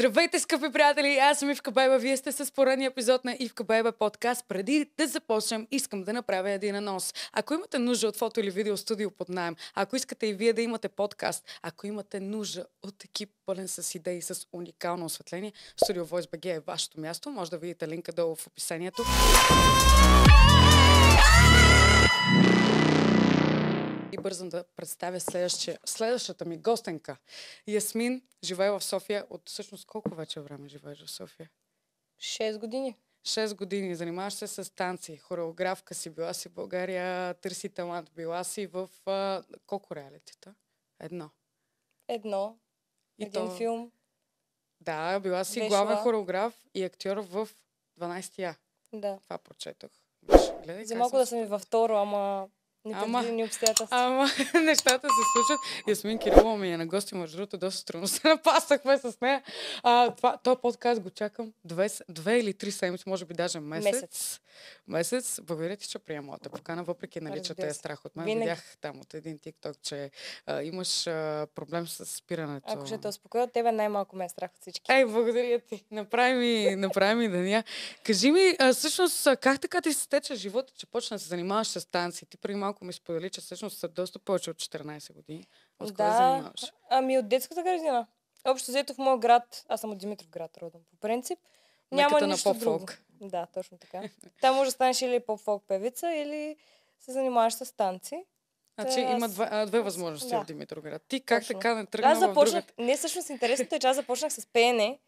Здравейте, скъпи приятели! Аз съм Ивка Байба. Вие сте с поредния епизод на Ивка Байба подкаст. Преди да започнем, искам да направя един анонс. Ако имате нужда от фото или видео студио под найем, ако искате и вие да имате подкаст, ако имате нужда от екип пълен с идеи с уникално осветление, Studio Voice BG е вашето място. Може да видите линка долу в описанието. прибързам да представя следващия, следващата ми гостенка. Ясмин живее в София от всъщност колко вече време живееш в София? 6 години. 6 години. Занимаваш се с танци, хореографка си, била си в България, търси талант, била си в а, колко реалитета? Едно. Едно. И Един то... филм. Да, била си Вешла. главен хореограф и актьор в 12-я. Да. Това прочетох. Гледай, За малко да съм и във второ, ама Непредвидени обстоятелства. Ама, нещата се случат. Ясмин Кирилова ми е на гости, между другото, доста трудно се напасахме с нея. А, това, този подкаст го чакам две, две или три седмици, може би даже месец. Месец. месец. Благодаря ти, че приема моята покана, въпреки наличата е страх от мен. Винаги. Видях там от един тикток, че а, имаш а, проблем с спирането. Ако ще те успокоя, от тебе най-малко ме е страх от всички. Ей, благодаря ти. Направи ми, направи ми деня. Кажи ми, а, всъщност, как така ти се тече живота, че почна да се занимаваш с танци? Ти при малко ми сподели, че всъщност са доста повече от 14 години. От да, занимаваш? Ами от детската градина. Общо взето в моят град, аз съм от Димитров град родом по принцип, няма на нищо на друго. Да, точно така. Там може да станеш или поп-фолк певица, или се занимаваш с танци. Значи има два, две възможности да. в Димитроград. Ти как Точно. така не тръгнала аз започнах, в другата? Не, всъщност интересното е, че аз започнах с пеене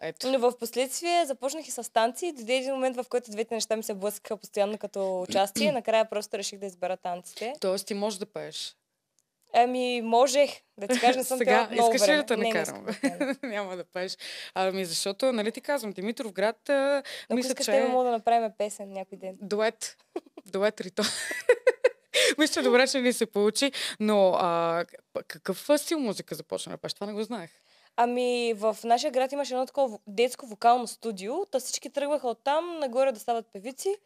ето. Но в последствие започнах и с танци. Дойде един момент, в който двете неща ми се блъскаха постоянно като участие. Накрая просто реших да избера танците. Тоест ти можеш да пееш? Ами, можех. Да ти кажа, не съм Сега, много искаш ли да те накарам? Няма да пееш. Ами, защото, нали ти казвам, Димитров град, Ако мисля, искаш, че... Ако мога да направим песен някой ден. Дует. Дует рито. мисля, добре, че ни се получи, но а, какъв стил музика започна да пееш? Това не го знаех. Ами, в нашия град имаше едно такова детско вокално студио. Та всички тръгваха оттам нагоре да стават певици.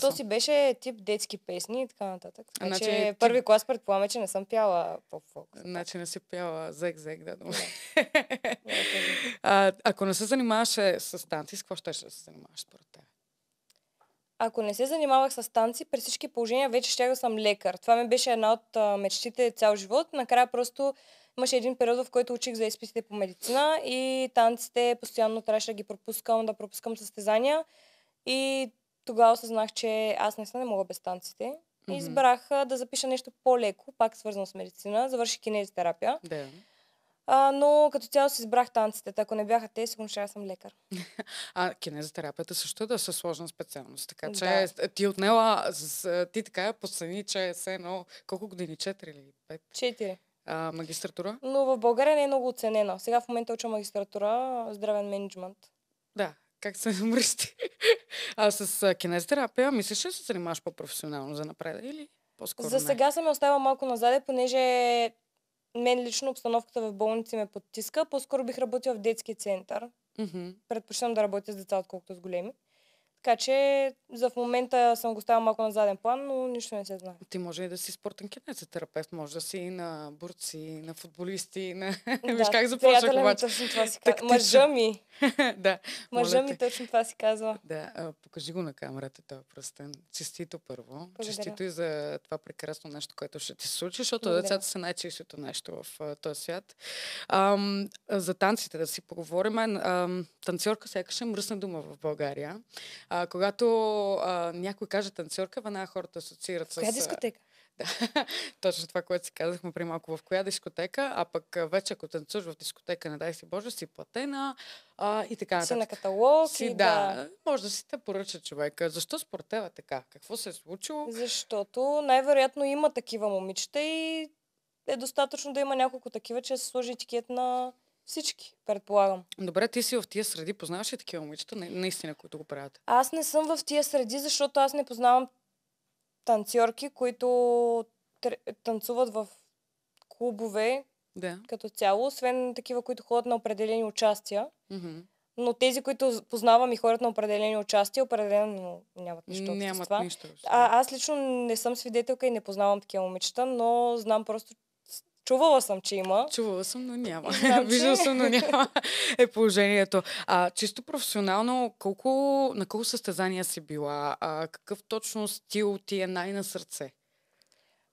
то си беше тип детски песни и така нататък. Така, значи, че ти... първи клас предполагаме, че не съм пяла поп-фолк. Значи не си пяла зек-зек, да. да. а, ако не се занимаваше с танци, с какво ще, се занимаваш според теб? Ако не се занимавах с танци, при всички положения вече щях да съм лекар. Това ми беше една от а, мечтите цял живот. Накрая просто Имаше един период, в който учих за изпитите по медицина и танците постоянно трябваше да ги пропускам, да пропускам състезания. И тогава осъзнах, че аз наистина не мога без танците. И избрах да запиша нещо по-леко, пак свързано с медицина. Завърших кинезитерапия. Да. А, но като цяло си избрах танците. Ако не бяха те, сигурно ще съм лекар. А кинезотерапията също е да се сложна специалност. Така че да. ти отнела, ти така посъни, че е едно колко години? Четири или пет? Четири а, магистратура? Но в България не е много оценена. Сега в момента уча магистратура здравен менеджмент. Да, как се мръсти. а с кинезитерапия мислиш ли се занимаваш по-професионално за напред или по-скоро За не? сега съм оставила малко назад, понеже мен лично обстановката в болници ме потиска. По-скоро бих работила в детски център. Mm-hmm. Предпочитам да работя с деца, отколкото с големи. Така че за в момента съм го ставила малко на заден план, но нищо не се знае. Ти може и да си спортен кинец, терапевт, може да си и на борци, и на футболисти, и на... Да, Виж как започва обаче. точно това си казва. Мъжа ми. да. Мъжа ми точно това си казва. Да, а, покажи го на камерата това е пръстен. Честито първо. Благодаря. Честито и за това прекрасно нещо, което ще ти случи, защото Благодаря. децата са най-чистото нещо в този свят. Ам, за танците да си поговорим. Ам, танцорка сякаш е мръсна дума в България. А, когато а, някой каже танцорка, веднага хората асоциират с... Коя дискотека? Да. Точно това, което си казахме при малко в коя дискотека, а пък вече ако танцуваш в дискотека, не дай си Боже, си платена а, и така нататък. Си на каталог си, и да. да. Може да си те поръча човека. Защо според тебе така? Какво се е случило? Защото най-вероятно има такива момичета и е достатъчно да има няколко такива, че се сложи етикет на всички, предполагам. Добре, ти си в тия среди, познаваш ли такива момичета, наистина, които го правят? Аз не съм в тия среди, защото аз не познавам танцорки, които танцуват в клубове да. като цяло, освен такива, които ходят на определени участия. Mm-hmm. Но тези, които познавам и ходят на определени участия, определено нямат нищо нямат общо. Нищо. А, аз лично не съм свидетелка и не познавам такива момичета, но знам просто, Чувала съм, че има. Чувала съм, но няма. Знам, че... Виждала съм, но няма. Е положението. А, чисто професионално, колко, на колко състезания си била? А, какъв точно стил ти е най-на сърце?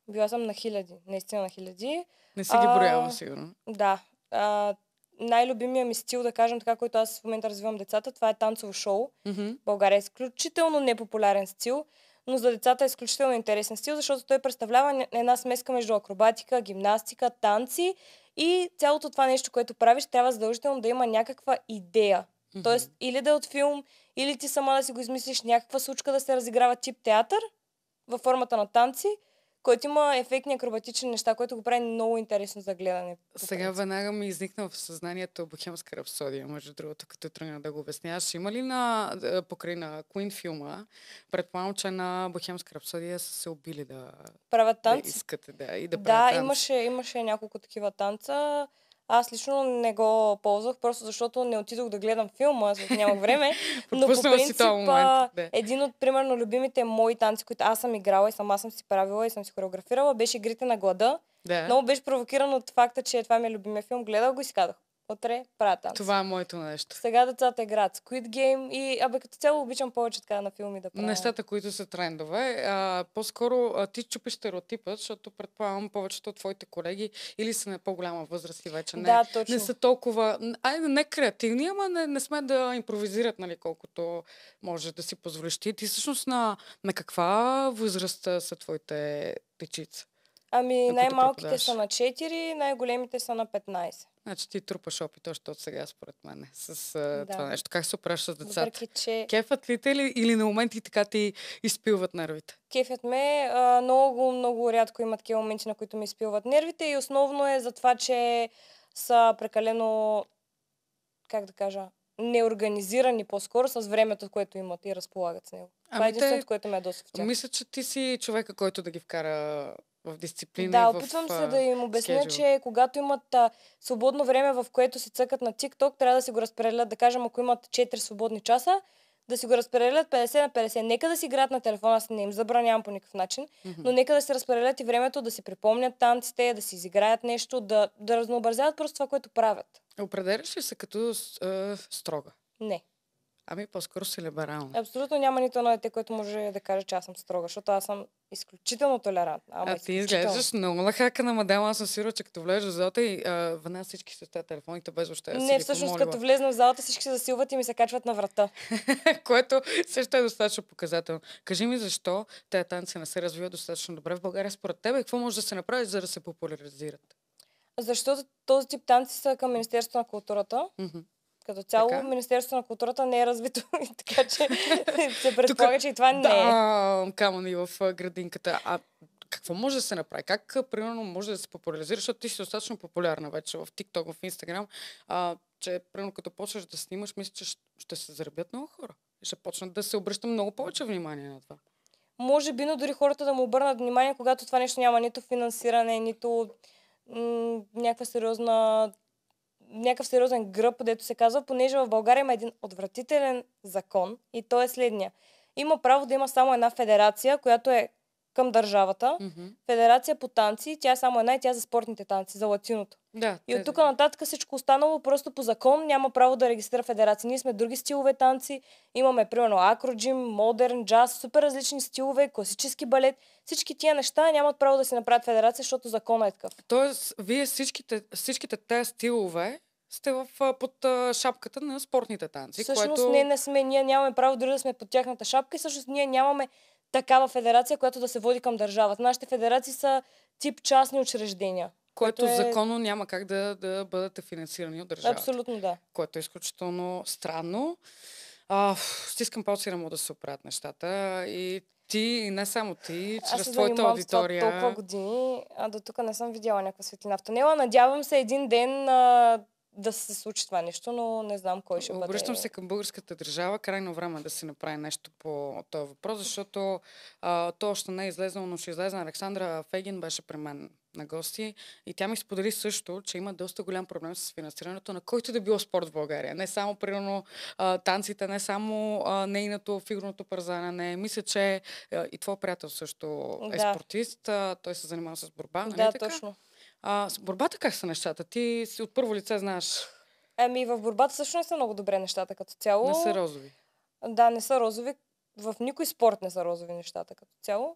Била съм на хиляди. Наистина на хиляди. Не си ги брояла, сигурно. Да. А, най-любимия ми стил, да кажем така, който аз в момента развивам децата, това е танцово шоу. Mm-hmm. България е изключително непопулярен стил но за децата е изключително интересен стил, защото той представлява една смеска между акробатика, гимнастика, танци и цялото това нещо, което правиш, трябва задължително да има някаква идея. Mm-hmm. Тоест, или да е от филм, или ти сама да си го измислиш някаква случка да се разиграва тип театър във формата на танци, който има ефектни акробатични неща, което го прави много интересно за гледане. Сега веднага ми изникна в съзнанието Бохемска рапсодия, между другото, като тръгна да го обясняваш. Има ли на, е, покрай на Куин филма, предполагам, че на Бохемска рапсодия са се убили да, правят танци. да искате да и да правят Да, имаше, имаше няколко такива танца. Аз лично не го ползвах, просто защото не отидох да гледам филма, защото нямах време. но по принцип, момент, да. един от, примерно, любимите мои танци, които аз съм играла и сама съм си правила и съм си хореографирала, беше Игрите на глада. Да. Много беше провокиран от факта, че това ми е любимия филм. Гледах го и си казах, Утре пратам. Това е моето нещо. Сега децата играят Squid Game и абе като цяло обичам повече така на филми да правя. Нещата, които са трендове. А, по-скоро а, ти чупиш стереотипа, защото предполагам повечето от твоите колеги или са на по-голяма възраст и вече не, да, точно. не са толкова... Ай, не креативни, ама не, не сме да импровизират, нали, колкото може да си позволиш. Ти, ти всъщност на, на каква възраст са твоите дечица? Ами най-малките са на 4, най-големите са на 15. Значи ти трупаш опит още от сега, според мен, с а, да. това нещо. Как се опраш с децата? Въпреки, че... Кефът ли те ли, или на моменти така ти изпилват нервите? Кефят ме. А, много, много рядко има такива моменти, на които ми изпилват нервите и основно е за това, че са прекалено, как да кажа, неорганизирани по-скоро с времето, което имат и разполагат с него. Ами Това е ами единственото, те... което ме е доста в тях. Мисля, че ти си човека, който да ги вкара в дисциплина. Да, опитвам в, се да им обясня, schedule. че когато имат а, свободно време, в което се цъкат на TikTok, трябва да си го разпределят, да кажем, ако имат 4 свободни часа, да си го разпределят 50 на 50. Нека да си играят на телефона, аз не им забранявам по никакъв начин, mm-hmm. но нека да се разпределят и времето да си припомнят танците, да си изиграят нещо, да, да разнообразяват просто това, което правят. Определяш ли се като а, строга? Не. Ами по-скоро си либерална. Абсолютно няма нито едно дете, което може да каже, че аз съм строга, защото аз съм изключително толерантна. Ама а ти изглеждаш много лахака на мадама, аз съм сигурна, че като влезеш в залата и в нас всички се стоят телефоните без още. не, всъщност помолива. като влезна в залата всички се засилват и ми се качват на врата. Което също е достатъчно показателно. Кажи ми защо тези танци не се развиват достатъчно добре в България според и какво може да се направи, за да се популяризират? Защото този тип танци са към Министерството на културата. Mm-hmm като цяло така? Министерството на културата не е развито, така че се предполага, Тука, че и това да, не е. камъни в градинката. А какво може да се направи? Как, примерно, може да се популяризира, защото ти си достатъчно популярна вече в TikTok, в Instagram, а, че, примерно, като почнеш да снимаш, мисля, че ще се заребят много хора. Ще почнат да се обръщат много повече внимание на това. Може би, но дори хората да му обърнат внимание, когато това нещо няма нито финансиране, нито м- някаква сериозна някакъв сериозен гръб, дето се казва, понеже в България има един отвратителен закон и то е следния. Има право да има само една федерация, която е към държавата, mm-hmm. федерация по танци, тя е само една и тя е за спортните танци, за латиното. Да, и от тук нататък всичко останало просто по закон няма право да регистрира федерация. Ние сме други стилове танци, имаме примерно акроджим, модерн, джаз, супер различни стилове, класически балет. Всички тия неща нямат право да се направят федерация, защото законът е такъв. Тоест, вие всичките, всичките тези стилове сте в, под а, шапката на спортните танци. Всъщност, което... не, не сме. Ние нямаме право дори да сме под тяхната шапка и всъщност ние нямаме такава федерация, която да се води към държавата. Нашите федерации са тип частни учреждения. Което, което е... законно няма как да, да бъдете финансирани от държавата. Абсолютно да. Което е изключително странно. А, стискам палци на му да се оправят нещата и ти, и не само ти, чрез Аз твоята аудитория. Аз толкова години, а до тук не съм видяла някаква светлина в тунела. Надявам се един ден а, да се случи това нещо, но не знам кой ще бъде. Обръщам се към българската държава, крайно време е да се направи нещо по този въпрос, защото а, то още не е излезнало, но ще излезе. Александра Фегин беше при мен на гости и тя ми сподели също, че има доста голям проблем с финансирането на който да било спорт в България. Не само, примерно, танците, не само а, нейното фигурното парзане. Мисля, че а, и твой приятел също е да. спортист. А, той се занимава с борба. Нали да, нали така? точно. А, с борбата как са нещата? Ти си от първо лице знаеш. Ами в борбата също не са много добре нещата като цяло. Не са розови. Да, не са розови. В никой спорт не са розови нещата като цяло.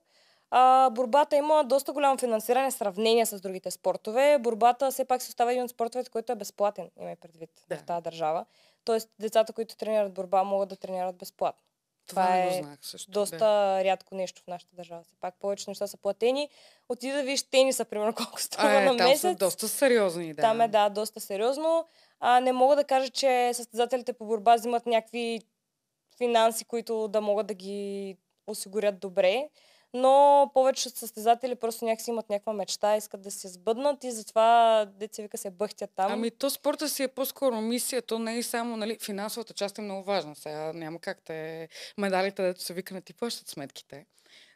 А, борбата има доста голямо финансиране в сравнение с другите спортове. Борбата все пак се остава един от спортовете, който е безплатен, имай предвид да. в тази държава. Тоест, децата, които тренират борба, могат да тренират безплатно. Това, това е знах, също, доста да. рядко нещо в нашата държава. Все пак повече неща са платени. Оти да видиш тениса, примерно колко струва а, е, на там месец. Са доста сериозни, да. Там е, да, доста сериозно. А, не мога да кажа, че състезателите по борба взимат някакви финанси, които да могат да ги осигурят добре но повечето състезатели просто някакси имат някаква мечта, искат да се сбъднат и затова деца вика се бъхтят там. Ами то спорта си е по-скоро мисия, то не е само, нали, финансовата част е много важна. Сега няма как те медалите, дето се викнат и ти плащат сметките.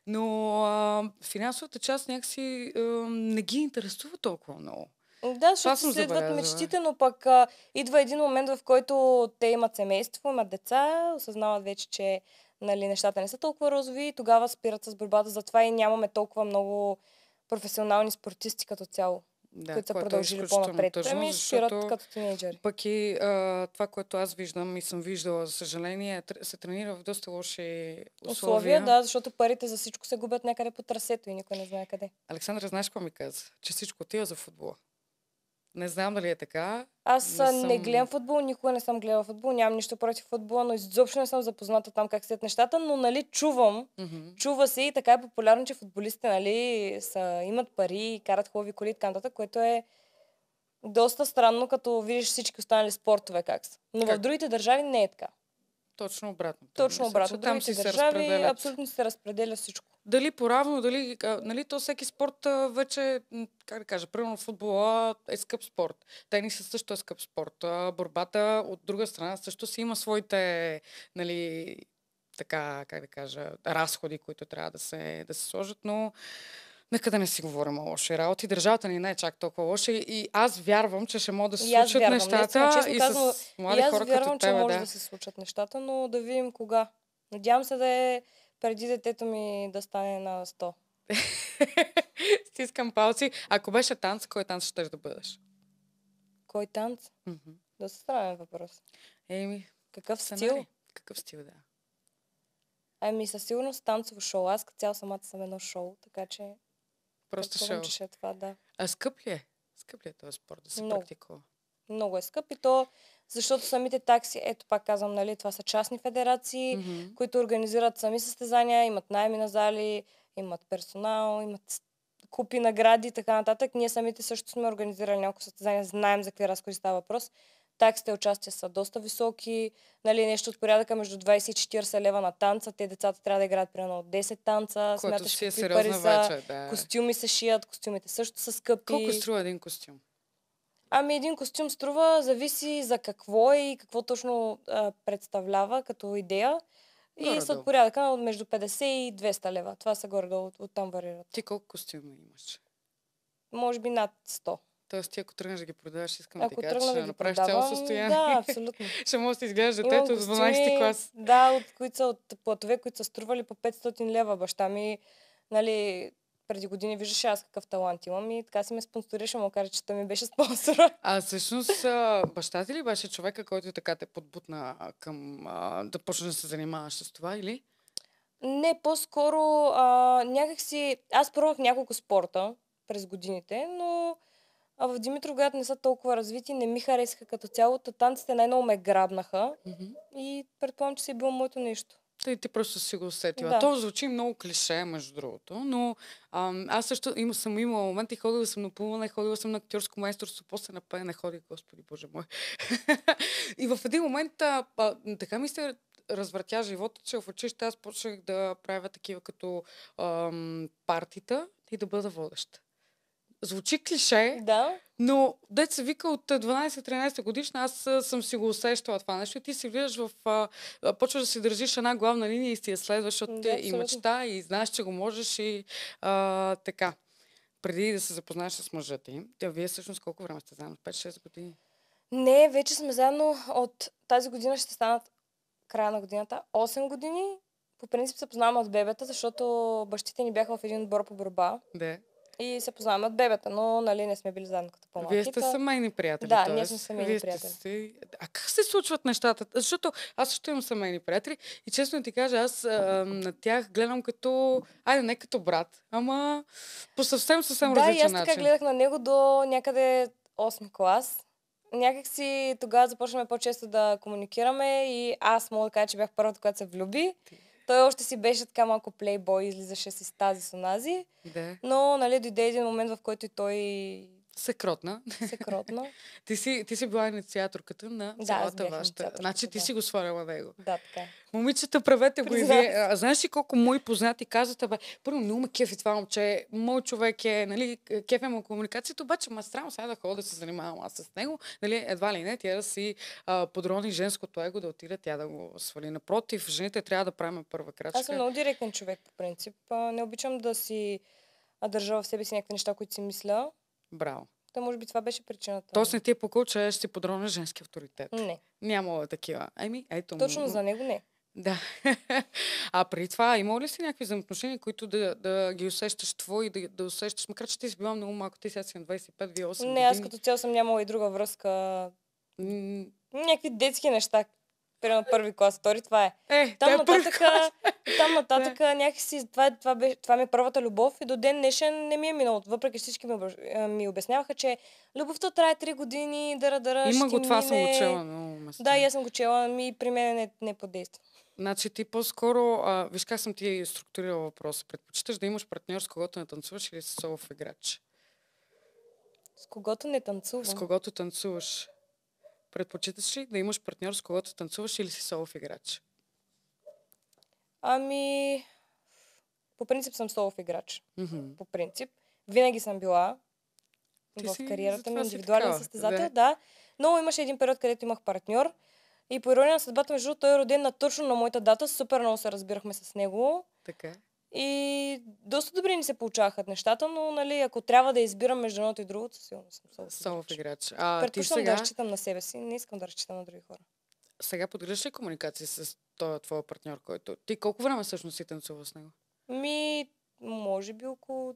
Но а, финансовата част някакси а, не ги интересува толкова много. Да, защото следват забелязва. мечтите, но пък а, идва един момент, в който те имат семейство, имат деца, осъзнават вече, че нали, нещата не са толкова розови и тогава спират с борбата. Затова и нямаме толкова много професионални спортисти като цяло. Да, които са е продължили е по-напред. Тъжно, Ами спират като тинейджери. Пък и а, това, което аз виждам и съм виждала, за съжаление, е се тренира в доста лоши условия. Условия, да, защото парите за всичко се губят някъде по трасето и никой не знае къде. Александра, знаеш какво ми каза? Че всичко отива за футбола. Не знам дали е така. Аз не, съм... не гледам футбол, никога не съм гледала футбол, нямам нищо против футбола, но изобщо не съм запозната там как стоят нещата, но нали чувам, mm-hmm. чува се и така е популярно, че футболистите нали са, имат пари, карат хубави коли и кантата, което е доста странно, като видиш всички останали спортове как са. Но как? в другите държави не е така. Точно обратно. Точно обратно. Там ами си държави, се абсолютно се разпределя всичко. Дали поравно, дали, нали, то всеки спорт вече, как да кажа, примерно футбола е скъп спорт. Тенисът също е скъп спорт. Борбата от друга страна също си има своите, нали, така, как да кажа, разходи, които трябва да се, да се сложат, но нека да не си говорим лоши работи. Държавата ни не е чак толкова лоша и аз вярвам, че ще могат да се случат вярвам, нещата. Честно, и казвам, с млади и аз хора вярвам, като че тебе, може да. да се случат нещата, но да видим кога. Надявам се да е преди детето ми да стане на 100. Стискам палци. Ако беше танц, кой танц ще да бъдеш? Кой танц? Mm-hmm. Да се странен въпрос. Еми, какъв сценарий? стил? Нали? Какъв стил, да. Ами със сигурност танцово шоу. Аз цял самата съм едно шоу, така че Просто шоу. Е това, да. А скъп ли е? Скъп ли е този спорт да се Много. практикува? Много е скъп и то, защото самите такси, ето пак казвам, нали, това са частни федерации, mm-hmm. които организират сами състезания, имат найми на зали, имат персонал, имат купи награди и така нататък. Ние самите също сме организирали няколко състезания, знаем за какви разходи става въпрос таксите участие са доста високи, нали, нещо от порядъка между 20 и 40 лева на танца. Те децата трябва да играят примерно от 10 танца, Което смяташ си е сериозна пари вече, да. костюми се шият, костюмите също са скъпи. Колко струва един костюм? Ами един костюм струва, зависи за какво е и какво точно а, представлява като идея. и са от порядъка между 50 и 200 лева. Това са горе от там варират. Ти колко костюми имаш? Може би над 100. Тоест, ти ако тръгнеш да ги продаваш, искам ако да ти кажа, че ще да направиш продавам, цяло състояние. Да, абсолютно. ще можеш да изглеждаш детето от 12 клас. Да, от, които са, от платове, които са стрували по 500 лева. Баща ми, нали, преди години виждаш аз какъв талант имам и така си ме спонсорираше, кажа, че той ми беше спонсора. А всъщност баща ти ли беше човека, който така те подбутна към а, да почнеш да се занимаваш с това или? Не, по-скоро а, някакси... Аз пробвах няколко спорта през годините, но а в Димитровград не са толкова развити, не ми харесаха като цяло. Танците най-много ме грабнаха mm-hmm. и предполагам, че си е било моето нещо. Ти, ти просто си го усетила. Да. То звучи много клише, между другото, но ам, аз също има, съм имала момент и ходила съм на плуване, ходила съм на актьорско майсторство, после на пеене ходих, господи боже мой. и в един момент а, а, така ми се развъртя живота, че в училище аз почнах да правя такива като ам, партита и да бъда водеща звучи клише, да. но деца вика от 12-13 е, годишна аз е, съм си го усещала това нещо ти си влизаш в... А, почваш да си държиш една главна линия и си я следваш, защото да, и мечта и знаеш, че го можеш и а, така. Преди да се запознаеш с мъжа ти, тя вие всъщност колко време сте заедно? 5-6 години? Не, вече сме заедно от тази година ще станат края на годината 8 години. По принцип се познавам от бебета, защото бащите ни бяха в един отбор по борба. Да. И се познаваме от бебета, но нали не сме били заедно като по-малки. Вие сте семейни приятели. Да, ние сме семейни вие приятели. Сте... А как се случват нещата? Защото аз също имам семейни приятели и честно ти кажа, аз а, на тях гледам като... Айде, не като брат, ама по съвсем, съвсем да, различен начин. Да, аз така гледах на него до някъде 8 клас. Някак си тогава започнахме по-често да комуникираме и аз мога да кажа, че бях първата, която се влюби. Ти. Той още си беше така малко плейбой, излизаше си с тази с онази. Да. Но нали, дойде един момент, в който и той Секротна. Секротна. ти, си, ти си била инициаторката на да, цялата Значи ти да. си го сварила него. Да, така. Е. Момичета, правете го и вие. А, знаеш ли колко мои познати казват, бе, първо много ме кефи това момче, мой човек е, нали, кефе му комуникацията, обаче ма е странно сега да ходя да се занимавам аз с него, нали, едва ли не, тя да си а, подрони женското его, да отида тя да го свали. Напротив, жените трябва да правим първа крачка. Аз съм много директен човек, по принцип. А, не обичам да си държа в себе си някакви неща, които си мисля Браво. Та може би това беше причината. Тоест не ти е покол, че ще си подробна женски авторитет. Не. Няма такива. Ами, ето. Точно му... за него не. Да. а при това, има ли си някакви взаимоотношения, които да, да ги усещаш твои, да, да усещаш, макар че ти си била много малко, ти сега си на 25, вие 8 Не, години. аз като цяло съм нямала и друга връзка. М- някакви детски неща примерно първи клас, втори, това е. е там, е нататък, там нататък да. някакси, това, е- това, беше, това ми е първата любов и до ден днешен не ми е минало. Въпреки всички ми, ми обясняваха, че любовта трае 3 години, да дара, Има го, това мине. съм го чела Но места. Да, и аз съм го чела, ми при мен не, не подейства. Значи ти по-скоро, а, виж как съм ти структурирала въпроса. Предпочиташ да имаш партньор с когото не танцуваш или с солов играч? С когото не танцуваш? С когото танцуваш. Предпочиташ ли да имаш партньор, с когото танцуваш или си солов играч? Ами, по принцип съм солов играч. Mm-hmm. По принцип. Винаги съм била Ти в кариерата ми индивидуален такава. състезател, да. да. Но имаше един период, където имах партньор. И по ирония на съдбата, между той е роден на точно на моята дата. Супер много се разбирахме с него. Така. И доста добри ни се получаваха нещата, но нали, ако трябва да избирам между едното и другото, сигурно съм Само в играч. А, сега... да разчитам на себе си, не искам да разчитам на други хора. Сега подгреш ли комуникация с този твой партньор, който... Ти колко време всъщност си танцува с него? Ми, може би около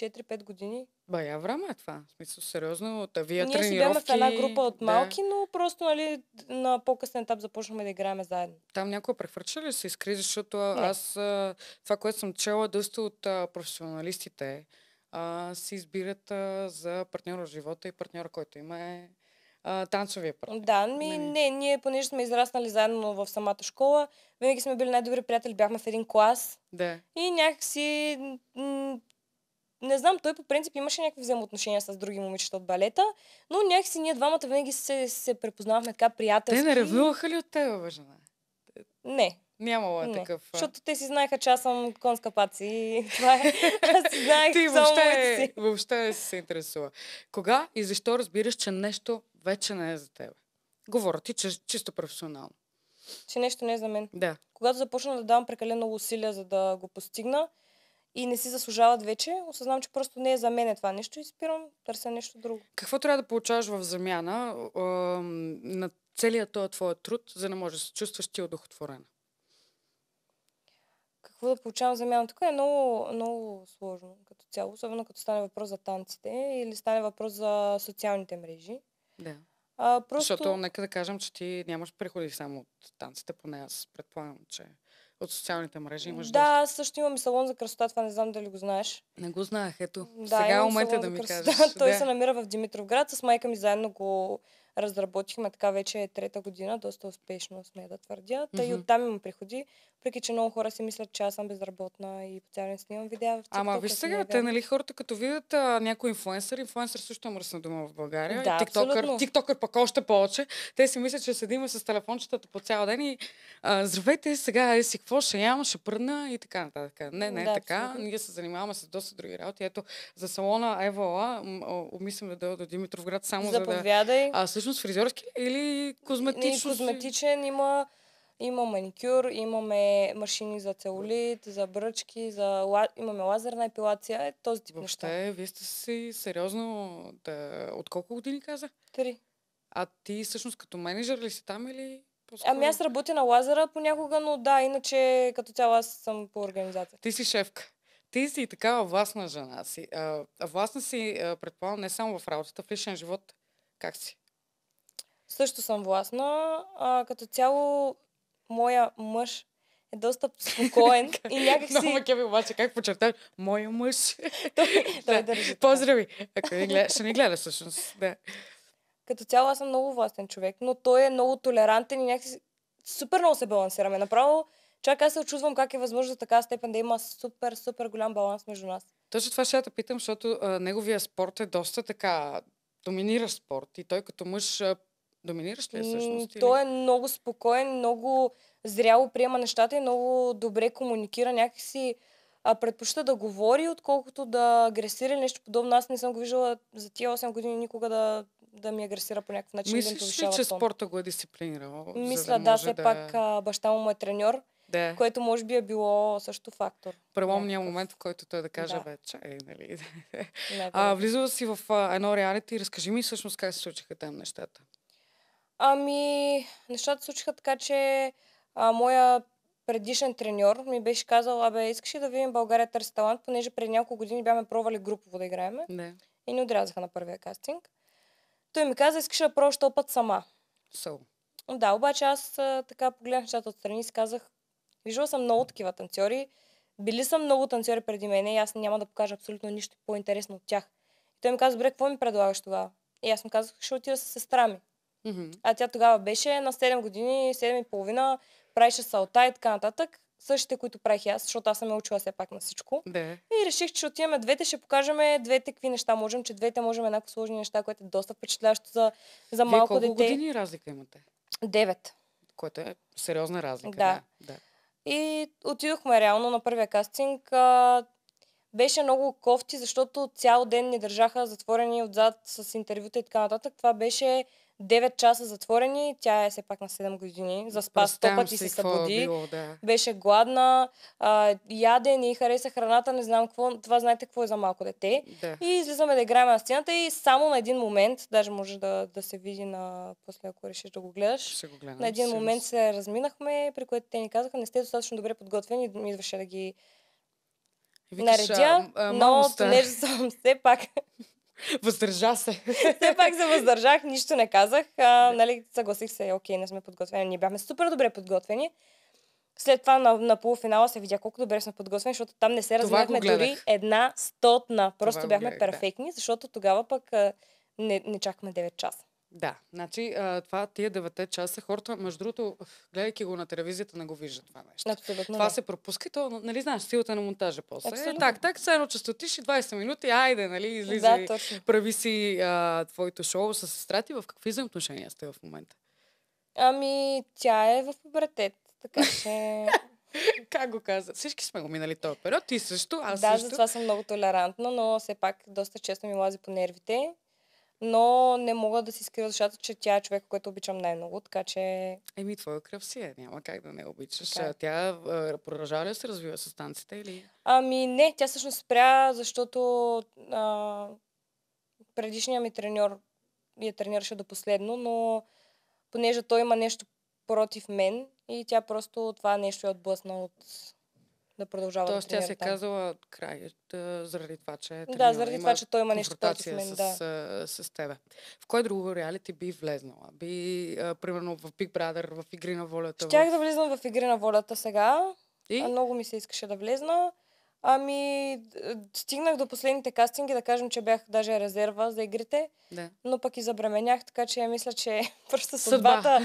4-5 години. Бая време е това. В смисъл, сериозно, от вие Ние тренировки... Ние бяхме в една група от малки, да. но просто нали, на по-късен етап започнахме да играем заедно. Там някой прехвърча ли се изкри, защото Не. аз това, което съм чела доста от професионалистите, се избират за партньора в живота и партньора, който има е танцовия партньор. Да, ми, не. Нали? не, ние понеже сме израснали заедно в самата школа, винаги сме били най-добри приятели, бяхме в един клас. Да. И някакси не знам, той по принцип имаше някакви взаимоотношения с други момичета от балета, но някакси ние двамата винаги се, се препознавахме така приятелски. Те не ревнуваха ли от тебе, бе, Не. Нямало е такъв. Защото те си знаеха, че аз съм конска паци. Това е. си Ти въобще, си. въобще си се интересува. Кога и защо разбираш, че нещо вече не е за теб? Говоря ти че, чисто професионално. Че нещо не е за мен. Да. Когато започна да давам прекалено много усилия, за да го постигна, и не си заслужават вече, осъзнавам, че просто не е за мен това нещо и спирам, търся нещо друго. Какво трябва да получаваш в замяна а, на целият този твой труд, за да можеш да се чувстваш ти удохотворена? Какво да получавам замяна? Тук е много, много сложно като цяло, особено като стане въпрос за танците или стане въпрос за социалните мрежи. Да. А, просто... Защото нека да кажем, че ти нямаш приходи само от танците, поне аз предполагам, че... От социалните мрежи имаш Да, доста. също имам и салон за красота, това не знам дали го знаеш. Не го знаех, ето. Да, Сега момента да ми красота. кажеш. Той да. се намира в Димитровград, с майка ми заедно го разработихме така вече е трета година, доста успешно сме да твърдя. Та mm-hmm. и оттам има приходи. Въпреки, че много хора си мислят, че аз съм безработна и цял ден снимам видеа в TikTok. Ама виж сега, те нали хората като видят а, някой инфлуенсър, инфлуенсър също е мръсна дума в България, да, тиктокър, тиктокър пък още повече, те си мислят, че седим с телефончетата по цял ден и а, здравейте, сега е си какво, ще ям, ще пръдна и така нататък. Не, не е да, така, абсолютно. ние се занимаваме с доста други работи. Ето, за салона Евола, обмислям да дойда до Димитровград само Заповядай. за да... А всъщност фризьорски или козметичен? Козметичен има има маникюр, имаме машини за целулит, за бръчки, за имаме лазерна епилация, е, този тип Въобще, неща. Вие сте си сериозно... Да... От колко години каза? Три. А ти всъщност като менеджер ли си там или... По-скоро? Ами аз работя на лазера понякога, но да, иначе като цяло аз съм по организация. Ти си шефка. Ти си такава властна жена си. А, властна си, предполагам, не само в работата, в личен живот. Как си? Също съм властна. А, като цяло моя мъж е доста спокоен и някакси... Много no, обаче, как почерташ, моя мъж. той, той да. държи. Поздрави, ако ни гледа, ще ни гледа всъщност, да. Като цяло аз съм много властен човек, но той е много толерантен и някакси супер много се балансираме. Направо, чак аз се очудвам как е възможно за така степен да има супер, супер голям баланс между нас. Точно това ще я те питам, защото а, неговия спорт е доста така доминира спорт и той като мъж Доминиращ ли е всъщност? Той е много спокоен, много зряло приема нещата и много добре комуникира някакси. А предпочита да говори, отколкото да агресира нещо подобно. Аз не съм го виждала за тия 8 години никога да, да ми агресира по някакъв начин. Мислиш да ли, че тон. спорта го е дисциплинирал? Мисля, да, да все да... пак а, баща му, е треньор. Де. Което може би е било също фактор. Преломния момент, в който той да каже, да. вече. е, нали? Не, влизала си в а, едно реалити и разкажи ми всъщност как се случиха там нещата. Ами, нещата случиха така, че а, моя предишен треньор ми беше казал, абе, искаш ли да видим България търси талант, понеже преди няколко години бяхме пробвали групово да играем. Не. И ни отрязаха на първия кастинг. Той ми каза, искаш ли да пробваш този път сама. So. Да, обаче аз а, така погледнах нещата отстрани и си казах, виждала съм много такива танцори, били са много танцори преди мене и аз няма да покажа абсолютно нищо по-интересно от тях. И той ми каза, добре, какво ми предлагаш тогава? И аз му казах, ще отида с сестра ми. Mm-hmm. А тя тогава беше на 7 години, 7 и половина, правеше салта и така нататък. Същите, които правих аз, защото аз съм е учила все пак на всичко. Да. И реших, че отиваме двете, ще покажем двете какви неща можем, че двете можем еднакво сложни неща, което е доста впечатляващо за, за малко Вие колко дете. години разлика имате? Девет. Което е сериозна разлика. Да. да. И отидохме реално на първия кастинг. А, беше много кофти, защото цял ден ни държаха затворени отзад с интервюта и така нататък. Това беше 9 часа затворени, тя е все пак на 7 години, заспа 100 пъти се събуди, е да. беше гладна, а, яде, не хареса храната, не знам какво, това знаете какво е за малко дете. Да. И излизаме да играем на сцената и само на един момент, даже може да, да се види на после, ако решиш да го гледаш, Ще го гледам, на един момент се разминахме, при което те ни казаха, не сте достатъчно добре подготвени, ми идваше да ги наредя, а, а, но понеже съм все пак Въздържа се. Все пак се въздържах, нищо не казах. А, нали, съгласих се, е окей, не сме подготвени. Ние бяхме супер добре подготвени. След това на, на полуфинала се видя колко добре сме подготвени, защото там не се разминахме дори една стотна. Просто Това бяхме гледах, перфектни, да. защото тогава пък а, не, не чакахме 9 часа. Да, значи а, това, тия девете часа, хората, между другото, гледайки го на телевизията, не го виждат това нещо. Абсолютно. Това не. се пропуска и то, нали знаеш, силата на монтажа после. Е, Абсолютно. так, так, все едно, че стотиш и 20 минути, айде, нали, излизай, да, прави си а, твоето шоу с сестра ти. В какви взаимоотношения сте в момента? Ами, тя е в пубертет, така че... как го каза? Всички сме го минали този период, ти също, аз да, също. Да, затова съм много толерантна, но все пак доста често ми лази по нервите но не мога да си скрия душата, че тя е човек, който обичам най-много, така че... Еми, твоя кръв си е, няма как да не обичаш. Така. Е. Тя продължава ли се развива с танците или... Ами не, тя всъщност спря, защото а, предишният ми треньор я тренираше до последно, но понеже той има нещо против мен и тя просто това нещо е отблъсна от да продължава. Тоест да тя се е казала край, е, заради това, че е Да, заради това, че той има нещо против мен. С, да. с, с тебе. В кой друго реалити би влезнала? Би, а, примерно, в Big Brother, в Игри на волята? Щях в... да влизам в Игри на волята сега. И? А, много ми се искаше да влезна. Ами, стигнах до последните кастинги, да кажем, че бях даже резерва за игрите, да. но пък и забременях, така че мисля, че просто съдбата...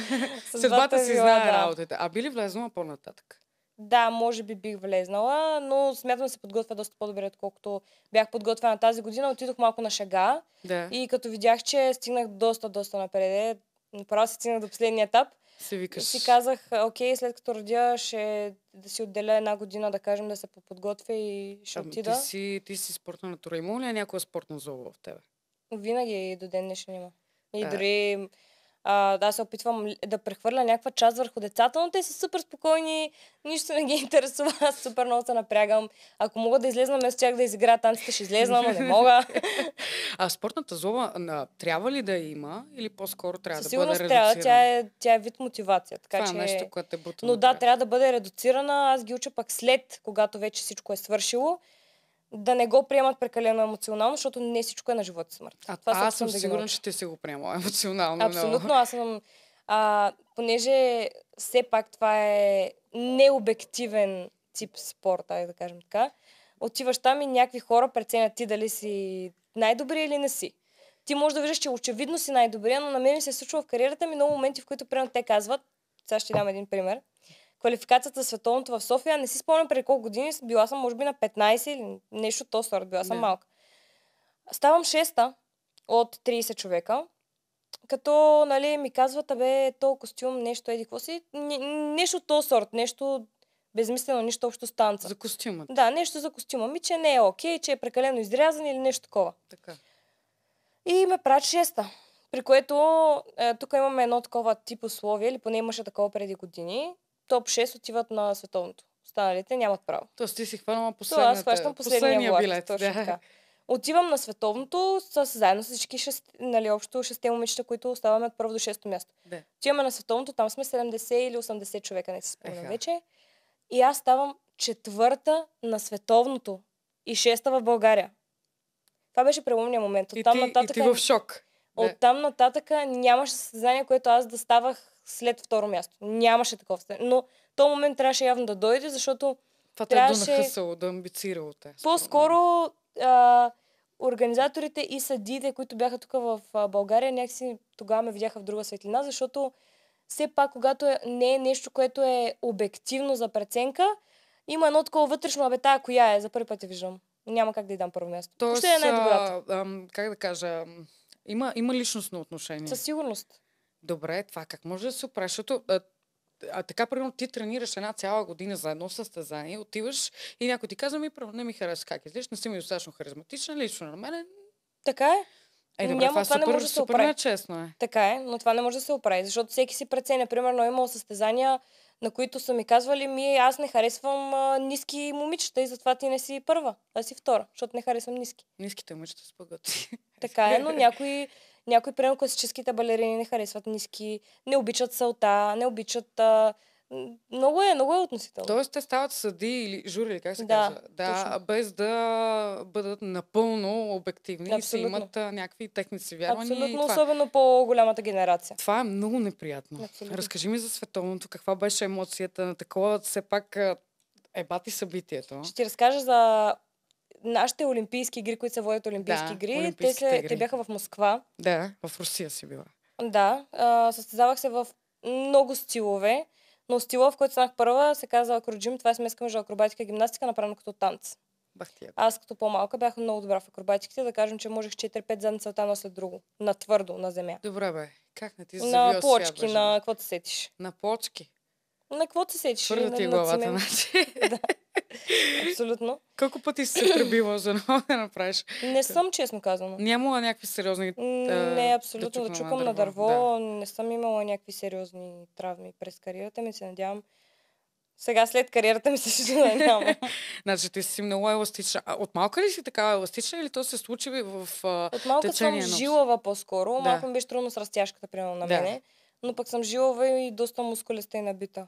Съдбата, съдбата е си била, знае да. работата. А били влезнала по-нататък? да, може би бих влезнала, но смятам да се подготвя доста по-добре, отколкото бях подготвена тази година. Отидох малко на шага. да. и като видях, че стигнах доста, доста напред, е, направо се стигнах до последния етап. Си викаш. си казах, окей, след като родя, ще да си отделя една година, да кажем, да се подготвя и ще Там, отида. Ти си, ти си спортна натура. Има ли някоя спортна злоба в тебе? Винаги и до ден днешен има. И а... дори а, да, се опитвам да прехвърля някаква част върху децата, но те са супер спокойни, нищо не ги интересува, аз супер много се напрягам. Ако мога да излезна вместо тях да изигра танците, ще излезна, но не мога. а спортната зона на, трябва ли да има или по-скоро трябва Със да бъде редуцирана? трябва, тя е, тя е вид мотивация. Така, Това е че... е нещо, което е бутно. Но да, трябва да бъде редуцирана. Аз ги уча пък след, когато вече всичко е свършило да не го приемат прекалено емоционално, защото не всичко е на живот и смърт. А, това аз съм да сигурна, че те си го приема емоционално. Абсолютно, аз съм... А, понеже все пак това е необективен тип спорт, да кажем така, отиваш там и някакви хора преценят ти дали си най-добри или не си. Ти може да виждаш, че очевидно си най-добрия, но на мен ми се е случва в кариерата ми много моменти, в които примерно те казват, сега ще дам един пример квалификацията за световното в София. Не си спомням преди колко години, била съм може би на 15 или нещо то сорт, била съм yeah. малка. Ставам шеста от 30 човека, като нали, ми казват, абе, то костюм, нещо, еди, какво си, нещо то сорт, нещо безмислено, нищо общо с танца. За костюма. Да, нещо за костюма. Ми, че не е окей, че е прекалено изрязан или нещо такова. Така. И ме прат шеста. При което е, тук имаме едно такова тип условие, или поне имаше такова преди години, топ 6 отиват на световното. Останалите нямат право. Тоест ти си хванала последната. То, аз хващам последния, последния влак, билет. Точно да. така. Отивам на световното с, заедно с всички шест, нали, общо шесте момичета, които оставаме от първо до шесто място. Да. Отиваме на световното, там сме 70 или 80 човека, не си спомням вече. И аз ставам четвърта на световното и шеста в България. Това беше преломният момент. От и, ти, нататък, и ти в шок. От там нататъка нямаше състезание, което аз да ставах след второ място. Нямаше такова стане. Но то момент трябваше явно да дойде, защото Това трябваше... Това е да нахъсало, да амбицирало те. По-скоро а, организаторите и съдиите, които бяха тук в България, някакси тогава ме видяха в друга светлина, защото все пак, когато е, не е нещо, което е обективно за преценка, има едно такова вътрешно, абета, ако коя е, за първи път я виждам. Няма как да й дам първо място. Тоест, Ще е най-добрата. А, а, как да кажа, има, има личностно отношение. Със сигурност. Добре, това как може да се опреш? Защото а, а така, примерно, ти тренираш една цяла година за едно състезание, отиваш и някой ти казва, ми, не ми харесва как излиш, не си ми достатъчно харизматична, лично на мен. Така е. Е, добре, Няма, това, това супер, не може да се опре. честно е. Така е, но това не може да се опре, защото всеки си преценя. Примерно, е имало състезания, на които са ми казвали, ми аз не харесвам а, ниски момичета и затова ти не си първа, а си втора, защото не харесвам ниски. Ниските момичета са богати. Така е, но някои някои, примерно, класическите балерини не харесват ниски, не обичат салта, не обичат... А, много е, много е относително. Тоест, те стават съди или жури, или как се да, казва. Да, точно. без да бъдат напълно обективни Абсолютно. и си имат а, някакви техници вярвания. Абсолютно, това... Е особено по-голямата генерация. Това е много неприятно. Абсолютно. Разкажи ми за световното, каква беше емоцията на такова, все пак е бати събитието. Ще ти разкажа за нашите олимпийски игри, които се водят олимпийски да, игри, те, се, игри. те бяха в Москва. Да, в Русия си била. Да, а, състезавах се в много стилове, но стила, в който станах първа, се казва акроджим. Това е смеска между акробатика и гимнастика, направено като танц. Бахтият. Аз като по-малка бях много добра в акробатиките, да кажем, че можех 4-5 задница едно след друго. На твърдо, на земя. Добре, бе. Как не ти На плочки, на какво се сетиш? На плочки. На какво се сетиш? Първо ти е главата, значи. да. Абсолютно. Колко пъти си се пребила, за да да направиш? Не съм, честно казано. Нямала някакви сериозни... Не, абсолютно. Да, да чукам на дърво. На дърво. Да. Не съм имала някакви сериозни травми през кариерата ми. Се надявам сега след кариерата ми се ще да няма. значи ти си много еластична. А от малка ли си така еластична или то се случи в течение? От малка съм жилава по-скоро. Да. Малко ми беше трудно с растяжката, примерно, на да. мене но пък съм жилава и доста и бита.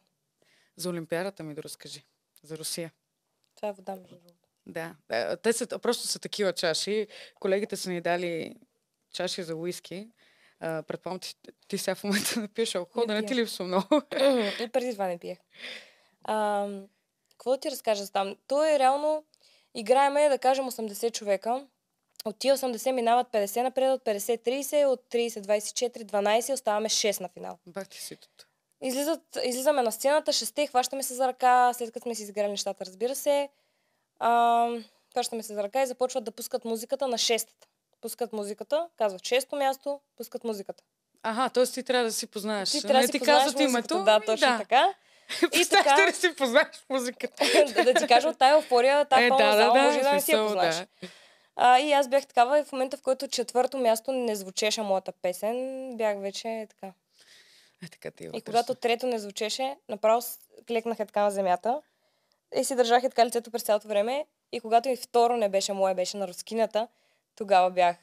За Олимпиадата ми да разкажи. За Русия. Това е вода, между другото. Да. Е, те са, просто са такива чаши. Колегите са ни дали чаши за уиски. предполагам, ти, ти сега в момента не пиеш алкохол, да не ти липсва много. И преди това не пиех. какво да ти разкажа там? То е реално, играеме, да кажем, 80 човека от тия 80 минават 50 напред, от 50-30, от 30-24-12 оставаме 6 на финал. Бахте си тут. Излизат, излизаме на сцената, шесте, хващаме се за ръка, след като сме си изиграли нещата, разбира се. А, хващаме се за ръка и започват да пускат музиката на 6-та. Пускат музиката, казват 6-то място, пускат музиката. Ага, т.е. ти трябва да си познаеш. Ти трябва да си ти познаеш казват името. Да, точно да. така. И така... да си познаеш музиката. да, да ти кажа, от тая еуфория, тази е, пълна да, зала, да, може да, да не си я познаеш. Да. А, и аз бях такава и в момента, в който четвърто място не звучеше моята песен, бях вече така. Е, така ти е, и когато трето не звучеше, направо клекнах така на земята и си държах така лицето през цялото време. И когато и второ не беше мое, беше на рускината, тогава бях.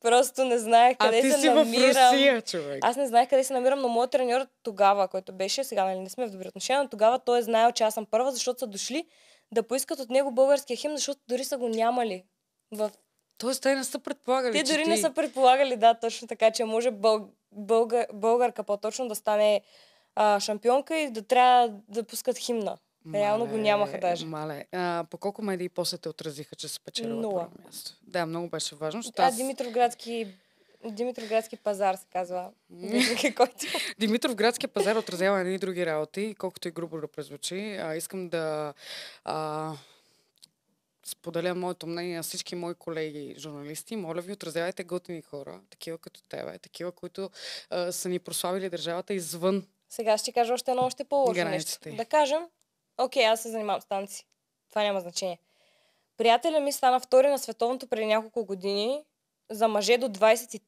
Просто не знаех къде а ти се си намирам. В Русия, човек. Аз не знаех къде се намирам, но моят треньор тогава, който беше, сега нали не сме в добри отношения, но тогава той е знаел, че аз съм първа, защото са дошли да поискат от него българския хим, защото дори са го нямали в... Тоест, те не са предполагали. Те дори ти... не са предполагали, да, точно така, че може бълг... българ... българка по-точно да стане а, шампионка и да трябва да пускат химна. Мале, Реално го нямаха даже. Мале. А, по колко медии после те отразиха, че се печели Нула. място? Да, много беше важно. Защото аз... Димитровградски Димитровградски пазар се казва. Димитров Димитровградски пазар отразява едни други работи, колкото и грубо да презвучи. искам да а, споделя моето мнение на всички мои колеги журналисти. Моля ви, отразявайте готини хора, такива като тебе, такива, които а, са ни прославили държавата извън. Сега ще кажа още едно още по-лошо нещо. Да кажем, окей, аз се занимавам с танци. Това няма значение. Приятеля ми стана втори на световното преди няколко години за мъже до 23.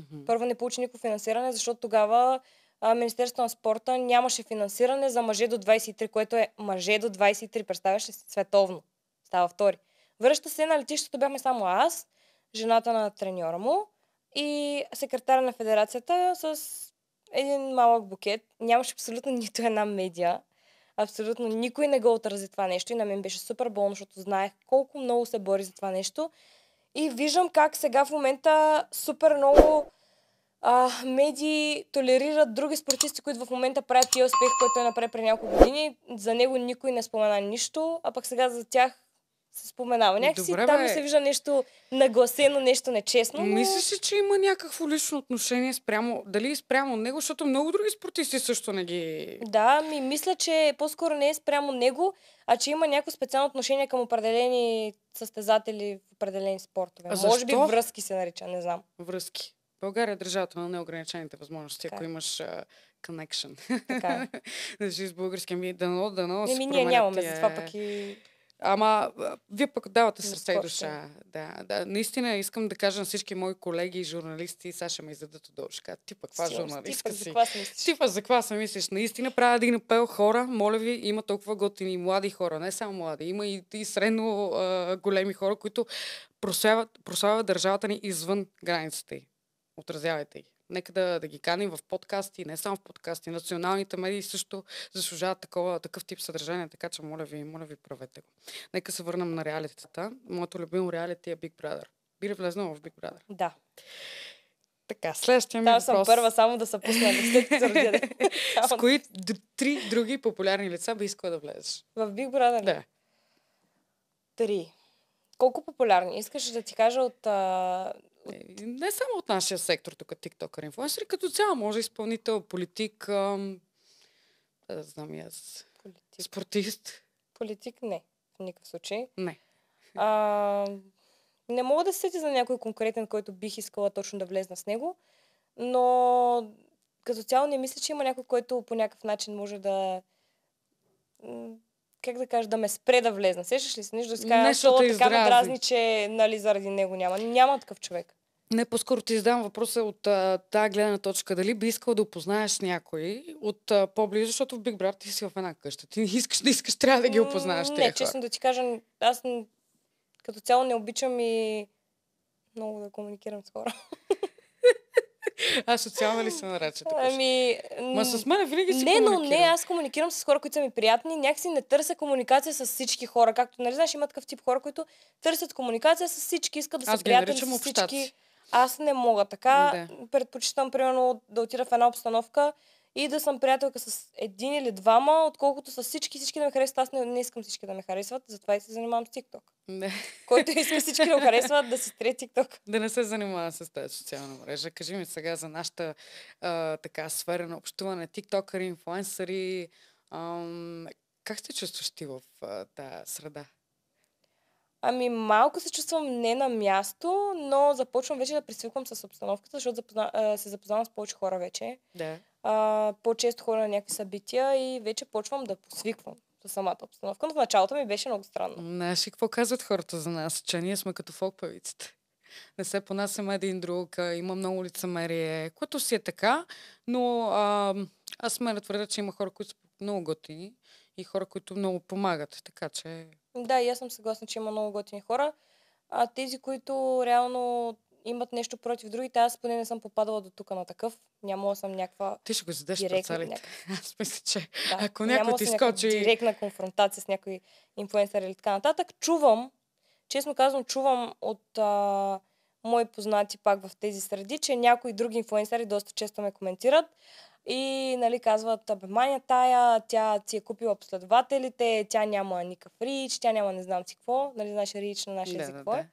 Mm-hmm. Първо не получи никакво финансиране, защото тогава а, Министерството на спорта нямаше финансиране за мъже до 23, което е мъже до 23, представяш ли световно става втори. Връща се на летището, бяхме само аз, жената на треньора му и секретаря на федерацията с един малък букет. Нямаше абсолютно нито една медия. Абсолютно никой не го отрази това нещо и на мен беше супер болно, защото знаех колко много се бори за това нещо. И виждам как сега в момента супер много а, медии толерират други спортисти, които в момента правят тия успех, който е направи при няколко години. За него никой не спомена нищо, а пък сега за тях се споменава. Някакси Добре, там бе. се вижда нещо нагласено, нещо нечестно. Но... Мислиш ли, че има някакво лично отношение спрямо, дали спрямо него, защото много други спортисти също не ги... Да, ми мисля, че по-скоро не е спрямо него, а че има някакво специално отношение към определени състезатели в определени спортове. А защо? Може би връзки се нарича, не знам. Връзки. България е държавата на неограничените възможности, така. ако е. имаш connection. Така. Значи с българския ми дано, дано. Не, ние нямаме, затова пък и Ама, вие пък давате сърце и душа. Да, да. Наистина искам да кажа на всички мои колеги и журналисти, сега ще ме издадат от дължка. ти пък каква журналистка си? Ти пък за каква се мислиш? Наистина правя един апел хора, моля ви, има толкова готини млади хора, не само млади, има и, и средно а, големи хора, които прославят, прославят държавата ни извън границите. Отразявайте ги. Нека да, да ги каним в подкасти, не само в подкасти. Националните медии също заслужават такова, такъв тип съдържание, така че моля ви, моля ви, правете го. Нека се върнем на реалитетата. Моето любимо реалити е Big Brother. Би ли влезнал в Big Brother? Да. Така, следващия ми Та, въпрос. съм първа, само да се пусна С кои д- три други популярни лица би искала да влезеш? В Big Brother? Да. Три. Колко популярни? Искаш да ти кажа от а, не само от нашия сектор, тук тиктокър, инфлуенсър, като цяло може изпълнител, политик, ам... да знам и аз. Политик. Спортист. Политик не, в никакъв случай. Не. А, не мога да се за някой конкретен, който бих искала точно да влезна с него, но като цяло не мисля, че има някой, който по някакъв начин може да как да кажа, да ме спре да влезна. Сещаш ли се? нещо да си кажа, Нещо така издрази. ме дразни, че нали, заради него няма. Няма такъв човек. Не, по-скоро ти задам въпроса от а, тази гледна точка. Дали би искал да опознаеш някой от а, по-близо, защото в Биг Брат ти си в една къща. Ти не искаш, не искаш, трябва да ги опознаеш. Не, честно хора. да ти кажа, аз като цяло не обичам и много да комуникирам с хора. аз социална ли се нарача? Ами... Ма с мен винаги си Не, но не, аз комуникирам с хора, които са ми приятни. Някакси не търся комуникация с всички хора. Както, нали знаеш, има такъв тип хора, които търсят комуникация с всички, искат да са аз приятели с всички. Аз не мога така. Да. Предпочитам, примерно, да отида в една обстановка, и да съм приятелка с един или двама, отколкото с всички, всички да ме харесват. Аз не, не искам всички да ме харесват, затова и се занимавам с TikTok. Не. Който иска всички да ме харесват, да се стре TikTok. Да не се занимава с тази социална мрежа. Кажи ми сега за нашата а, така сфера на общуване, тиктокъри, инфлуенсъри. Ам, как се чувстваш ти в тази среда? Ами малко се чувствам не на място, но започвам вече да присвиквам с обстановката, защото запозна, а, се запознавам с повече хора вече. Да. А, по-често хора на някакви събития и вече почвам да посвиквам за самата обстановка. Но в началото ми беше много странно. Знаеш ли какво казват хората за нас? Че ние сме като фолкпавиците. Не се понасяме един друг, има много лицемерие, което си е така, но а, аз сме да твърда, че има хора, които са много готини и хора, които много помагат. Така че да, и аз съм съгласна, че има много готини хора. А тези, които реално имат нещо против другите, аз поне не съм попадала до тук на такъв. Нямала съм някаква. Ти ще го задеш директна, пред Аз мисля, че да. ако някой ти скочи. Директна конфронтация с някой инфлуенсър или така нататък. Чувам, честно казвам, чувам от а, мои познати пак в тези среди, че някои други инфлуенсъри доста често ме коментират. И нали, казват, бе, маня тая, тя си е купила последователите, тя няма никакъв рич, тя няма не знам си какво, нали, знаеш рич на нашия да, език да, е?» да.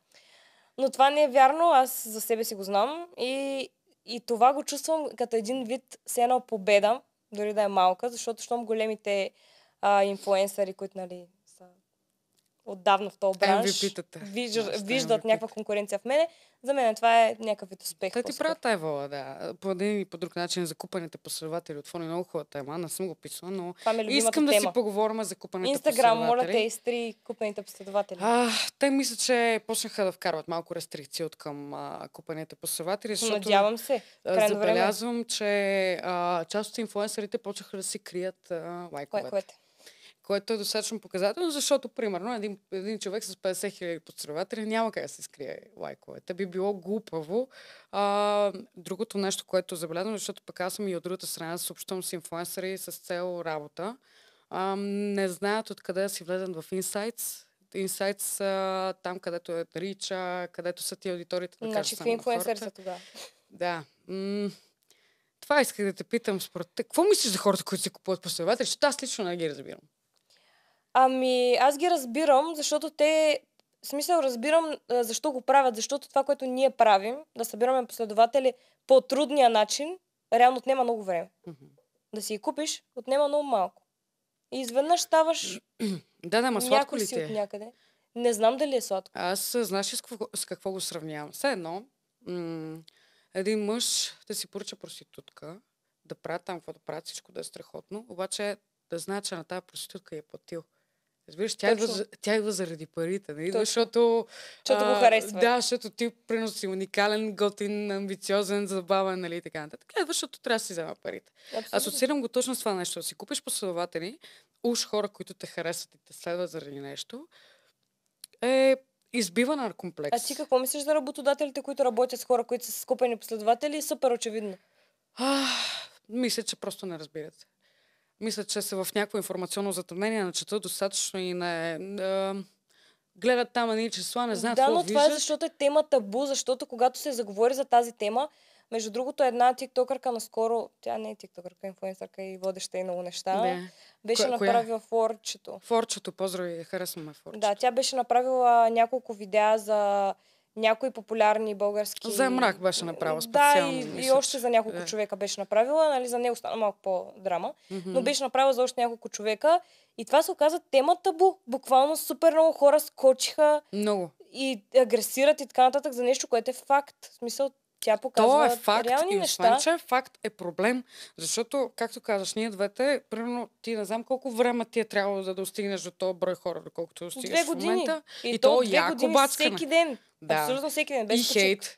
Но това не е вярно, аз за себе си го знам и, и това го чувствам като един вид с една победа, дори да е малка, защото щом големите а, инфуенсъри, които нали, отдавна в този бранш виждат, виждат някаква конкуренция в мене, за мен това е някакъв вид успех. Те ти правят вола, да. По един или по друг начин за купаните последователи отвори много хубава тема. Не съм го писала, но е искам тема. да си поговорим за купаните Instagram, последователи. Инстаграм, моля те, изтри купаните последователи. А, те мисля, че почнаха да вкарват малко рестрикции от към а, купаните последователи. Защото, Надявам се. забелязвам, време. че а, част от инфлуенсерите почнаха да си крият а, лайковете. лайковете което е достатъчно показателно, защото, примерно, един, един човек с 50 хиляди подстреватели няма как да се скрие лайковете. Би било глупаво. А, другото нещо, което забелязвам, защото пък аз съм и от другата страна, съобщувам с инфлуенсъри с цел работа, а, не знаят откъде да си влезат в Insights, Инсайтс са там, където е рича, където са ти аудиторията. Да значи, какви инфлуенсъри са тогава? Да. М- това исках да те питам. Според те. Какво мислиш за хората, които си купуват последователи? Защото аз лично не ги разбирам. Ами, аз ги разбирам, защото те, в смисъл разбирам защо го правят, защото това, което ние правим, да събираме последователи по трудния начин, реално отнема много време. Mm-hmm. Да си ги купиш, отнема много малко. И изведнъж ставаш да, да, ма сладко ли си е? от някъде. Не знам дали е сладко. Аз знаеш с какво, с какво го сравнявам? Все едно, м- един мъж да си поръча проститутка, да правят там каквото да правят, всичко да е страхотно, обаче да знае, че на тази проститутка е платил. Разбираш, тя, идва, тя идва заради парите, идва, нали? защото... Защото го харесва. Да, защото ти приноси уникален, готин, амбициозен, забавен, нали, и така нататък. Идва, защото трябва да си взема парите. Абсолютно. Асоциирам го точно с това нещо. си купиш последователи, уж хора, които те харесват и те следват заради нещо, е избива на комплекс. А ти какво мислиш за работодателите, които работят с хора, които са скупени последователи? Супер очевидно. А, мисля, че просто не разбират мисля, че са в някакво информационно затъмнение, на четат достатъчно и не... Е, е, гледат там едни числа, не знаят да, какво Да, но това е защото е тема табу, защото когато се заговори за тази тема, между другото, една тиктокърка наскоро, тя не е тиктокърка, инфуенсърка и водеща и много неща, не. беше Ко- направила коя? форчето. Форчето, поздрави, харесваме форчето. Да, тя беше направила няколко видеа за някои популярни български... За мрак беше направила специално. Да, и, и още за няколко е. човека беше направила. Нали, за нея остана малко по-драма. Mm-hmm. Но беше направила за още няколко човека. И това се оказа тема табу. Буквално супер много хора скочиха. Много. И агресират и така нататък за нещо, което е факт. В смисъл, тя показва То е факт реални и неща. че е факт е проблем, защото, както казваш, ние двете, примерно, ти не знам колко време ти е трябвало да достигнеш до този брой хора, доколкото достигаш две години. в момента. И, и то, то яко бацкане. Всеки ден. Да. Абсолютно всеки ден. Без и хейт.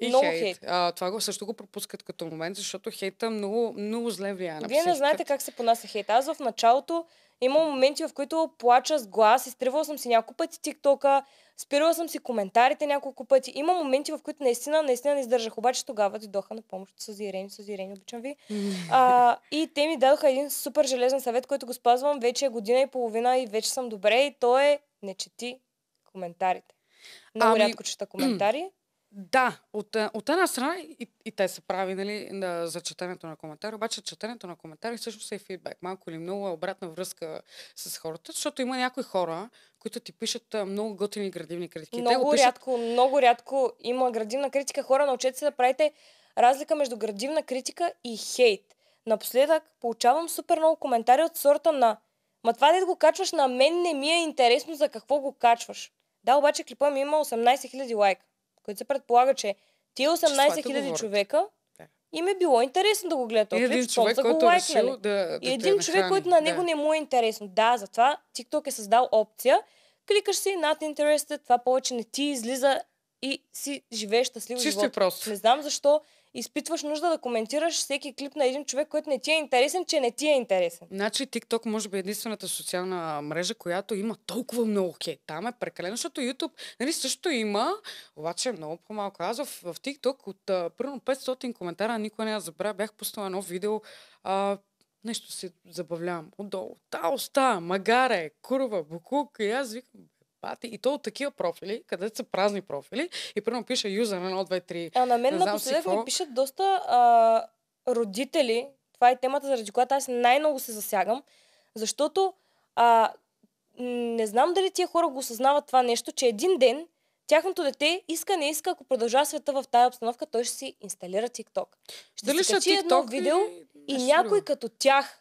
И много хейт. хейт. А, това го също го пропускат като момент, защото хейта много, много зле влияе на Вие не знаете как се понася хейт. Аз в началото имам моменти, в които плача с глас, изтривала съм си няколко пъти тиктока, спирала съм си коментарите няколко пъти. Има моменти, в които наистина, наистина не издържах. Обаче тогава дойдоха на помощ с Ирени обичам ви. а, и те ми дадоха един супер железен съвет, който го спазвам вече година и половина и вече съм добре. И то е не чети коментарите. Много ами... рядко чета коментари. Да, от, е, от една страна и, и те са прави нали, на, за четенето на коментари, обаче четенето на коментари всъщност е фидбек. Малко или много е обратна връзка с хората, защото има някои хора, които ти пишат е, много готини градивни критики. Много пишат... рядко, много рядко има градивна критика. Хора, научете се да правите разлика между градивна критика и хейт. Напоследък получавам супер много коментари от сорта на Ма това да го качваш на мен не ми е интересно за какво го качваш. Да, обаче клипа ми има 18 000 лайка, Което се предполага, че ти 18 000 човека и ми е било интересно да го гледат. И един човек, който го е лайкнали. Да, и един човек, който на него да. не му е интересно. Да, затова TikTok е създал опция. Кликаш си, над интересите, това повече не ти излиза и си живееш щастливо Чисто живот. Просто. Не знам защо изпитваш нужда да коментираш всеки клип на един човек, който не ти е интересен, че не ти е интересен. Значи TikTok може би е единствената социална мрежа, която има толкова много хейт. Там е прекалено, защото YouTube нали, също има, обаче е много по-малко. Аз в, в TikTok от първо 500 коментара, никой не я забравя, бях пуснала едно видео, а, нещо се забавлявам отдолу. Та оста, магаре, курва, букук. И аз викам, пати. И то от такива профили, където са празни профили. И първо пише юзер на 1, 2, 3. А на мен напоследък ми пишат доста а, родители. Това е темата, заради която аз най-много се засягам. Защото а, не знам дали тия хора го осъзнават това нещо, че един ден тяхното дете иска, не иска, ако продължава света в тази обстановка, той ще си инсталира TikTok. Ще Дали си качи TikTok едно видео и, и някой като тях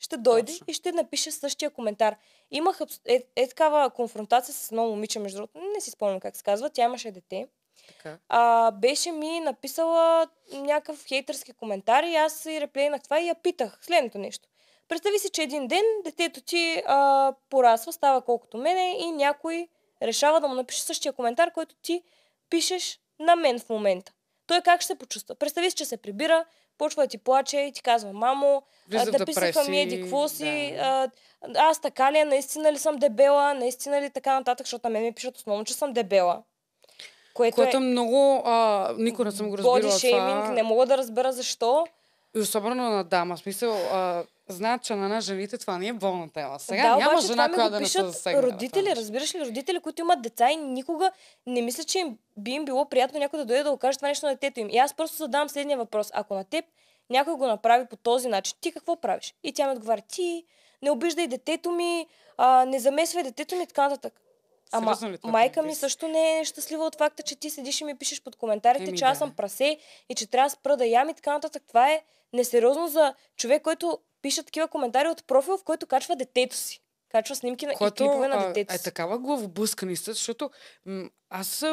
ще дойде Точно. и ще напише същия коментар. Имах е, е такава конфронтация с едно момиче, между другото, не си спомням как се казва, тя имаше дете. Така. А, беше ми написала някакъв хейтърски коментар и аз и реплейнах това и я питах следното нещо. Представи си, че един ден детето ти а, порасва, става колкото мене и някой решава да му напише същия коментар, който ти пишеш на мен в момента. Той как ще се почувства? Представи си, че се прибира, почва да ти плаче и ти казва, мамо, да писаха ми еди какво си, да. аз така ли, наистина ли съм дебела, наистина ли така нататък, защото на мен ми пишат основно, че съм дебела. Което, което е много... А, никога не съм го разбирала това. не мога да разбера защо. И особено на дама. Смисъл, а, знаят, че на нас жените това не е болна тема. Сега да, няма жена, която да не се засегне. Родители, е разбираш ли, родители, които имат деца и никога не мисля, че им, би им било приятно някой да дойде да окаже това нещо на детето им. И аз просто задавам следния въпрос. Ако на теб някой го направи по този начин, ти какво правиш? И тя ми отговаря, ти не обиждай детето ми, а, не замесвай детето ми и така нататък. Ама, ли е това, майка ми също не е щастлива от факта, че ти седиш и ми пишеш под коментарите, Еми, че да. аз съм прасе и че трябва да спра да ям и така нататък. Това е несериозно за човек, който пише такива коментари от профил, в който качва детето си. Качва снимки на Което, и клипове на детето е си. Е такава главобъсканица, защото м- аз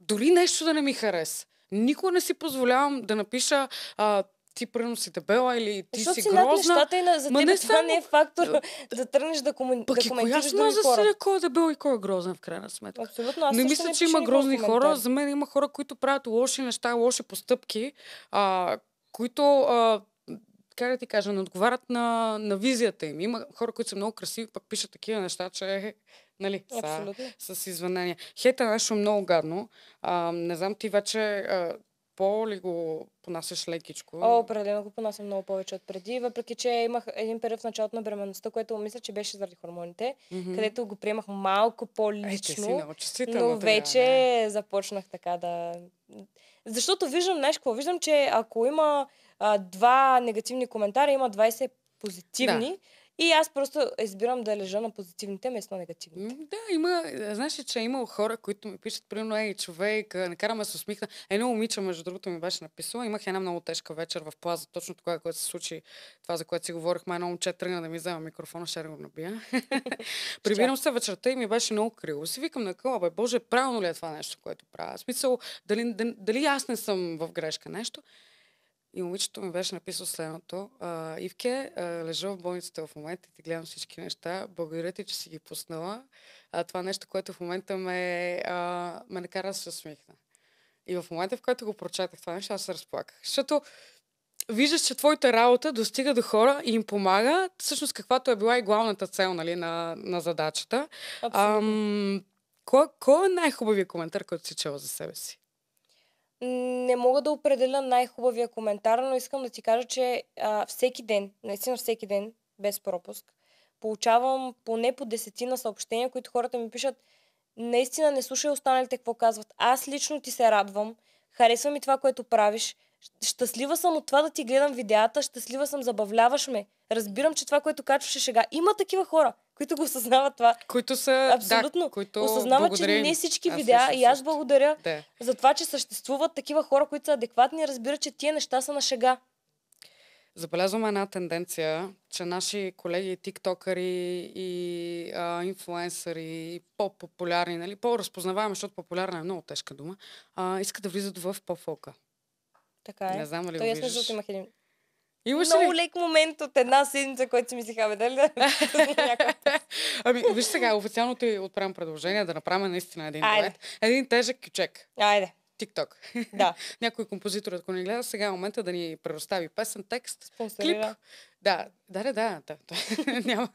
дори нещо да не ми хареса. Никога не си позволявам да напиша а, ти прено си дебела или ти Защо си, си грозна. нещата и на, за тебе не това само... не е фактор да тръгнеш да, комен... да коментираш други хора. Пък и коя да кой е дебел и кой е грозен в крайна сметка. Абсолютно. Аз не мисля, не че има грозни хора. За мен има хора, които правят лоши неща, лоши постъпки, а, които а, как да ти кажа, не отговарят на, на визията им. Има хора, които са много красиви, пък пишат такива неща, че нали, са, с извинения. Хейта нещо много гадно. А, не знам, ти вече а, по-ли го понасяш лекичко? О, определено го понасям много повече от преди, въпреки че имах един период в началото на бременността, което мисля, че беше заради хормоните, mm-hmm. където го приемах малко по-лично, е, си но вече да, започнах така да... Защото виждам нещо, виждам, че ако има а, два негативни коментара, има 20 позитивни, да и аз просто избирам да лежа на позитивните вместо ами на негативните. Да, има. Е, знаеш, че е има хора, които ми пишат, примерно, ей, човек, накара ме се усмихна. Едно момиче, между другото, ми беше написала. Имах една много тежка вечер в плаза, точно това, което се случи, това, за което си говорихме. Едно момче тръгна да ми взема микрофона, ще го набия. Прибирам се вечерта и ми беше много криво. Си викам на къла, бе, боже, правилно ли е това нещо, което правя? В смисъл, дали, дали, дали аз не съм в грешка нещо? И момичето ми беше написал следното. А, Ивке, а, лежа в болницата в момента и ти гледам всички неща. Благодаря ти, че си ги пуснала. А, това нещо, което в момента ме, а, ме накара да се усмихна. И в момента, в който го прочетах това нещо, аз се разплаках. Защото виждаш, че твоята работа достига до хора и им помага, всъщност каквато е била и главната цел нали, на, на задачата. Ам, кой, кой е най-хубавият коментар, който си чела за себе си? не мога да определя най-хубавия коментар, но искам да ти кажа, че а, всеки ден, наистина всеки ден, без пропуск, получавам поне по десетина съобщения, които хората ми пишат, наистина не слушай останалите какво казват. Аз лично ти се радвам, харесва ми това, което правиш, щастлива съм от това да ти гледам видеята, щастлива съм, забавляваш ме. Разбирам, че това, което качваш е шега. Има такива хора които го осъзнават това. Които са, Абсолютно. Да, които осъзнават, че не всички видеа и аз благодаря да. за това, че съществуват такива хора, които са адекватни и разбират, че тия неща са на шега. Забелязвам една тенденция, че наши колеги тиктокъри и а, инфлуенсъри, по-популярни, нали, по-разпознаваеми, защото популярна е много тежка дума, а, искат да влизат в по-фока. Така е. Не знам ли Той ясно, имах един Имаш много ли? лек момент от една седмица, който си мислиха, бе, дали да... ами, виж сега, официално ти отправям предложение да направим наистина един Айде. дует. Един тежък кючек. Айде. Тикток. Да. Някой композитор, ако не гледа, сега е момента да ни предостави песен, текст, Спонсори, клип. Да, да, да, да. да. Няма.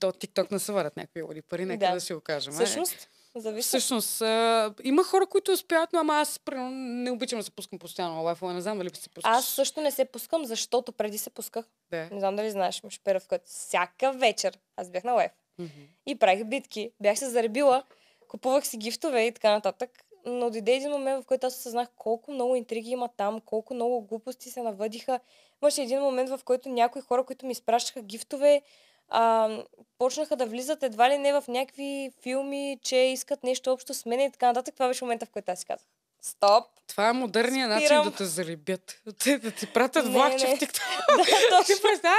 То тикток не се върят някакви пари, нека да. да си го кажем. Е. Всъщност, е. Зависи. Всъщност, а, има хора, които успяват, но ама аз не обичам да се пускам постоянно на лайфа. Не знам дали се пускаш. Аз също не се пускам, защото преди се пусках. Да. Не знам дали знаеш, в който всяка вечер аз бях на лайф. Mm-hmm. И правих битки. Бях се заребила, купувах си гифтове и така нататък. Но дойде един момент, в който аз осъзнах колко много интриги има там, колко много глупости се навъдиха. Имаше един момент, в който някои хора, които ми изпращаха гифтове, а, почнаха да влизат едва ли не в някакви филми, че искат нещо общо с мен и така нататък. Това беше момента, в който аз си казах. Стоп! Това е модерният Спирам. начин да те заребят. Те да ти пратят не, влакче не. в TikTok. да, точно.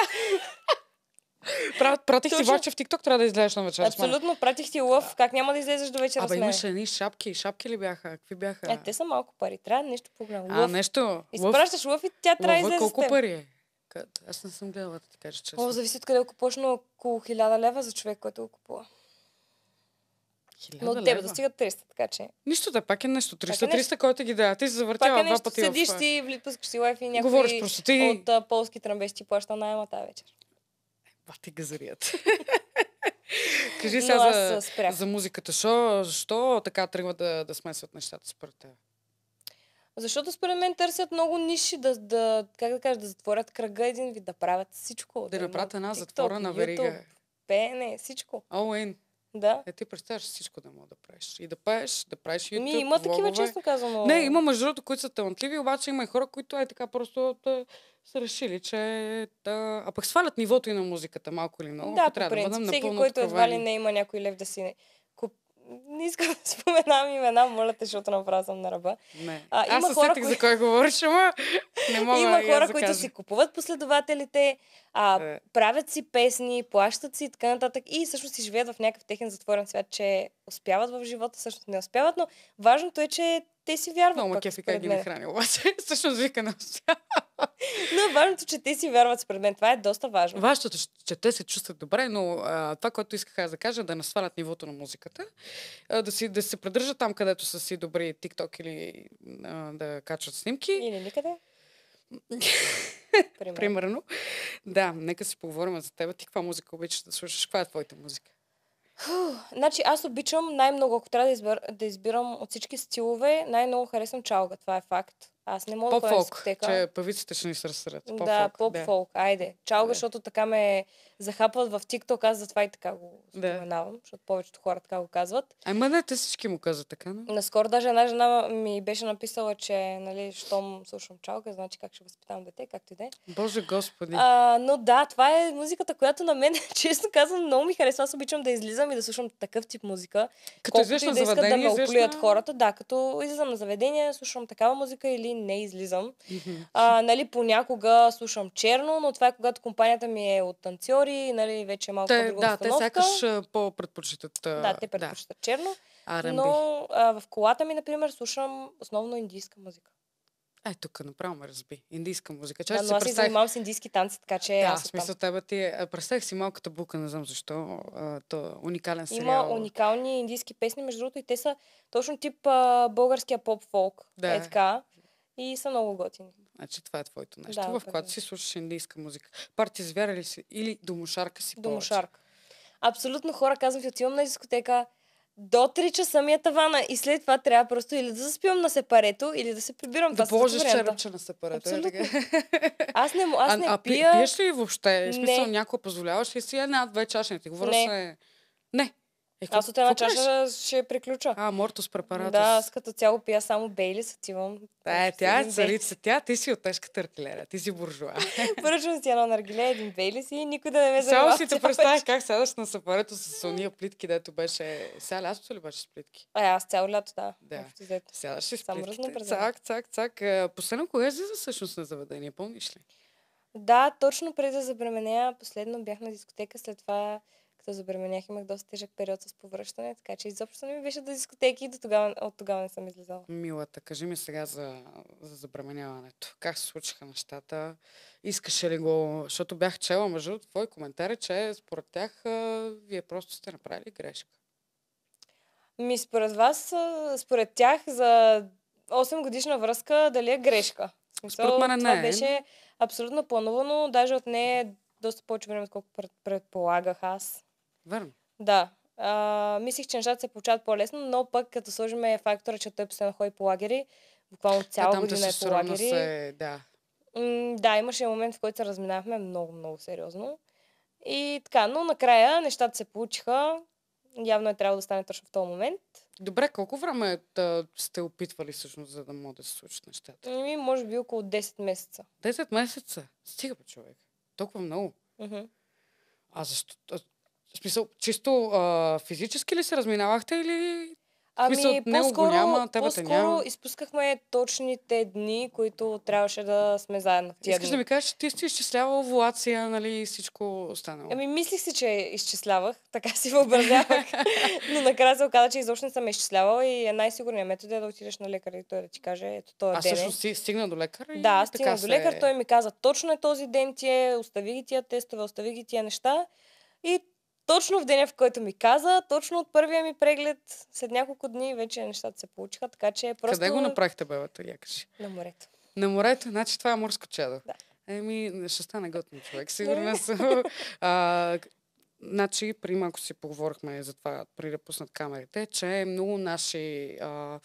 Прат, пратих Точно... ти влакче в ТикТок, трябва да излезеш на вечер. Абсолютно, пратих ти лъв. Как няма да излезеш до вечера Абе, имаше едни шапки. Шапки ли бяха? Какви бяха? Е, те са малко пари. Трябва е нещо по-голямо. А, нещо. Изпращаш лъв и тя трябва да излезе. колко пари е? Аз не съм гледала да ти кажа честно. О, зависи от къде го купуваш, но около 1000 лева за човек, който го купува. Но от тебе достигат 300, така че. Нищо да, пак е нещо. 300, 300, е който ги дава. Ти се завъртява е два пъти. Седиш ти, влипаш си лайф и някой Говориш, просто ти... от а, полски тръмбеш ти плаща найема тази вечер. Бати газарият. Кажи сега за, за музиката. Що, що така тръгва да, да смесват нещата според теб? Защото според мен търсят много ниши да, да как да кажа, да затворят кръга един вид, да правят всичко. Да, да направят една затвора на верига. Пене, всичко. All in. Да. Е, ти представяш всичко да мога да правиш. И да пееш, да правиш YouTube, Ми, има влогове. такива, честно казано. Не, има между другото, които са талантливи, обаче има и хора, които е така просто да, е, са решили, че... Да... А пък свалят нивото и на музиката малко или много. Да, по трябва принцип. Да бъдам всеки, който едва ли не има някой лев да си не искам да споменавам имена, моля те, защото направя съм на ръба. Не. А, има Аз хора, кои... за кой говориш, ама не мога Има хора, да които си купуват последователите, а, не. правят си песни, плащат си и така нататък. И всъщност си живеят в някакъв техен затворен свят, че успяват в живота, всъщност не успяват. Но важното е, че те си вярват. Много кефи как ги храни, обаче. Същност вика на успя. Но важното, е, че те си вярват според мен. Това е доста важно. Важното, е, че те се чувстват добре, но а, това, което исках да кажа, да не нивото на музиката, а, да, си, да се придържат там, където са си добри TikTok или а, да качват снимки. Или никъде. Примерно. Примерно. Да, нека си поговорим за теб. Ти каква музика обичаш да слушаш? Каква е твоята музика? Значи аз обичам най-много, ако трябва да, избър, да избирам от всички стилове, най-много харесвам чалга, това е факт. Аз не мога да поп дискотека. Че певиците ще ни се разсърдят. Да, поп-фолк, да. айде. Чалга, да. защото така ме захапват в TikTok, аз затова и така го споменавам, да. защото повечето хора така го казват. Ама не, те всички му казват така, не? Наскоро даже една жена ми беше написала, че, нали, щом слушам чалка, значи как ще възпитавам дете, както и да е. Боже господи. А, но да, това е музиката, която на мен, честно казвам, много ми харесва. Аз обичам да излизам и да слушам такъв тип музика. Като излизаш на да заведение, да ме излишна... хората, да, като излизам на заведение, слушам такава музика или не излизам. а, нали, понякога слушам черно, но това е когато компанията ми е от танцори кольори, нали, вече е малко те, друга Да, установка. те сякаш по-предпочитат. Да, те предпочитат да. черно. R&B. Но а, в колата ми, например, слушам основно индийска музика. Е, тук направо ме разби. Индийска музика. Чай, да, но аз представих... занимавам с индийски танци, така че... Да, аз в смисъл тебе ти... Е- представих си малката бука, не знам защо. А, то е уникален сериал. Има уникални индийски песни, между другото, и те са точно тип а, българския поп-фолк. Да. Е така и са много готини. Значи това е твоето нещо, да, в което е. си слушаш индийска музика. Парти звяра ли си или домошарка си Домошарка. Абсолютно хора, казвам, че отивам на дискотека, до 3 часа ми е тавана и след това трябва просто или да заспивам на сепарето, или да се прибирам. Да положиш черепче на сепарето. Е Абсолютно. Е, аз не, аз не а, а пиеш ли въобще? Не. В смисъл, някой позволяваш ли си е, една, две чаши? Не ти говоря, не. Се... не. Е, Аз от една чаша ще приключа. А, мортус препарат. Да, аз като цяло пия само бейли, отивам. Да, е, тя е царица. Тя, ти си от тежката артилерия. Ти си буржуа. Поръчвам си едно наргиле, един бейли си и никой да не ме занимава. Само си те представях как седаш на сапарето с уния плитки, дето беше... Сега лятото ли беше с плитки? А, е, аз цяло лято, да. Да. Сядаш и с плитките. Цак, цак, цак. Е, последно кога е за същност на заведение, помниш ли? Да, точно преди да забременя, последно бях на дискотека, след това като забременях имах доста тежък период с повръщане, така че изобщо не ми беше до дискотеки и до тогава, от тогава не съм излизала. Милата, кажи ми сега за, за забременяването. Как се случиха нещата? Искаше ли го? Защото бях чела, мъжа от твой коментар е, че според тях вие просто сте направили грешка. Ми според вас, според тях за 8 годишна връзка дали е грешка? според мен това не. беше абсолютно плановано, даже от нея е доста повече време, отколкото предполагах аз. Верно. Да. А, мислих, че нещата се получават по-лесно, но пък като сложиме фактора, че той постоянно ходи по лагери, буквално цяла да, година е по лагери. Се, да. М- да, имаше момент, в който се разминавахме много, много сериозно. И така, но накрая нещата се получиха. Явно е трябвало да стане точно в този момент. Добре, колко време да сте опитвали всъщност, за да могат да се случат нещата? И, ами, може би около 10 месеца. 10 месеца? Стига, по човек. Толкова много. Uh-huh. А защо? Смисъл, чисто а, физически ли се разминавахте или... Ами, смисъл, по-скоро, няма, по-скоро няма. изпускахме точните дни, които трябваше да сме заедно. Тия Искаш дни. да ми кажеш, че ти си изчислявал овулация, нали, и всичко останало. Ами, мислих си, че изчислявах, така си въобразявах. но накрая се оказа, че изобщо не съм изчислявала и е най-сигурният метод е да отидеш на лекар и той да ти каже, ето той е ден. А също си стигна до лекар? И да, стигна до лекар, се... той ми каза, точно е този ден ти е, остави ги тия тестове, остави ги тия неща. И точно в деня, в който ми каза, точно от първия ми преглед, след няколко дни вече нещата се получиха, така че просто... Къде го направихте бебето, якаш? На морето. На морето, значи това е морско чадо. Да. Еми, ще стане готно човек, сигурна съм. а, Значи, при малко си поговорихме за това, при да пуснат камерите, че много наши а,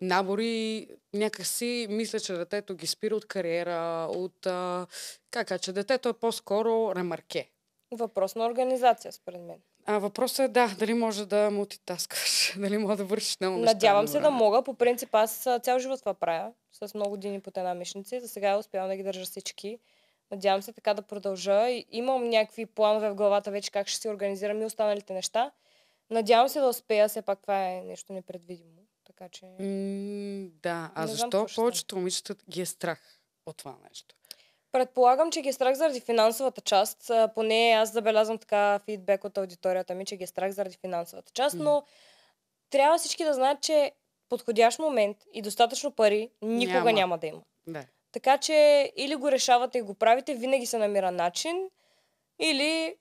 набори някакси мисля, че детето ги спира от кариера, от... А, как че детето е по-скоро ремарке. Въпрос на организация, според мен. А въпросът е да, дали може да мултитаскаш, дали може да вършиш много неща. Надявам се да мога. По принцип аз цял живот това правя. С много години под една мишница. За сега успявам да ги държа всички. Надявам се така да продължа. имам някакви планове в главата вече как ще си организирам и останалите неща. Надявам се да успея, все пак това е нещо непредвидимо. Така че... М- да, а Не защо повечето момичета ги е страх от това нещо? Предполагам, че ги е страх заради финансовата част. поне аз забелязвам така фидбек от аудиторията ми, че ги е страх заради финансовата част, но трябва всички да знаят, че подходящ момент и достатъчно пари никога няма, няма да има. Да. Така че или го решавате и го правите, винаги се намира начин, или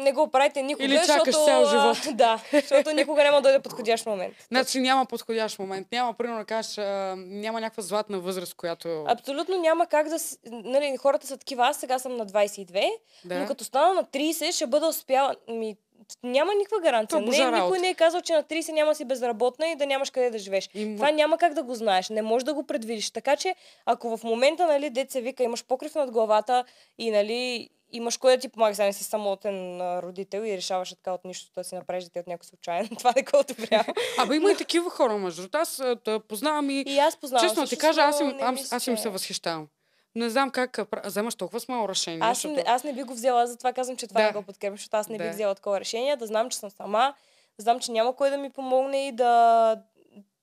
не го правите никога, Или чакаш защото, цял живот. да, защото никога няма да дойде подходящ момент. Значи няма подходящ момент. Няма, примерно, да кажеш, а, няма някаква златна възраст, която... Абсолютно няма как да... Нали, хората са такива, аз сега съм на 22, да. но като стана на 30, ще бъда успяла... Ми, няма никаква гаранция. Е не, е никой работа. не е казал, че на 30 няма си безработна и да нямаш къде да живееш. Има... Това няма как да го знаеш, не можеш да го предвидиш. Така че, ако в момента, нали, деца вика, имаш покрив над главата и, нали, имаш кой да ти помага, сега не си самотен родител и решаваш така от нищото да си направиш дете от някой случайен. Това не колкото добря. Абе има и такива хора, между другото. Аз да познавам и... И аз познавам. Честно ти кажа, аз им, аз, мисля, аз им се възхищавам. Не знам как вземаш толкова с малко решение. Аз, защото... аз не би го взела, затова казвам, че това да. не го подкрепям, защото аз не да. би взела такова решение, да знам, че съм сама, да знам, че няма кой да ми помогне и да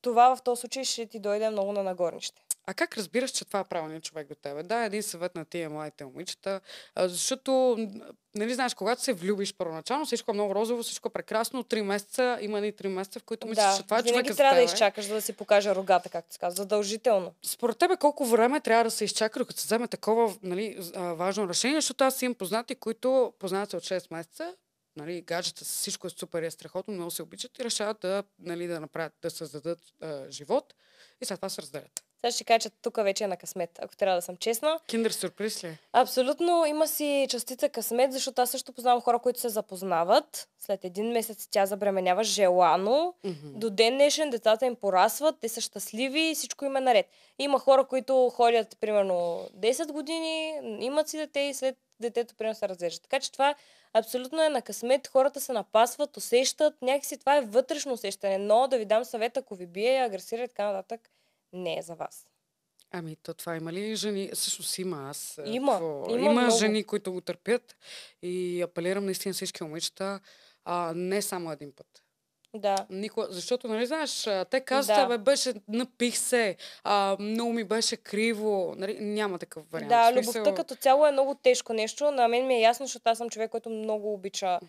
това в този случай ще ти дойде много на нагорнище. А как разбираш, че това е правилният човек до тебе? Да, един съвет на тия младите момичета, защото, нали знаеш, когато се влюбиш първоначално, всичко е много розово, всичко е прекрасно, три месеца, има и три месеца, в които мислиш, да, че това е човек е трябва да изчакаш, за да си покажа рогата, както се казва, задължително. Според тебе колко време трябва да се изчака, докато се вземе такова нали, важно решение, защото аз имам познати, които познават се от 6 месеца, нали, гаджета, всичко е супер и е страхотно, много се обичат и решават да, нали, да направят, да създадат а, живот и след това се разделят. Сега ще кажа, че тук вече е на късмет, ако трябва да съм честна. Киндер сюрприз ли? Абсолютно има си частица късмет, защото аз също познавам хора, които се запознават. След един месец тя забременява желано. Mm-hmm. До ден днешен децата им порасват, те са щастливи и всичко има е наред. Има хора, които ходят примерно 10 години, имат си дете и след детето примерно се разрежда. Така че това абсолютно е на късмет, хората се напасват, усещат, някакси това е вътрешно усещане, но да ви дам съвет, ако ви бие, агресира и така нататък, не е за вас. Ами, то това има ли жени? Също си има аз. Е, има. Какво? Има, има жени, които го търпят и апелирам наистина всички момичета, а, не само един път. Да. Никога, защото, нали, знаеш, те казват, да. бе, беше, напих се, а, много ми беше криво. Нали, няма такъв вариант. Да, смисъл... любовта като цяло е много тежко нещо. На мен ми е ясно, защото аз съм човек, който много обича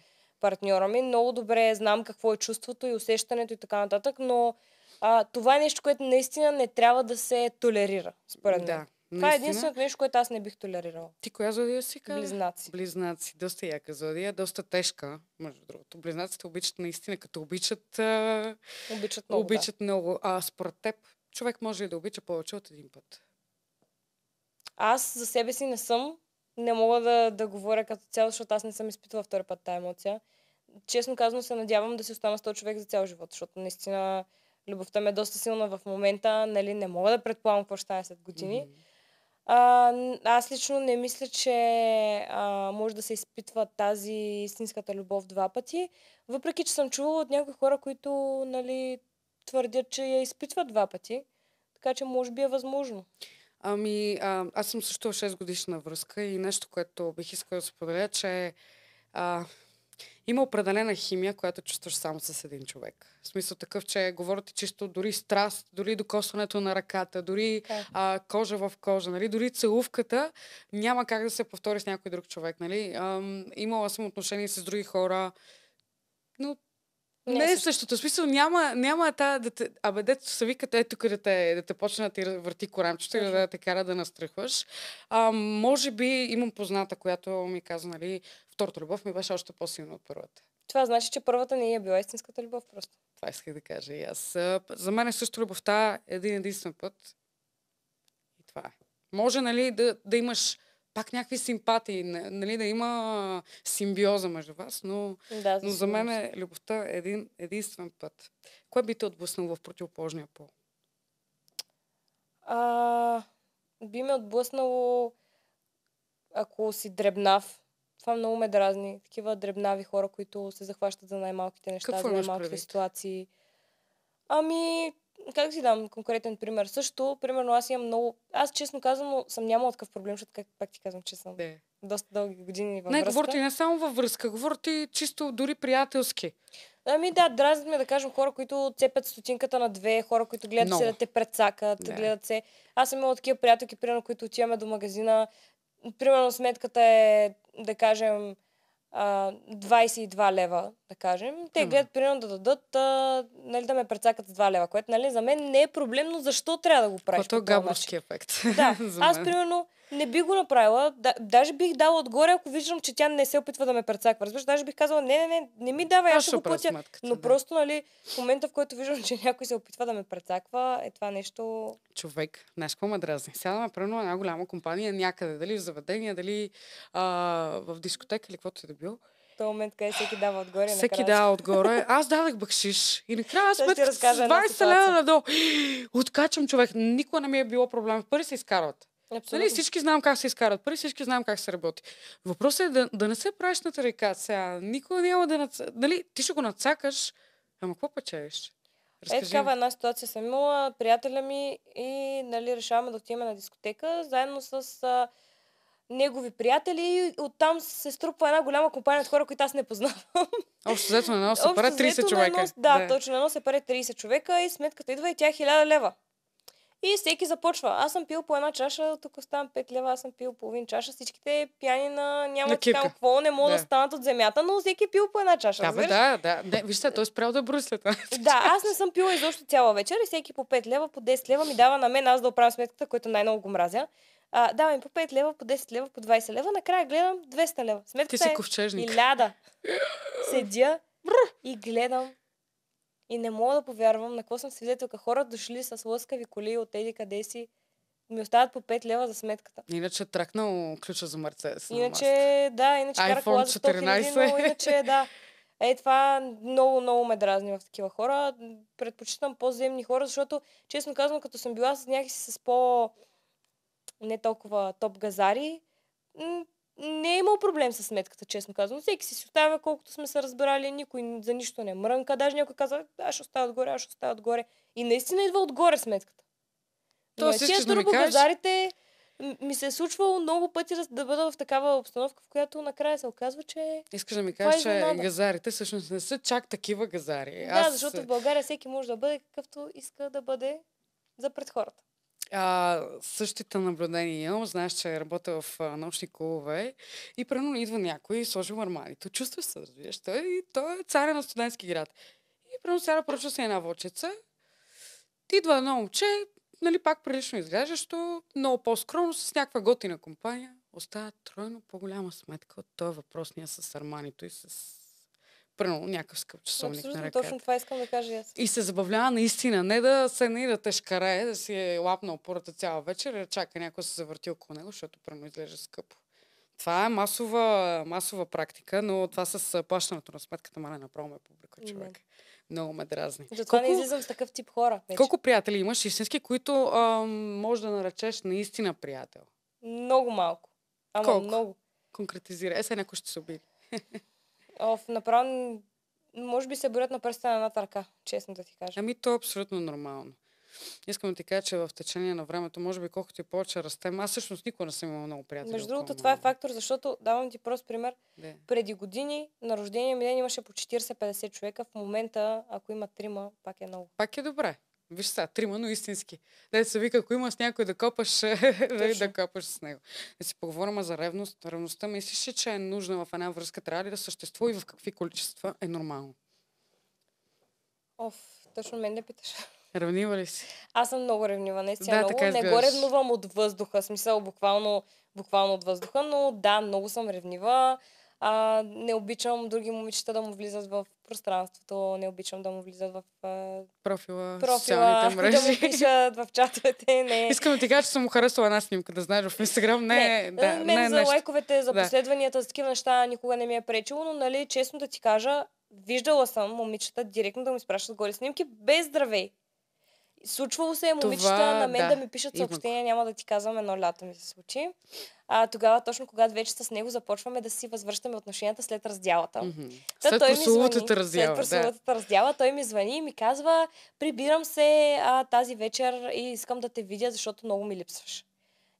партньора ми. Много добре знам какво е чувството и усещането и така нататък, но а, това е нещо, което наистина не трябва да се толерира, според да. мен. Това е наистина? е единственото нещо, което аз не бих толерирала. Ти коя зодия си казва? Близнаци. Близнаци. Доста яка зодия, доста тежка, между другото. Близнаците обичат наистина, като обичат... Обичат много, обичат да. много. А според теб, човек може ли да обича повече от един път? Аз за себе си не съм. Не мога да, да говоря като цяло, защото аз не съм изпитвала втори път тази емоция. Честно казано се надявам да се остана с този човек за цял живот, защото наистина любовта ми е доста силна в момента, нали, не мога да предполагам какво ще стане след години. Mm-hmm. А, аз лично не мисля, че а, може да се изпитва тази истинската любов два пъти, въпреки че съм чувала от някои хора, които нали, твърдят, че я изпитват два пъти, така че може би е възможно. Ами, а, аз съм също 6 годишна връзка и нещо, което бих искала да споделя, че а, има определена химия, която чувстваш само с един човек. В смисъл такъв, че говорите чисто дори страст, дори докосването на ръката, дори е. а, кожа в кожа, нали? дори целувката няма как да се повтори с някой друг човек. Нали? А, имала съм отношение с други хора, но не, не е, е същото. В смисъл няма, няма е та да те... Абе, дето се викат, ето тук да те, да те почне да ти върти корамчето и да те кара да настръхваш. А, може би имам позната, която ми каза, нали, втората любов ми беше още по-силна от първата. Това значи, че първата не е била истинската любов просто. Това исках да кажа и аз. За мен е също любовта един единствен път. И това е. Може, нали, да, да имаш пак някакви симпатии, нали, да има симбиоза между вас, но, да, но за мен е любовта е един единствен път. Кое би те отблъснал в противоположния пол? А, би ме отблъснало, ако си дребнав. Това много ме дразни. Такива дребнави хора, които се захващат за най-малките неща, Какво за най-малките ситуации. Ами, как си дам конкретен пример? Също, примерно, аз имам много... Аз, честно казвам, съм нямала такъв проблем, защото, как, пак ти казвам, че съм не. доста дълги години във не, връзка. Не, говорите не само във връзка, говорите чисто дори приятелски. Ами да, дразнят ме да кажем хора, които цепят стотинката на две, хора, които гледат се да те предсакат, не. гледат се. Аз съм имала такива приятелки, примерно, които отиваме до магазина. Примерно сметката е, да кажем, а, 22 лева, да кажем, те гледат примерно да дадат, а, нали, да ме прецакат с 2 лева, което нали, за мен не е проблемно, защо трябва да го правиш. Това е габровски ефект. Да, аз примерно не би го направила. Да, даже бих дала отгоре, ако виждам, че тя не се опитва да ме прецаква. Разбираш, даже бих казала, не, не, не, не ми давай, аз ще го платя. Но да. просто, нали, в момента, в който виждам, че някой се опитва да ме прецаква, е това нещо... Човек, знаеш какво ме дразни? Сега, например, една голяма компания някъде, дали в заведение, дали а, в дискотека или каквото е да било, този момент, къде всеки дава отгоре. Всеки дава отгоре. Аз дадах бакшиш. И накрая аз път с 20 лена надолу. Откачам човек. Никога не ми е било проблем. В пари се изкарват. Нали, Абсолютно. Нали, всички знам как се изкарат пари, всички знам как се работи. Въпросът е да, да не се правиш на тарика сега. Никога няма да... Нац... Нали, ти ще го нацакаш, ама какво печелиш? е, такава една ситуация съм имала, приятеля ми и нали, решаваме да отиваме на дискотека, заедно с а, негови приятели и оттам се струпва една голяма компания от хора, които аз не познавам. Общо взето на едно се паре 30 човека. Да, да, точно на едно се пари 30 човека и сметката идва и тя е 1000 лева. И всеки започва. Аз съм пил по една чаша, тук оставам 5 лева, аз съм пил половин чаша. Всичките пияни на няма на там какво, не могат да. да станат от земята, но всеки е пил по една чаша. Да, бе, да, да. Не, вижте, той е спрял да това. да, аз не съм пила изобщо цяла вечер и всеки по 5 лева, по 10 лева ми дава на мен аз да оправя сметката, което най-много го мразя. А, давам им по 5 лева, по 10 лева, по 20 лева, накрая гледам 200 лева. Сметката Ти си е ковчежник. е ляда. Седя, и гледам и не мога да повярвам на какво съм свидетелка. Хора дошли с лъскави коли от еди къде си. Ми остават по 5 лева за сметката. Иначе тръкнал ключа за Мерцедес. Иначе, да, иначе iPhone кола за 100 000, но иначе, да. Е, това много, много ме дразни в такива хора. Предпочитам по-земни хора, защото, честно казвам, като съм била с някакси с по... не толкова топ газари, не е имал проблем с сметката, честно казвам. Всеки си си оставя колкото сме се разбрали, никой за нищо не мрънка. Даже някой казва, аз ще оставя отгоре, аз ще оставя отгоре. И наистина идва отгоре сметката. То си значи, ще ми базарите ми се е случвало много пъти да бъда в такава обстановка, в която накрая се оказва, че. Искаш да ми е кажеш, че газарите всъщност не са чак такива газари. Да, Аз... защото в е, България всеки може да бъде какъвто иска да бъде за пред хората. А, същите наблюдения имам. Знаеш, че работя в а, научни клубове и прено идва някой и сложи мармалите. Чувства се, разбираш. Той, и той е царя на студентски град. И прено сега поръчва се една вълчица. Идва едно момче, нали, пак прилично изглеждащо, много по-скромно, с някаква готина компания. Остава тройно по-голяма сметка от този въпросния с арманито и с Прено някакъв скъп часовник Абсолютно, на точно това искам да кажа аз. И се забавлява наистина. Не да се не да тежкарае, да си е лапнал пората цяла вечер и да чака някой се завърти около него, защото прено изглежда скъпо. Това е масова, масова практика, но това с плащането на сметката мале направо ме публика, човек. Не. Много ме дразни. Затова колко, не излизам с такъв тип хора. Вече. Колко приятели имаш истински, които може да наречеш наистина приятел? Много малко. Ама колко? много. Конкретизира. Е, сега някой ще се обиди. Оф, направо, може би се борят на пръста на една търка, честно да ти кажа. Ами то е абсолютно нормално. Искам да ти кажа, че в течение на времето, може би колкото и повече растем, аз всъщност никога не съм имал много приятели. Между другото, това е фактор, защото давам ти прост пример. Де. Преди години на рождение ми ден имаше по 40-50 човека. В момента, ако има трима, пак е много. Пак е добре. Виж са, трима, но истински. Да се вика, ако имаш някой да копаш, нали, да, да копаш с него. Да си поговорим за ревност. Ревността мислиш, че е нужна в една връзка, трябва ли да съществува и в какви количества е нормално? Оф, точно мен да питаш. Ревнива ли си? Аз съм много ревнива, наистина. Да, много. Не го ревнувам от въздуха, смисъл буквално, буквално от въздуха, но да, много съм ревнива. А, не обичам други момичета да му влизат в пространството, не обичам да му влизат в а... профила, профила мрежи. да му пишат в чатовете. Не. Искам да ти кажа, че съм му харесала една снимка, да знаеш, в Инстаграм не, не да, мен не е за нещо. лайковете, за последванията, за такива неща никога не ми е пречило, но нали, честно да ти кажа, виждала съм момичета директно да ми изпращат голи снимки без здравей. Случвало се е момичета Това, на мен да, да ми пишат съобщения, няма да ти казвам, едно лято ми се случи. А, тогава, точно когато вече с него започваме да си възвръщаме отношенията след раздялата. Mm-hmm. Та, след прословутата раздяла. След прословутата да. раздяла той ми звъни и ми казва, прибирам се а, тази вечер и искам да те видя, защото много ми липсваш.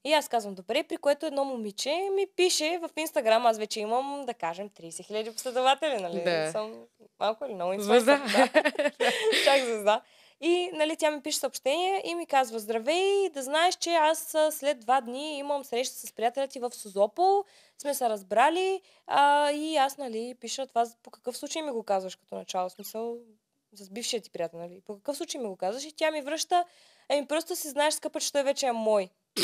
И аз казвам, добре, при което едно момиче ми пише в Инстаграм, аз вече имам, да кажем, 30 хиляди последователи, нали? Да. Съм малко или много инстаграм. Да. Чак звезда. И нали, тя ми пише съобщение и ми казва, здравей, да знаеш, че аз след два дни имам среща с приятеля ти в Созопол, сме се разбрали а, и аз нали, пиша това, по какъв случай ми го казваш като начало, смисъл за бившия ти приятел, нали? По какъв случай ми го казваш? И тя ми връща, еми просто си знаеш, скъпа, че той вече е мой.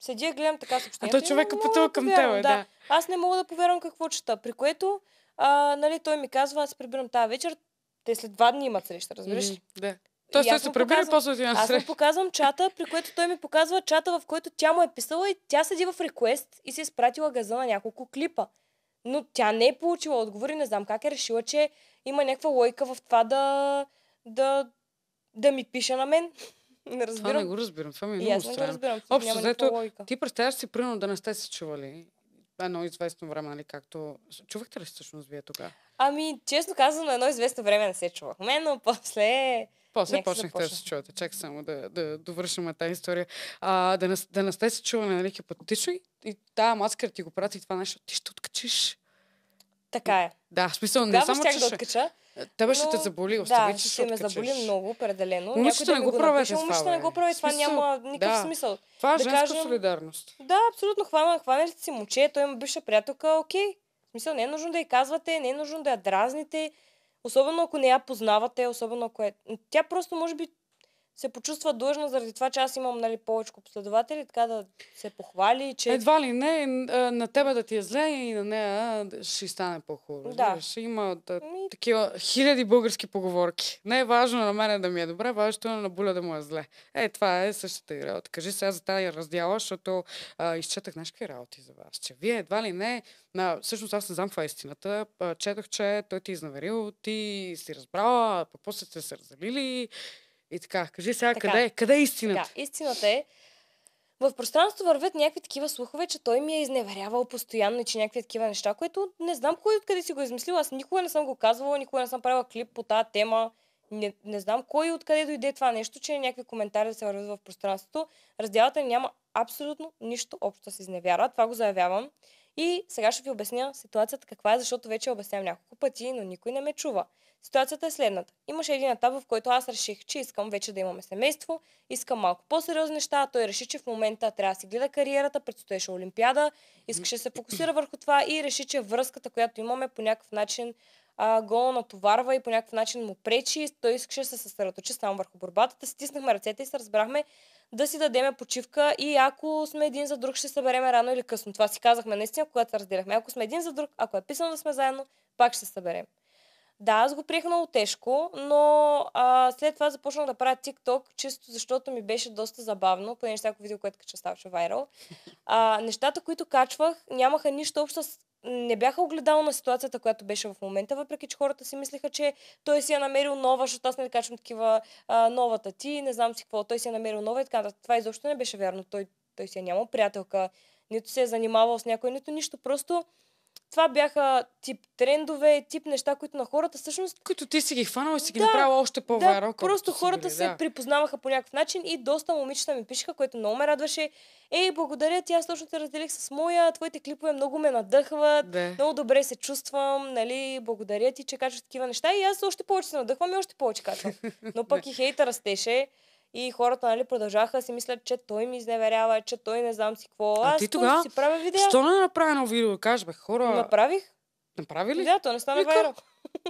Седя, гледам така съобщението. А то човека е пътува към теб, да. да. Аз не мога да повярвам какво чета. При което, а, нали, той ми казва, аз прибирам тази вечер, те след два дни имат среща, разбираш? Mm, да. Тоест, той се прибира и после отива Аз му показвам чата, при което той ми показва чата, в който тя му е писала и тя седи в реквест и си е спратила газа на няколко клипа. Но тя не е получила отговор и не знам как е решила, че има някаква лойка в това да, да, да ми пише на мен. Не разбирам. Това не го разбирам. Това ми е много разбирам. Общо, заето, ти представяш си, примерно, да не сте се чували едно известно време, нали, както... Чувахте ли всъщност вие тогава? Ами, честно казано, едно известно време не се чувахме, но после... После почнахте да се чувате. чакай само да, да довършим тази история. А, да, не, да не сте се чували, нали, хипотетично и, и маска маскара ти го прати това нещо. Ти ще откачиш. Така е. Да, в смисъл не Тогава само, ще да откача, те беше те заболи, остави, да, че ще ме заболи много, определено. Умишлено не го правя това. Умишлено не го прави, това няма никакъв да. смисъл. Това е да женска кажем... солидарност. Да, абсолютно. Хвана, ли си момче, той има бивша приятелка, окей. В смисъл, не е нужно да я казвате, не е нужно да я дразните. Особено ако не я познавате, особено ако е... Тя просто може би се почувства длъжна заради това, че аз имам нали, повече последователи, така да се похвали. Че... Едва ли не, на тебе да ти е зле и на нея ще стане по-хубаво. Да. Ще има да, Ми... такива хиляди български поговорки. Не е важно на мене да ми е добре, важното е на Буля да му е зле. Е, това е същата и работа. Кажи сега за тази раздяла, защото а, изчетах нещо работи за вас. Че вие едва ли не на, всъщност аз не знам това е истината. Четох, че той ти е изнаверил, ти си разбрала, после сте се разделили и така, кажи сега така, къде е, Къде е истината? Така, истината е, в пространството вървят някакви такива слухове, че той ми е изневерявал постоянно и че някакви такива неща, което не знам кой откъде си го е измислил. Аз никога не съм го казвала, никога не съм правила клип по тази тема. Не, не знам кой откъде дойде това нещо, че някакви коментари да се вървят в пространството. Разделата няма абсолютно нищо общо с изневяра. Това го заявявам. И сега ще ви обясня ситуацията каква е, защото вече обяснявам няколко пъти, но никой не ме чува. Ситуацията е следната. Имаше един етап, в който аз реших, че искам вече да имаме семейство, искам малко по-сериозни неща. Той реши, че в момента трябва да си гледа кариерата, предстоеше Олимпиада, искаше да се фокусира върху това и реши, че връзката, която имаме по някакъв начин а, го натоварва и по някакъв начин му пречи. той искаше да се съсредоточи само върху борбата. Да стиснахме ръцете и се разбрахме да си дадеме почивка и ако сме един за друг, ще съберем рано или късно. Това си казахме наистина, когато се разделяхме. Ако сме един за друг, ако е писано да сме заедно, пак ще се съберем. Да, аз го приех много тежко, но а, след това започнах да правя TikTok, чисто защото ми беше доста забавно, поне всяко видео, което кача ставаше вайрал. А, нещата, които качвах, нямаха нищо общо с не бяха огледала на ситуацията, която беше в момента, въпреки че хората си мислеха, че той си е намерил нова, защото аз не качвам такива а, новата ти, не знам си какво, той си е намерил нова и така нататък. Това изобщо не беше вярно. Той, той си е нямал приятелка, нито се е занимавал с някой, нито нищо. Просто това бяха тип трендове, тип неща, които на хората всъщност... Които ти си ги хванала и си ги да, направила още по-вайрал. Да, просто хората били, да. се припознаваха по някакъв начин и доста момичета ми пишеха, което много ме радваше. Ей, благодаря ти, аз точно те разделих с моя, твоите клипове много ме надъхват, да. много добре се чувствам, нали, благодаря ти, че качваш такива неща и аз още повече се надъхвам и още повече качвам. Но пък и хейта растеше. И хората, нали, продължаха да си мислят, че той ми изневерява, че той не знам си какво. А, а ти тогава си правя видео. Що не направи едно видео? Кажа, бе, хора... Направих. Направи ли? Да, то не стана вайрал.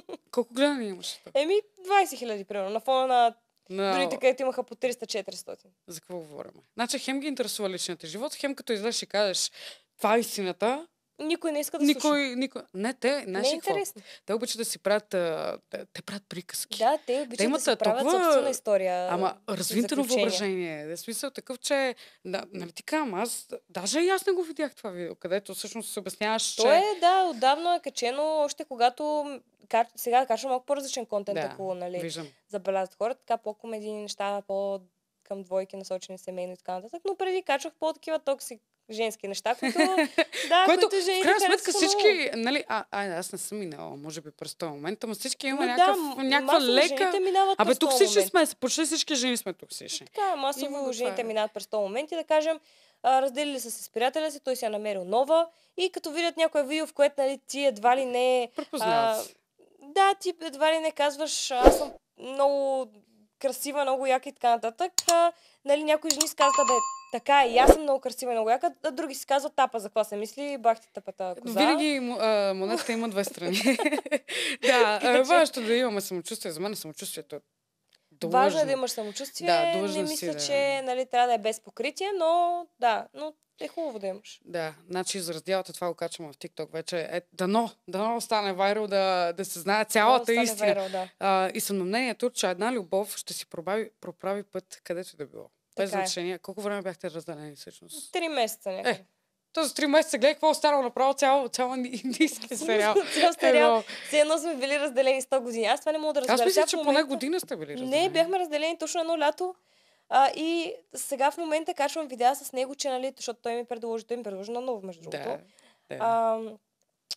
Колко гледания имаш? Еми, 20 хиляди, примерно, на фона на на... Другите, където имаха по 300-400. За какво говорим? Значи хем ги интересува личният живот, хем като излезеш и кажеш това е истината, никой не иска да никой, слуша. Никой, не, те, знаеш не е какво? Те обичат да си правят, а, те, те правят приказки. Да, те обичат те да си правят толкова... собствена история. Ама развинтено въображение. В е, смисъл такъв, че, да, нали ти казвам, аз даже и аз не го видях това видео, където всъщност се обясняваш, То че... е, да, отдавно е качено, още когато кар... сега кажа малко по-различен контент, да, ако нали, виждам. забелязват хората, така по-комедийни неща, по към двойки насочени семейно и така нататък, но преди качвах по-такива токсик женски неща, които, да, което, които жените в крайна сметка всички, нали, а, а, аз не съм минала, може би през този момент, ама всички има да, някаква лека... Абе, всички сме, почти всички жени сме токсични. Така, масово Има жените да е. минават през този момент и да кажем, а, разделили са се с приятеля си, той си е намерил нова и като видят някое видео, в което нали, ти едва ли не... Да, ти едва ли не казваш, аз съм много красива, много яка и така нататък. А, нали, някои жени си казват, бе, така е, и аз съм много красива и много яка, а други си казват тапа, за какво се мисли, бахте тъпата коза. Винаги монетата има две страни. да, важно е да имаме самочувствие. За мен самочувствието е Важно е да имаш самочувствие. Да, не мисля, да. че нали, трябва да е без покритие, но да, но е хубаво да имаш. Да, значи за раздялата това го качвам в TikTok вече. Е, дано, дано стане вайрал да, да се знае цялата дано истина. да. а, и съм на мнението, че една любов ще си проправи, проправи път където да било. Без е. значение. Колко време бяхте разделени всъщност? Три месеца някъде. Е, за три месеца гледах какво е останало направо цял, цял индийски сериал. цял сериал. Все едно сме били разделени 100 години. Аз това не мога да разбера. Аз мисля, че поне година сте били разделени. Не, бяхме разделени точно едно лято. А, и сега в момента качвам видеа с него, че, нали, защото той ми предложи, той ми предложи на ново, между другото. Да, да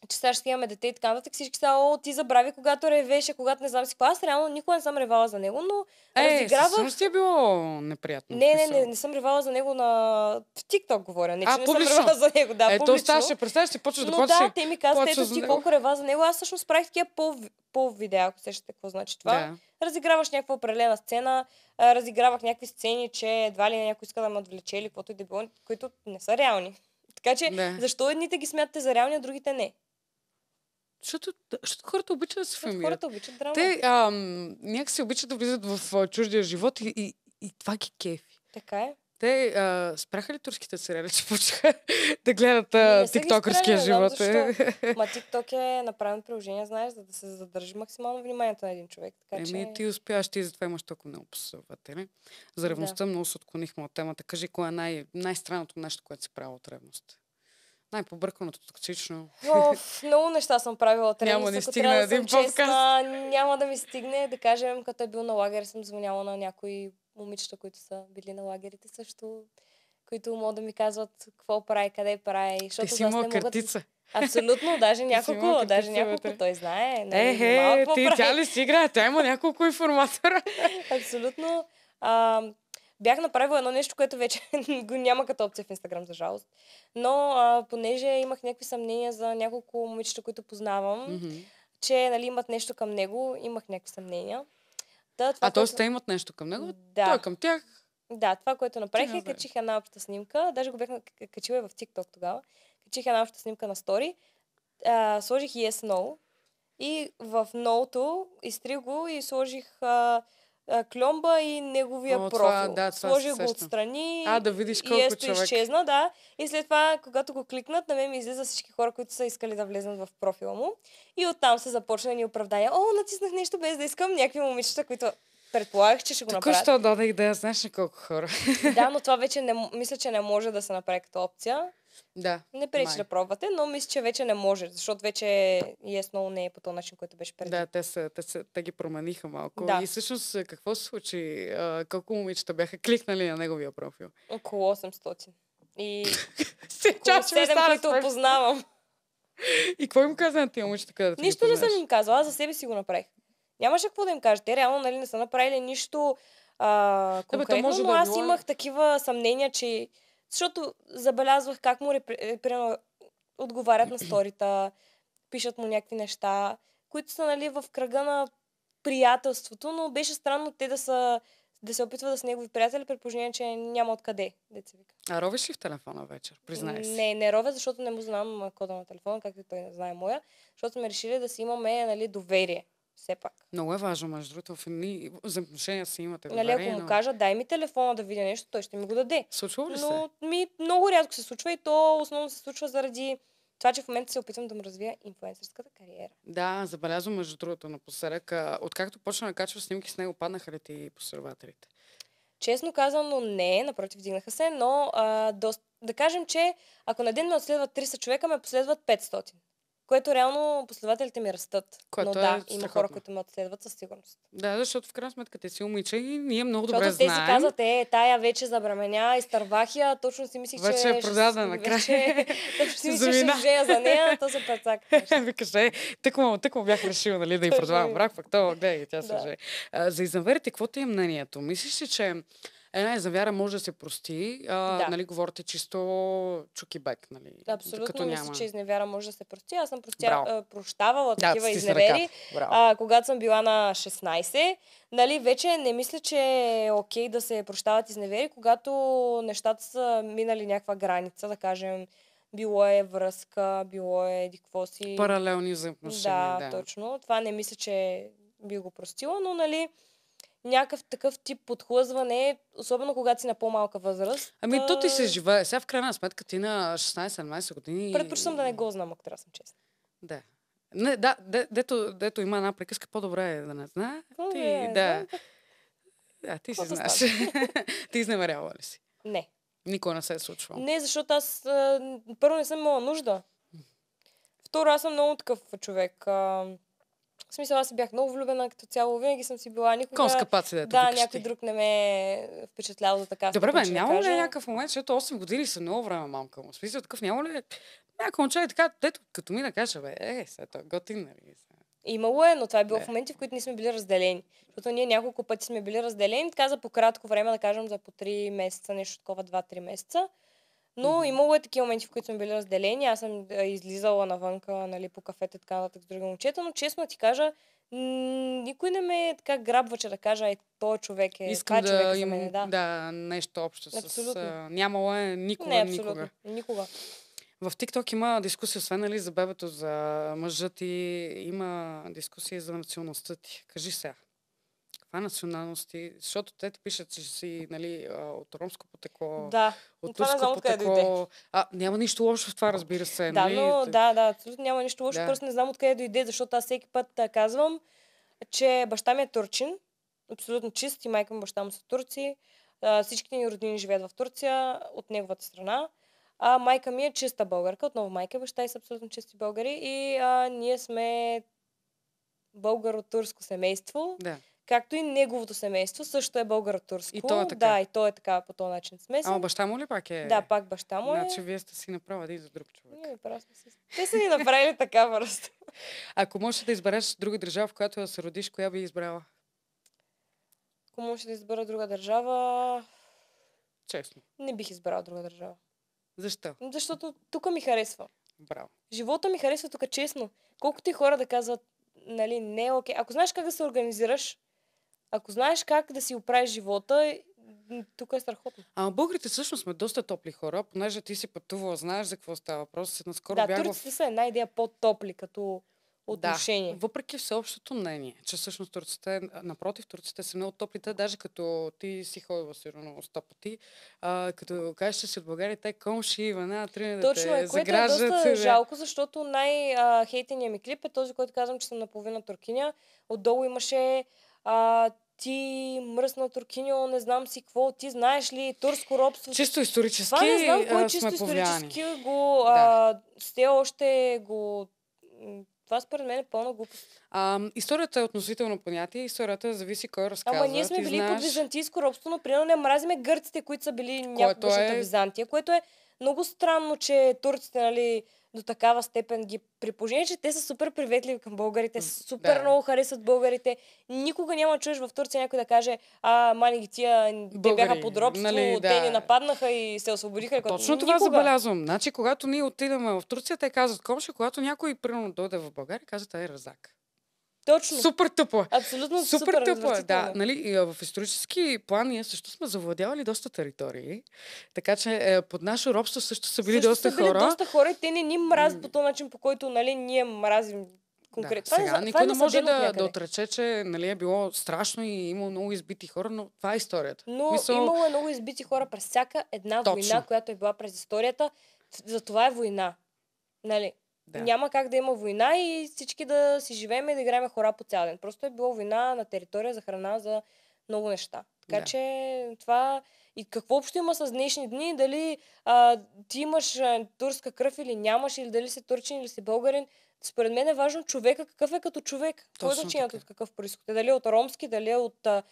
че сега ще имаме дете и така нататък, всички са, о, ти забрави, когато ревеше, когато не знам си какво. Аз реално никога не съм ревала за него, но е, разигравах... Е, ти е било неприятно. Не, не, не, не, съм ревала за него на... В TikTok говоря, не, че а, не публично. съм ревала за него, да, е, Ето, ставаше, представяш, ти почваш да плачеш. да, те ми казват, ето ти колко рева за него. Аз всъщност правих такива по, видеа, ако сещате какво значи това. Да. Разиграваш някаква определена сцена, разигравах някакви сцени, че едва ли някой иска да ме отвлече или каквото и да било, които не са реални. Така че, не. защо едните ги смятате за реални, а другите не? Защото, защото хората обичат да се фамилират. Хората обичат драма. Те ам, някакси обичат да влизат в а, чуждия живот и, и, и това ги кефи. Така е. Те а, спряха ли турските сериали, че почнаха да гледат тиктокърския живот? Е? Знам, Ма тикток е направено приложение, знаеш, за да се задържи максимално вниманието на един човек. Така, Еми, че... ти успяваш, ти затова имаш толкова много последователи. За ревността да. много се отклонихме от темата. Кажи, кое е най- най-странното нещо, което си правил от ревност? Най-побърканото, токсично. Оф, много неща съм правила от Няма да стигне да един подкаст. Честна, няма да ми стигне, да кажем, като е бил на лагер, съм звъняла на някой момичета, които са били на лагерите също, които могат да ми казват какво прави, къде прави. Защото Ти си могат... картица. Абсолютно, даже няколко, даже няколко той знае. Не, нали, е, е, ти тя ли си играе? Тя има няколко информатора. Абсолютно. А, бях направила едно нещо, което вече го няма като опция в Инстаграм, за жалост. Но а, понеже имах някакви съмнения за няколко момичета, които познавам, mm-hmm. че нали, имат нещо към него, имах някакви съмнения. Да, това, а т.е. Което... те имат нещо към него? Да. Той е към тях. Да, това, което направих е, качих една обща снимка. Даже го бях качила и в TikTok тогава. Качих една обща снимка на стори. А, сложих Yes No. И в ноуто изтрих го и сложих... А, кльомба и неговия О, профил. Това, да, това Сложи го отстрани а, да видиш колко и есто човек. изчезна, да. И след това, когато го кликнат, на мен ми излиза всички хора, които са искали да влезнат в профила му. И оттам се започна ни оправдания. О, натиснах нещо без да искам. Някакви момичета, които предполагах, че ще го направят. Току-що дадах да знаеш на колко хора. Да, но това вече не, мисля, че не може да се направи като опция. Да. Не пречи да пробвате, но мисля, че вече не може, защото вече Yes No не е по този начин, който беше преди. Да, те, са, те, са, те ги промениха малко. Да. И всъщност какво се случи? Колко момичета бяха кликнали на неговия профил? Около 800. И около 7, които познавам. И какво им каза на тия момичета, където Нищо не съм им казала, аз за себе си го направих. Нямаше какво да им кажа. Те реално нали, не са направили нищо а, конкретно, да, бе, може но да е аз било... имах такива съмнения, че защото забелязвах как му репри... Е, отговарят на сторита, пишат му някакви неща, които са нали, в кръга на приятелството, но беше странно те да са да се опитва да с негови приятели, предположение, че няма откъде, деца вика. А ровиш ли в телефона вечер? Признай си. Не, не ровя, защото не му знам кода на телефона, както той не знае моя, защото сме решили да си имаме нали, доверие все пак. Много е важно, между другото, в едни взаимоотношения си имате. Нали, ако му но... кажа, дай ми телефона да видя нещо, той ще ми го даде. Случва ли се? Но ми много рядко се случва и то основно се случва заради това, че в момента се опитвам да му развия инфлуенсърската кариера. Да, забелязвам между другото напоследък. Откакто почна да качва снимки с него, паднаха ли ти последователите? Честно казано, не, напротив, дигнаха се, но а, доста, да кажем, че ако на ден ме отследват 300 човека, ме последват 500. Което реално последователите ми растат. Което Но е да, е има страхотно. хора, които ме отследват със сигурност. Да, защото в крайна сметка те си момиче и ние много защото добре знаем. Защото те си казват, е, тая вече забраменя, и старвахия, точно си мислих, вече че... Е вече е продадена накрая. Точно си мислих, че ще за нея, то се прецак. Викаш, е, тъкмо, тъкмо бях решила нали, да й продавам брак, пък то, гледай, тя се да. За изнаверите, какво ти е мнението? Мислиш ли, че Една завяра може да се прости, а, да. нали, говорите чисто бек, нали? Абсолютно като мисля, че изневяра може да се прости. Аз съм простя, прощавала да, такива изневери, а, когато съм била на 16. Нали, вече не мисля, че е окей да се прощават изневери, когато нещата са минали някаква граница, да кажем, било е връзка, било е дикво си. Паралелни взаимоотношения, да, да. точно. Това не мисля, че би го простила, но нали някакъв такъв тип подхлъзване, особено когато си на по-малка възраст. Ами то ти се живее. Сега в крайна сметка ти на 16-17 години... Предпочитам да не го знам, ако трябва да съм честна. Да. Не, да, де, дето, дето има една приказка, по-добре е да не знае. Ти, не, да. Да, ти си знаеш. ти изнемеряла ли си? Не. Никой не се е случвал. Не, защото аз първо не съм имала нужда. Второ, аз съм много такъв човек в смисъл, аз бях много влюбена като цяло. Винаги съм си била никога... Конска паци, да, да някой друг не ме е впечатлял за така. Добре, бе, няма ли някакъв момент, защото 8 години са много време малка му. Смисъл, такъв няма ли някой момче е така, дето като ми да кажа, бе, е, сега е готин, нали? Имало е, но това е било yeah. в моменти, в които ние сме били разделени. Защото ние няколко пъти сме били разделени, така за по-кратко време, да кажем за по 3 месеца, нещо такова, 2-3 месеца. Но mm-hmm. имало е такива моменти, в които сме били разделени. Аз съм излизала навънка, нали, по кафета и така нататък с други момчета, но честно ти кажа, никой не ме така грабва, че да кажа, е, той човек е, Искам това да човек е за мен, да. да, нещо общо абсолютно. с... А, нямало е никога, не, абсолютно. никога. Никога. В Тикток има дискусия, освен нали, за бебето, за мъжът ти, има дискусия за националността ти. Кажи сега, каква националност ти, защото те ти пишат, че си нали, от ромско потекло, да. от турско е потекло. А, няма нищо лошо в това, разбира се. Да, нали? но, да, да, абсолютно няма нищо лошо, да. просто не знам откъде дойде, защото аз всеки път казвам, че баща ми е турчин, абсолютно чист и майка ми баща му са турци. А, всичките ни родини живеят в Турция, от неговата страна. А майка ми е чиста българка, отново майка и баща и са абсолютно чисти българи и а, ние сме българо-турско семейство. Да. Както и неговото семейство също е българо-турско. И то е така. Да, и то е така по този начин смесен. А баща му ли пак е? Да, пак баща му е. Значи вие сте си направили един за друг човек. Не, ами, просто си. Те са ни направили така просто. Ако можеш да избереш друга държава, в която да се родиш, коя би избрала? Ако можеш да избера друга държава... Честно. Не бих избрала друга държава. Защо? Защото тук ми харесва. Браво. Живота ми харесва тук честно. Колкото и хора да казват, нали, не е окей. Ако знаеш как да се организираш, ако знаеш как да си оправиш живота, тук е страхотно. А българите всъщност сме доста топли хора, понеже ти си пътувала, знаеш за какво става въпрос. Наскоро да, бях турците в... са една идея по-топли като отношение. Да, въпреки всеобщото мнение, че всъщност турците, напротив, турците са много топлите, даже като ти си ходила сигурно сто пъти, като кажеш, че си от България, те конши, Ивана, тръгне да Точно е, което е доста жалко, защото най-хейтеният ми клип е този, който казвам, че съм наполовина туркиня. Отдолу имаше а, ти мръсна туркиньо, не знам си какво, ти знаеш ли турско робство. Чисто исторически Това не знам кой чисто повлияни. исторически го, да. а, още го... Това според мен е пълна глупост. А, историята е относително понятие, историята зависи кой разказва. Ама ние сме ти били знаеш... под византийско робство, но примерно не мразиме гърците, които са били някога е... Византия, което е много странно, че турците, нали, до такава степен ги припожени, че те са супер приветливи към българите, супер да. много харесват българите. Никога няма чуеш в Турция някой да каже, а, мани ги тия, Българи, те бяха подробство, нали, да. те ни нападнаха и се освободиха. Точно никога. това забелязвам. Значи, когато ние отидем в Турция, те казват комши, когато някой примерно дойде в България, казват, ай, разак. Точно. Супер тъпо е. Абсолютно супер, супер тъпо е. Да, нали, и в исторически план ние също сме завладявали доста територии. Така че е, под наше робство също са били също доста са били хора. доста хора и те не ни мразят mm. по този начин, по който нали, ние мразим конкретно. Да, това е сега това никой е не може да, да отрече, че нали, е било страшно и има много избити хора, но това е историята. Но Мисъл... имало е много избити хора през всяка една Точно. война, която е била през историята. За това е война. Нали? Да. Няма как да има война и всички да си живеем и да играем хора по цял ден. Просто е било война на територия за храна, за много неща. Така да. че това и какво общо има с днешни дни, дали а, ти имаш а, турска кръв или нямаш, или дали си турчин или си българин, според мен е важно човека какъв е като човек. Кой е значението от какъв происход е? Дали е от ромски, дали е от а,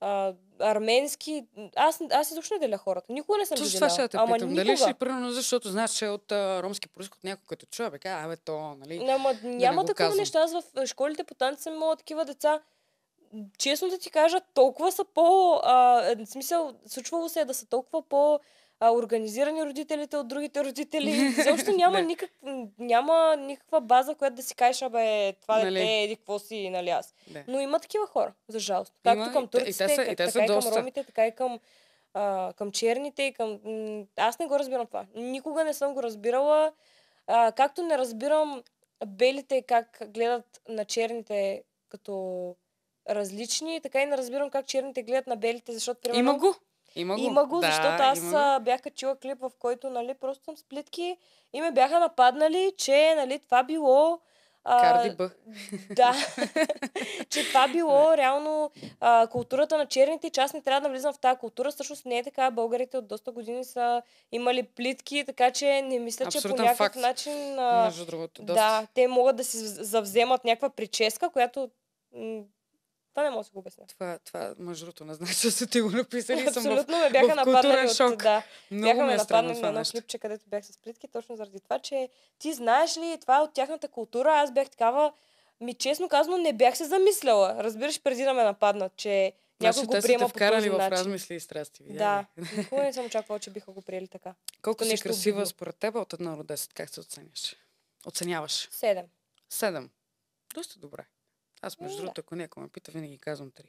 а, арменски. Аз, аз изобщо не деля хората. Никога не съм Точно това ще те Ама питам. Никога. Дали ще примерно, защото знаеш, че от а, ромски происход някой като чува, бе, абе то, нали? Ама, да няма не такива неща. Аз в школите по танци съм имала такива деца. Честно да ти кажа, толкова са по... А, е, в смисъл, случвало се е да са толкова по а, организирани родителите от другите родители. Защо няма, никак, няма никаква база, която да си кажеш, абе, това нали? дете еди какво си, нали аз. Не. Но има такива хора, за жалост. Както към турците, и те са, и те са така доста. и към ромите, така и към, а, към черните. И към... Аз не го разбирам това. Никога не съм го разбирала. А, както не разбирам белите как гледат на черните като различни, така и не разбирам как черните гледат на белите, защото примерно... Има го! Има го, Има го да, защото аз има... бях качила клип, в който нали, просто съм с плитки и ме бяха нападнали, че нали, това било... А, Карди Б. Да, че това било реално а, културата на черните, че аз не трябва да влизам в тази култура. Всъщност не е така. Българите от доста години са имали плитки, така че не мисля, Абсолютен че по някакъв факт. начин... А, Между другото, доста. Да, те могат да си завземат някаква прическа, която това не може да го обясня. Това, това между другото, не знам, че са ти го написали. Абсолютно съм в, ме бяха в нападнали шок. от... Да, Много бяха ме, ме е нападнали на едно клипче, където бях с плитки, точно заради това, че ти знаеш ли, това е от тяхната култура. Аз бях такава, ми честно казано, не бях се замисляла. Разбираш, преди да ме нападнат, че някой значи го приема те вкарали в размисли и страсти. Видя да. Нали? Никога не съм очаквала, че биха го приели така. Колко си красива било. според теб от 1 до 10? Как се оценяш? Оценяваш? Седем. Седем. Доста добре. Аз, между другото, да. ако някой ме пита, винаги казвам три.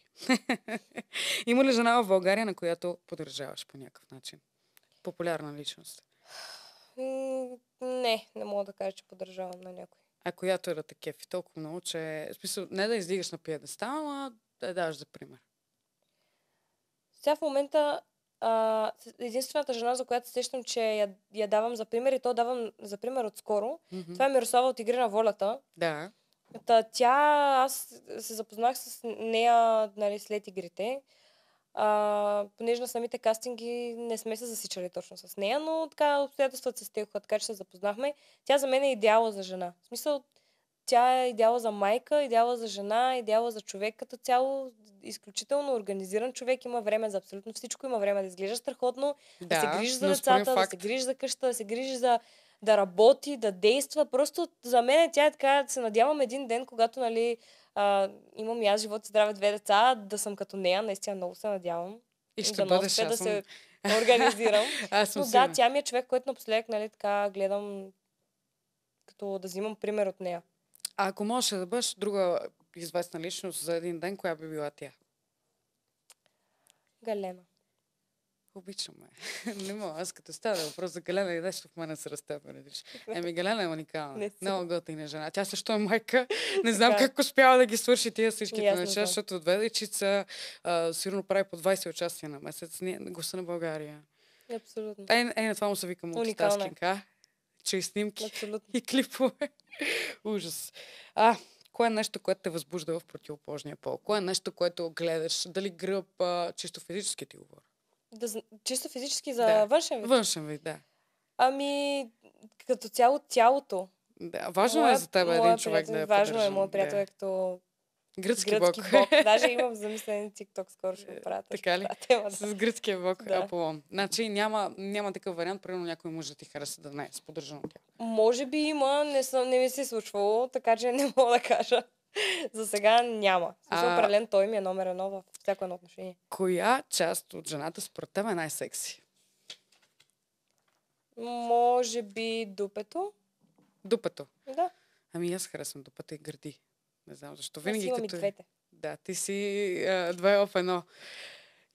Има ли жена в България, на която подържаваш по някакъв начин? Популярна личност? Не, не мога да кажа, че подържавам на някой. А която е да кефи толкова много, че... Списал, не да издигаш на става, а да даваш за пример. Сега в момента а, единствената жена, за която сещам, че я, я давам за пример и то давам за пример отскоро, mm-hmm. това е Мирослава от Игри на волята. Да. Та, тя, аз се запознах с нея нали, след игрите. А, понеже на самите кастинги не сме се засичали точно с нея, но така обстоятелствата се стекоха, така че се запознахме. Тя за мен е идеала за жена. В смисъл, тя е идеала за майка, идеала за жена, идеала за човек като цяло. Изключително организиран човек, има време за абсолютно всичко, има време да изглежда страхотно, да, да се грижи за децата, да се грижи за къща, да се грижи за да работи, да действа. Просто за мен тя е така, се надявам един ден, когато нали, а, имам я аз живот и здраве две деца, да съм като нея. Наистина много се надявам. И ще да бъдеш, да съм... се организирам. аз съм Но да, тя ми е човек, който напоследък нали, така, гледам като да взимам пример от нея. А ако можеш да бъдеш друга известна личност за един ден, коя би била тя? Галена обичаме. не мога, аз като става въпрос за Галена и нещо в мене се разтепа. Нали, Еми, Галена е уникална. Много готина е жена. Тя също е майка. Не знам е. как успява да ги свърши тия всичките неща, защото от две дечица сигурно прави по 20 участия на месец. Ние, гостта на България. Абсолютно. Ей, е, на това му се вика е. мултитаскинг, а? Че и снимки Абсолютно. и клипове. Ужас. А, кое е нещо, което те възбужда в противоположния пол? Кое е нещо, което гледаш? Дали гръб, а, чисто физически ти говоря? Да, чисто физически за да. външен вид? Външен вид, да. Ами, като цяло тялото. Да, важно е моя, е за теб един човек приятел, да е Важно е, моят приятел да. е като Гръцки, гръцки бог. бог. Даже имам замислен тикток, скоро ще го е, пратя. Така ли? Тема, да. С гръцкия бог да. Аполон. Значи няма, няма такъв вариант, примерно някой може да ти хареса да не е с поддържано тяло. Може би има, не, съм, не ми се е случвало, така че не мога да кажа. За сега няма. Също определен той ми е номер едно в всяко едно отношение. Коя част от жената според теб е най-секси? Може би дупето. Дупето? Да. Ами аз харесвам дупата и гърди. Не знам защо. Винаги като... и двете. Да, ти си два две в едно.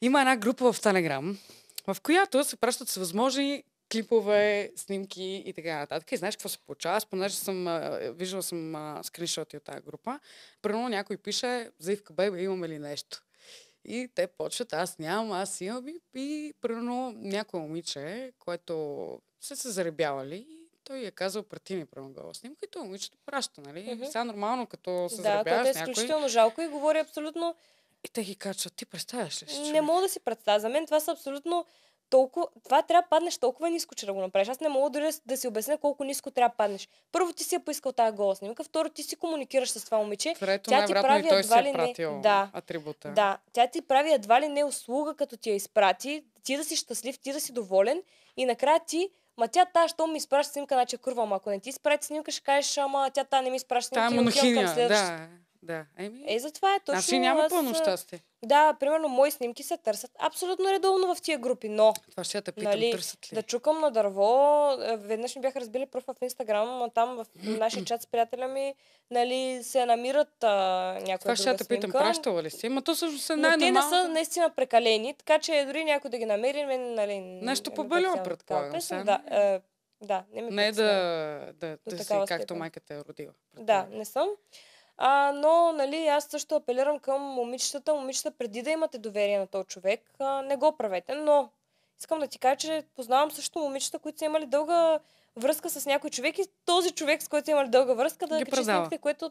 Има една група в Телеграм, в която се пращат всевъзможни клипове, снимки и така нататък. И знаеш какво се получава? Аз понеже съм, виждала съм скриншоти от тази група, примерно някой пише, завивка бебе, имаме ли нещо? И те почват, аз нямам, аз имам и, и примерно някое момиче, което се са заребявали той е казал, прати ми премагала снимка и то момичето праща, нали? Mm-hmm. Сега нормално, като се да, заребяваш Да, е изключително някой... жалко и говори абсолютно... И те ги качват, ти представяш ли? Не мога да си представя. За мен това са абсолютно толкова, това трябва да паднеш толкова ниско, че да го направиш. Аз не мога дори да, си обясня колко ниско трябва да паднеш. Първо ти си е поискал тази гола снимка, второ ти си комуникираш с това момиче. Трето, тя ти прави той едва е ли не... Да, атрибута. да, тя ти прави едва ли не услуга, като ти я изпрати, ти да си щастлив, ти да си доволен и накрая ти Ма тя та, що ми изпраща снимка, значи курва, ама ако не ти изпрати снимка, ще кажеш, ама тя та не ми изпраща снимка, та, отивам към следващата. Да. Да, еми. Е, това е точно. Значи няма пълно щастие. Да, примерно мои снимки се търсят абсолютно редовно в тия групи, но... Това ще те питам, нали, търсят ли? Да чукам на дърво. Е, веднъж ми бяха разбили пръв в Инстаграм, но там в нашия чат с приятеля ми нали, се намират а, някои Това ще те питам, пращала ли си? Ма то също се най те не са наистина прекалени, така че дори някой да ги намери, мен, нали... Нещо по-бело, предполагам. Така, да, е. е, да, не ми Не е да, да, да си както майката е родила. Да, не съм. А, но нали, аз също апелирам към момичетата. Момичета, преди да имате доверие на този човек, а, не го правете. Но искам да ти кажа, че познавам също момичета, които са имали дълга връзка с някой човек и този човек, с който са имали дълга връзка, да качи снимките, което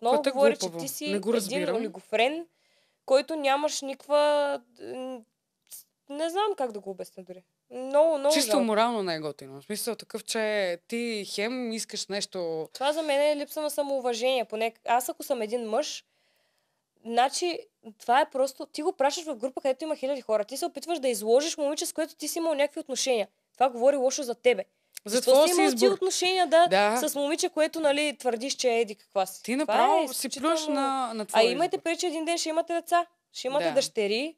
много Ката е говори, че ти си един олигофрен, който нямаш никаква... Не знам как да го обясня дори. Много, много. Чисто жалко. морално не е готино. В смисъл такъв, че ти хем искаш нещо. Това за мен е липса на самоуважение. Поне аз ако съм един мъж, значи това е просто. Ти го пращаш в група, където има хиляди хора. Ти се опитваш да изложиш момиче, с което ти си имал някакви отношения. Това говори лошо за тебе. За това си имал ти отношения да, да, с момиче, което нали, твърдиш, че е еди каква си. Ти направо е си плюш на, на твоя А избор. преди, че един ден ще имате деца, ще имате да. дъщери,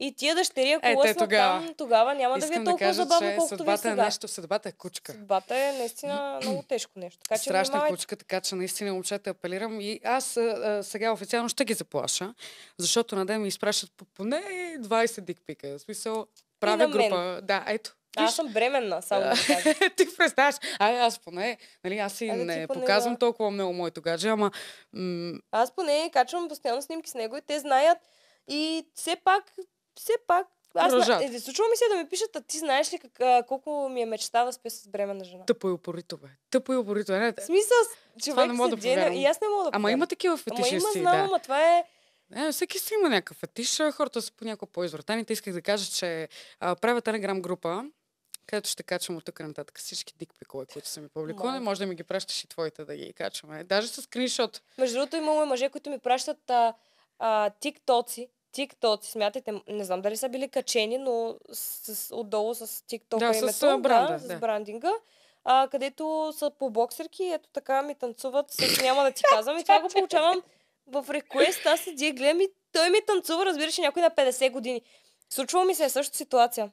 и тия дъщери, ако е, лъснат тогава, там, тогава няма да ви е толкова да кажа, забавно, колкото ви е съдбата Е нещо, съдбата е кучка. Съдбата е наистина много тежко нещо. Така, Страшна че, кучка, така че наистина момчета апелирам. И аз а, сега официално ще ги заплаша, защото на ден ми изпращат по поне 20 дикпика. В смисъл, правя група. Да, ето. Виж, аз съм бременна, само да кажа. ти представяш. Ай, аз поне, нали, аз си не поне... показвам толкова много моето гадже, ама... М- аз поне качвам постоянно снимки с него и те знаят. И все пак все пак аз Ръжат. Е, случва ми се да ми пишат, а ти знаеш ли как, а, колко ми е мечта да спя с бременна жена? Тъпо и упорито, бе. Тъпо и упорито. Е, не, в смисъл, човек не мога да И аз не мога да Ама има такива фетиши Ама има, знам, да. ама това е... Не, всеки си има някакъв фетиш, хората са по някакво по-извратени. Те исках да кажа, че а, правя телеграм група, където ще качвам от тук нататък всички дикпикове, които са ми публикувани. Може да ми ги пращаш и твоите да ги качваме. Даже с скриншот. Между другото имаме мъже, които ми пращат а, а, тиктоци, TikTok, смятайте, не знам дали са били качени, но с, с, отдолу с TikTok да, името, с, бранда, да, с брандинга. А, където са по боксерки, ето така ми танцуват, с няма да ти казвам. И това го получавам в реквест, аз седи и гледам и той ми танцува, разбираш, някой на 50 години. Случва ми се също ситуация.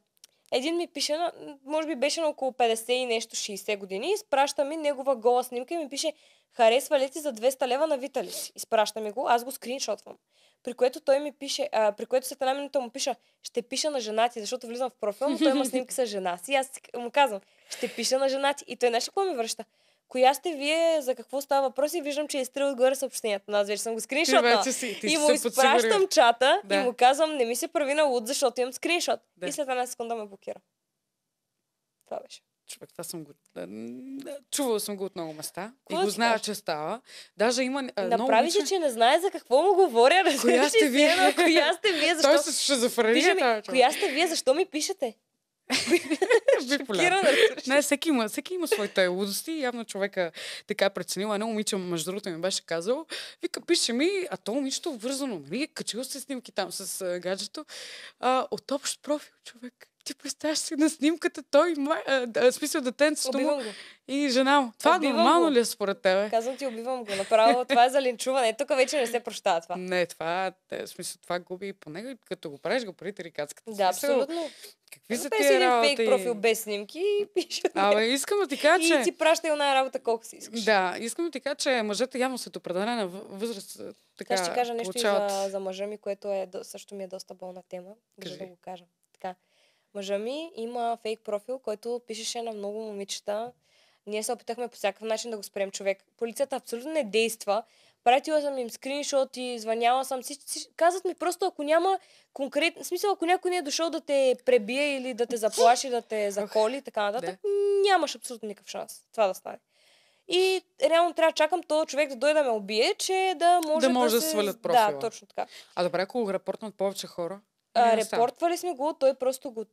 Един ми пише, на, може би беше на около 50 и нещо 60 години, изпраща ми негова гола снимка и ми пише, харесва ли ти за 200 лева на Виталис? Изпраща ми го, аз го скриншотвам при което той ми пише, а, при което след една минута му пиша, ще пиша на жена ти, защото влизам в профил, но той има снимки с жена си. И аз му казвам, ще пиша на женати. И той нещо какво ми връща. Коя сте вие, за какво става въпрос и виждам, че е изтрил отгоре съобщението. аз вече съм го скриншотнала. И му изпращам чата да. и му казвам, не ми се прави на луд, защото имам скриншот. Да. И след една секунда ме блокира. Това беше човек, това съм го... Чувала съм го от много места. Кога и го зная, че става. Даже има... Направи се, че не знае за какво му говоря. Коя сте вие? Коя сте вие? Защо... Той се шизофрения. Коя сте вие? Защо ми пишете? Шокирана. Не, всеки има, всеки има своите лудости. Явно човека така е преценила. Едно момиче, между другото, ми беше казал, вика, пише ми, а то момичето вързано, нали, качило се снимки там с гаджето, а, от общ профил човек ти представяш си на снимката той, май, а, а, смисъл детенцето му и жена му. Това убивам нормално го. ли е според тебе? Казвам ти, убивам го. Направо това е за линчуване. Е, тук вече не се прощава това. Не, това, е, смисъл, това губи поне като го правиш, го прави рикацката. Да, смисъл, абсолютно. Какви са тия работи? фейк профил без снимки и пише. Абе, искам да ти кажа, че... И ти и една работа колко си искаш. Да, искам да ти кажа, че мъжете явно след определена възраст така ще кажа нещо получават... и за, за мъжа ми, което е, също ми е доста болна тема. Кажи. Да го кажа. Така, мъжа ми има фейк профил, който пишеше на много момичета. Ние се опитахме по всякакъв начин да го спрем човек. Полицията абсолютно не действа. Пратила съм им скриншоти, звъняла съм. Си, си, казват ми просто, ако няма конкретен смисъл, ако някой не е дошъл да те пребие или да те заплаши, да те заколи и така нататък, да. нямаш абсолютно никакъв шанс това да стане. И реално трябва да чакам този човек да дойде да ме убие, че да може да, може да, да се... свалят профила. Да, точно така. А добре, ако го репортнат повече хора? А, репортвали сме го, той просто го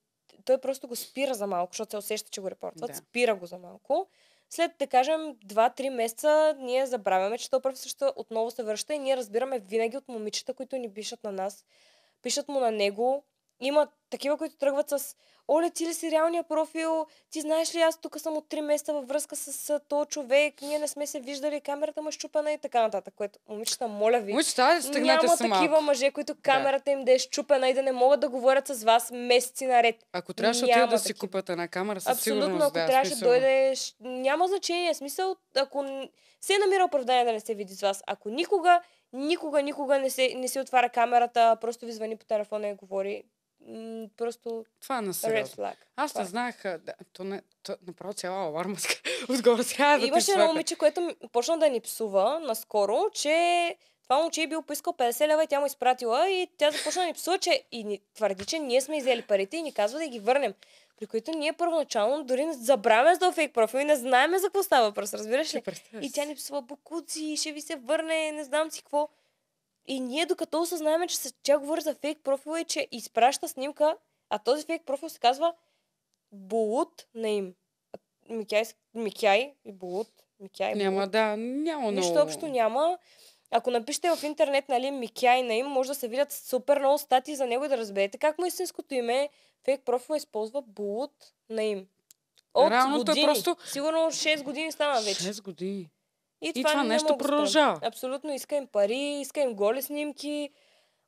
той просто го спира за малко, защото се усеща, че го репортват. Да. Спира го за малко. След, да кажем, 2-3 месеца ние забравяме, че то първо също отново се връща и ние разбираме винаги от момичета, които ни пишат на нас. Пишат му на него, има такива, които тръгват с Оле, ти ли си реалния профил? Ти знаеш ли, аз тук съм от 3 месеца във връзка с то човек, ние не сме се виждали, камерата му е щупена и така нататък. Което, момичета, моля ви. Момичета, стигнете Няма такива малко. мъже, които камерата да. им да е щупена и да не могат да говорят с вас месеци наред. Ако трябваше отида да си такива. купат една камера, със Абсолютно, сигурност, ако да, трябваше да дойдеш, няма значение. Смисъл, ако се е намира оправдание да не се види с вас, ако никога никога, никога не се, не се отваря камерата, просто ви звъни по телефона и говори просто това е на сериозно. Аз не е. знаех, да, то не, то, направо цяла аларма отгоре сега да Имаше едно момиче, което почна да ни псува наскоро, че това момче е бил поискал 50 лева и тя му е изпратила и тя започна да ни псува, че и ни твърди, че ние сме изели парите и ни казва да ги върнем. При които ние първоначално дори забравяме за фейк профил и не знаеме за какво става въпрос, разбираш ли? И тя ни псува букуци, ще ви се върне, не знам си какво. И ние докато осъзнаем, че тя говори за фейк профила и че изпраща снимка, а този фейк профил се казва Булут им. Микяй, Микяй и Булут. Микяй, Булут. Няма, да, няма много. Нищо общо няма. Ако напишете в интернет, нали, Микяй Наим, може да се видят супер много стати за него и да разберете как му е истинското име фейк профила използва Булут Наим. От Реално, е години. Е просто... Сигурно 6 години стана вече. 6 години. И, и това, това нещо продължава. Абсолютно, иска им пари, иска им голи снимки.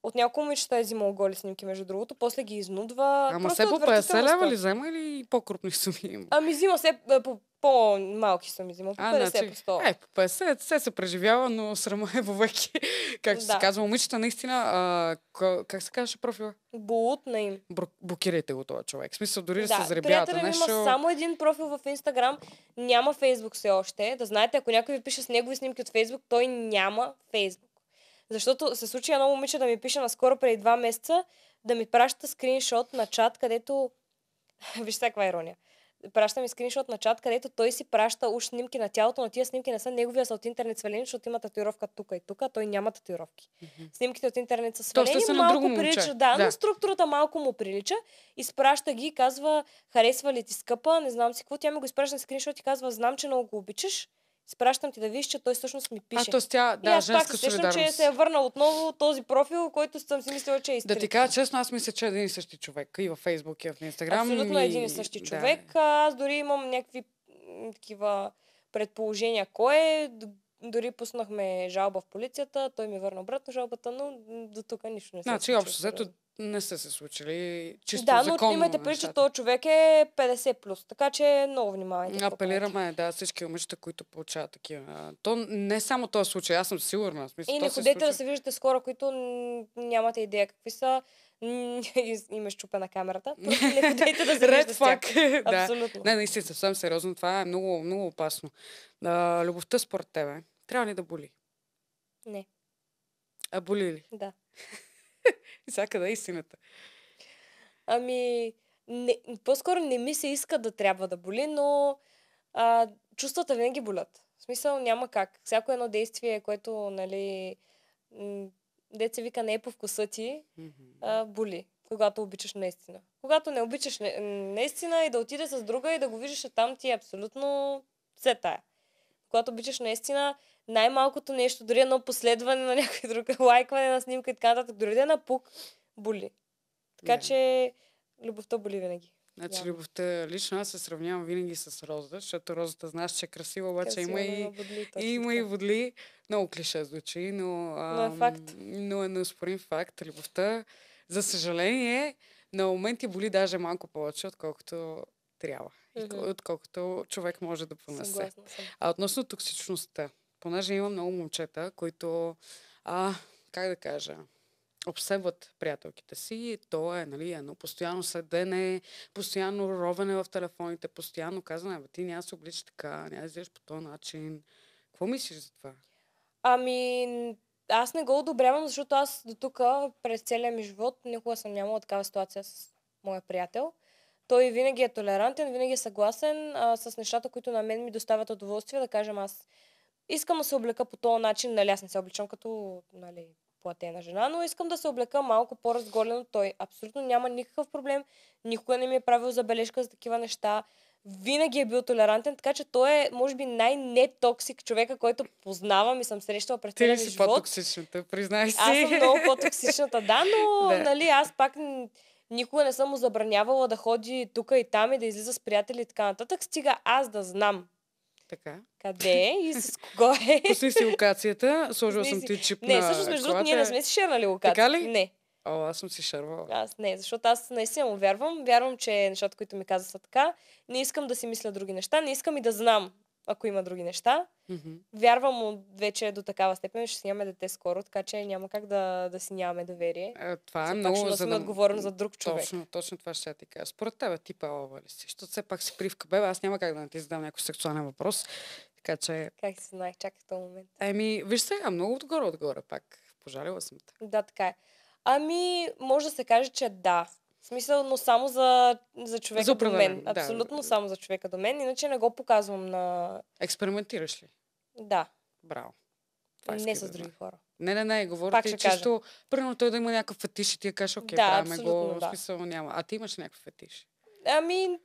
От няколко момичета е взимал голи снимки, между другото, после ги изнудва. Ама е се по 50 лева ли взема или по-крупни суми? Ами взима се по по-малки съм взима, по 50 значи, по 100. Е, по 50 се, се преживява, но срама е вовеки. Както да. се казва, момичета наистина, а, как се казваше профила? Булутна им. блокирайте го това човек. В смисъл, дори да, да се заребявате нещо. има само един профил в Инстаграм, няма Фейсбук все още. Да знаете, ако някой ви пише с негови снимки от Фейсбук, той няма Фейсбук. Защото се случи едно момиче да ми пише наскоро преди два месеца, да ми праща скриншот на чат, където... Вижте каква е ирония пращам и скриншот на чат, където той си праща уж снимки на тялото, но тия снимки не са неговия, са от интернет свалени, защото има татуировка тук и тук, а той няма татуировки. Mm-hmm. Снимките от интернет са свалени, То, са малко на прилича, да, да, но структурата малко му прилича. Изпраща ги и казва, харесва ли ти скъпа, не знам си какво. Тя ми го изпраща на скриншот и казва, знам, че много го обичаш Спращам ти да видиш, че той всъщност ми пише. А, с тя, да, и аз пак се че се е върнал отново този профил, който съм си мислила, че е изтрит. Да ти кажа честно, аз мисля, че е един и същи човек. И във Фейсбук, и в Инстаграм. Абсолютно и... Е един и същи човек. Да. Аз дори имам някакви такива предположения. Кой е? Дори пуснахме жалба в полицията, той ми е върна обратно жалбата, но до тук нищо не се е Значи, общо, взето не са се случили чисто Да, но имайте преди, че този човек е 50+, плюс, така че е много внимавайте. Апелираме, да, всички момичета, които получават такива. То не е само този случай, аз съм сигурна. Смисъл, и не ходете да се виждате с хора, които нямате идея какви са. Имаш щупа на камерата. Просто не ходете да се виждате с Абсолютно. Да. Не, наистина, съвсем сериозно. Това е много, много опасно. А, любовта според тебе трябва ли да боли? Не. А боли ли? Да. Сега къде е истината? Ами, не, по-скоро не ми се иска да трябва да боли, но а, чувствата винаги болят. В смисъл няма как. Всяко едно действие, което, нали, деца вика не е по вкуса ти, а, боли, когато обичаш наистина. Когато не обичаш не, наистина и да отиде с друга и да го виждаш там ти е абсолютно все тая. Когато обичаш наистина, най-малкото нещо, дори едно последване на някой друг, лайкване на снимка и така нататък, дори да е на пук, боли. Така yeah. че любовта боли винаги. Значи yeah. любовта лично аз се сравнявам винаги с розата, защото розата знаеш, че е красива, обаче красива, има, и, водли, и има и водли. Много клише звучи, но, но е факт. Но е неоспорим факт. Любовта, за съжаление, на моменти боли даже малко повече, отколкото трябва. Mm-hmm. Отколкото човек може да понесе. Съгласна съм. А относно токсичността, понеже има много момчета, които, а, как да кажа, обсебват приятелките си и то е, нали, едно постоянно съдене, постоянно ровене в телефоните, постоянно казване, бе, ти няма се обличаш така, няма да излизаш по този начин. Какво мислиш за това? Ами, аз не го одобрявам, защото аз до тук, през целия ми живот, никога съм нямала такава ситуация с моя приятел. Той винаги е толерантен, винаги е съгласен а, с нещата, които на мен ми доставят удоволствие, да кажем аз искам да се облека по този начин, нали аз не се обличам като нали, платена жена, но искам да се облека малко по-разголено. Той абсолютно няма никакъв проблем, никога не ми е правил забележка за такива неща, винаги е бил толерантен, така че той е, може би, най-нетоксик човека, който познавам и съм срещала през целия живот. Ти си по-токсичната, признай си. Аз съм много по-токсичната, да, но да. нали, аз пак никога не съм му забранявала да ходи тук и там и да излиза с приятели и така нататък. Стига аз да знам така. Къде и с кого е? Пусни си локацията, сложила съм ти чип не, на Не, всъщност, между другото, ние не сме си шернали локацията. Така ли? Не. О, аз съм си шервала. Аз не, защото аз наистина му вярвам. Вярвам, че нещата, които ми каза са така. Не искам да си мисля други неща, не искам и да знам ако има други неща. Mm-hmm. Вярвам му вече до такава степен, ще си имаме дете скоро, така че няма как да, да си нямаме доверие. А, е, това е много... Ще за да... отговорен за друг човек. Точно, точно това ще ти кажа. Според теб, ти палова ли си? Защото все пак си привка бебе, аз няма как да не ти задам някой сексуален въпрос. Така че... Как си знаех, чакай този момент. Ами, виж сега, много отгоре-отгоре пак. Пожалила съм те. Да, така е. Ами, може да се каже, че да смисъл, но само за, за човека за до мен. Абсолютно да. само за човека до мен. Иначе не го показвам на... Експериментираш ли? Да. Браво. Това не с други хора. Не, не, не, говоря Пак ти чисто, примерно той да има някакъв фетиш и ти я кажеш, окей, да, правиме го, да. смисъл няма. А ти имаш някакъв фетиш? Ами,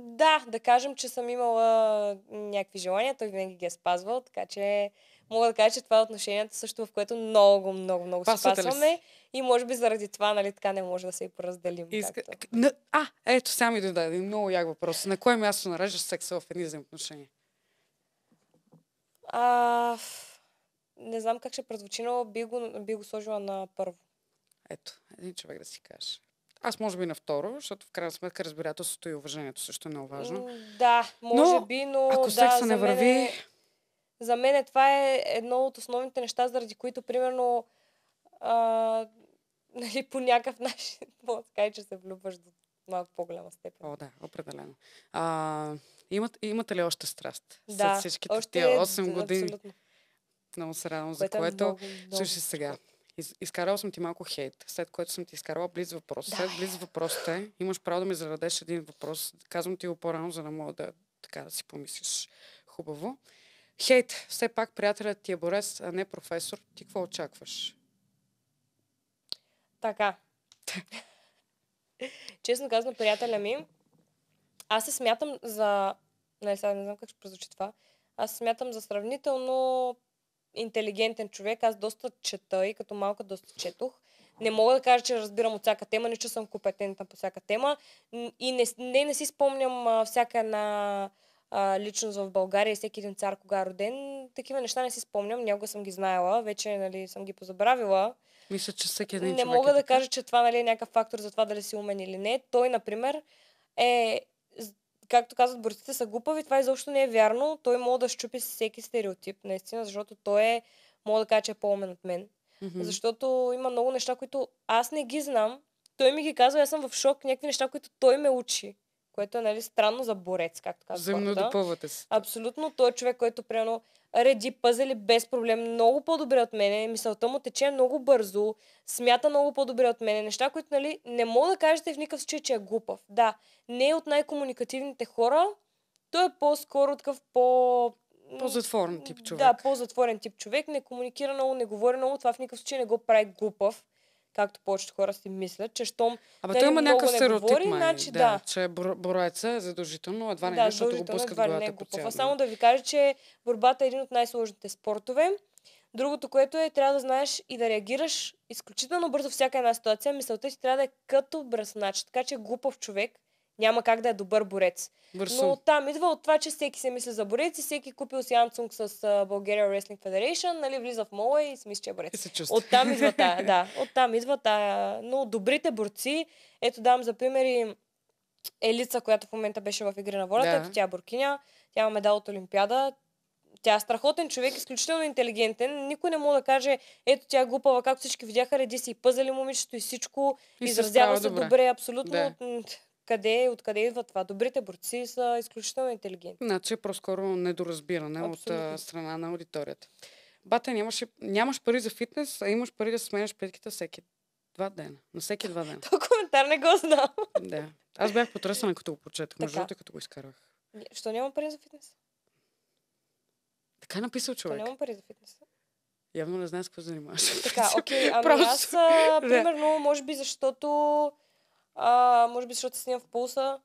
да, да кажем, че съм имала някакви желания, той винаги ги е спазвал, така че мога да кажа, че това е отношението също, в което много, много, много се пасваме. И може би заради това, нали, така не може да се и поразделим. Иска... Както. А, ето, сами да даде много як въпрос. На кое място нареждаш секса в едни взаимоотношения? А, не знам как ще прозвучи, но би го, би го сложила на първо. Ето, един човек да си каже. Аз може би на второ, защото в крайна сметка разбирателството и уважението също е много важно. Да, може но, би, но ако да, секса не върви... Е- за мен това е едно от основните неща, заради които, примерно, а, нали, по някакъв начин, мога че се влюбваш до малко по-голяма степен. О, да, определено. А, имат, имате ли още страст? Да, с всичките още тия 8 е, години. Абсолютно. Много се радвам, за което. Е много, много. Слушай сега. Из, изкарал съм ти малко хейт, след което съм ти изкарала близ въпрос. Да. След близ въпросите имаш право да ми зададеш един въпрос. Казвам ти го по-рано, за да мога да, така, да си помислиш хубаво. Хейт, все пак приятелят ти е борец, а не професор. Ти какво очакваш? Така. Честно казано, приятеля ми, аз се смятам за... Не, сега не знам как ще прозвучи това. Аз се смятам за сравнително интелигентен човек. Аз доста чета и като малка доста четох. Не мога да кажа, че разбирам от всяка тема, не че съм компетентна по всяка тема. И не, не, не си спомням всяка една личност в България и всеки един цар кога е роден. Такива неща не си спомням, някога съм ги знаела, вече нали, съм ги позабравила. Мисля, че всеки един Не мога е да кажа, че това нали, е някакъв фактор за това дали си умен или не. Той, например, е както казват, борците са глупави, това изобщо не е вярно. Той мога да щупи всеки стереотип, наистина, защото той е, мога да кажа, че е по-умен от мен. Mm-hmm. Защото има много неща, които аз не ги знам. Той ми ги казва, аз съм в шок, някакви неща, които той ме учи което е нали, странно за борец, както казвам. Взаимно допълвате се. Абсолютно той е човек, който прямо реди пъзели без проблем, много по-добре от мене, мисълта му тече много бързо, смята много по-добре от мене, неща, които нали, не мога да кажете в никакъв случай, че е глупав. Да, не е от най-комуникативните хора, той е по-скоро такъв по... По-затворен тип човек. Да, по-затворен тип човек, не комуникира много, не говори много, това в никакъв случай не го прави глупав както повечето хора си мислят, че щом Абе, той е има някакъв стереотип, говори, май, значи, да, да. че е бореца е задължително, едва не да, защото го пускат едва не е глупав. Само нали? да ви кажа, че борбата е един от най-сложните спортове. Другото, което е, трябва да знаеш и да реагираш изключително бързо всяка една ситуация. Мисълта си трябва да е като бръснач, така че е глупав човек няма как да е добър борец. Бърсу. Но там идва от това, че всеки се мисли за борец и всеки е купил си Ансунг с uh, Bulgaria Wrestling Federation, нали, влиза в мола и си мисли, че е борец. Оттам идва тая, да. Оттам идва тая. Но добрите борци, ето дам за примери Елица, която в момента беше в Игри на волята, да. ето тя е буркиня, тя има медал от Олимпиада, тя е страхотен човек, изключително интелигентен. Никой не мога да каже, ето тя е глупава, както всички видяха, реди си и пъзали момичето и всичко. И изразява се добре, добре абсолютно. Да къде, откъде идва това. Добрите борци са изключително интелигентни. Значи е по-скоро недоразбиране Абсолютно. от а, страна на аудиторията. Бата, нямаш, нямаш пари за фитнес, а имаш пари да сменяш петките всеки два дена. На всеки два дена. То коментар не го знам. Да. Аз бях потресена, като го прочетах. Между другото, като го изкарах. Що няма пари за фитнес? Така е написал човек. Що няма пари за фитнес. Явно не знаеш какво занимаваш. Така, окей. Okay, ами Просто... аз, примерно, може би защото а, може би защото снимам в пулса.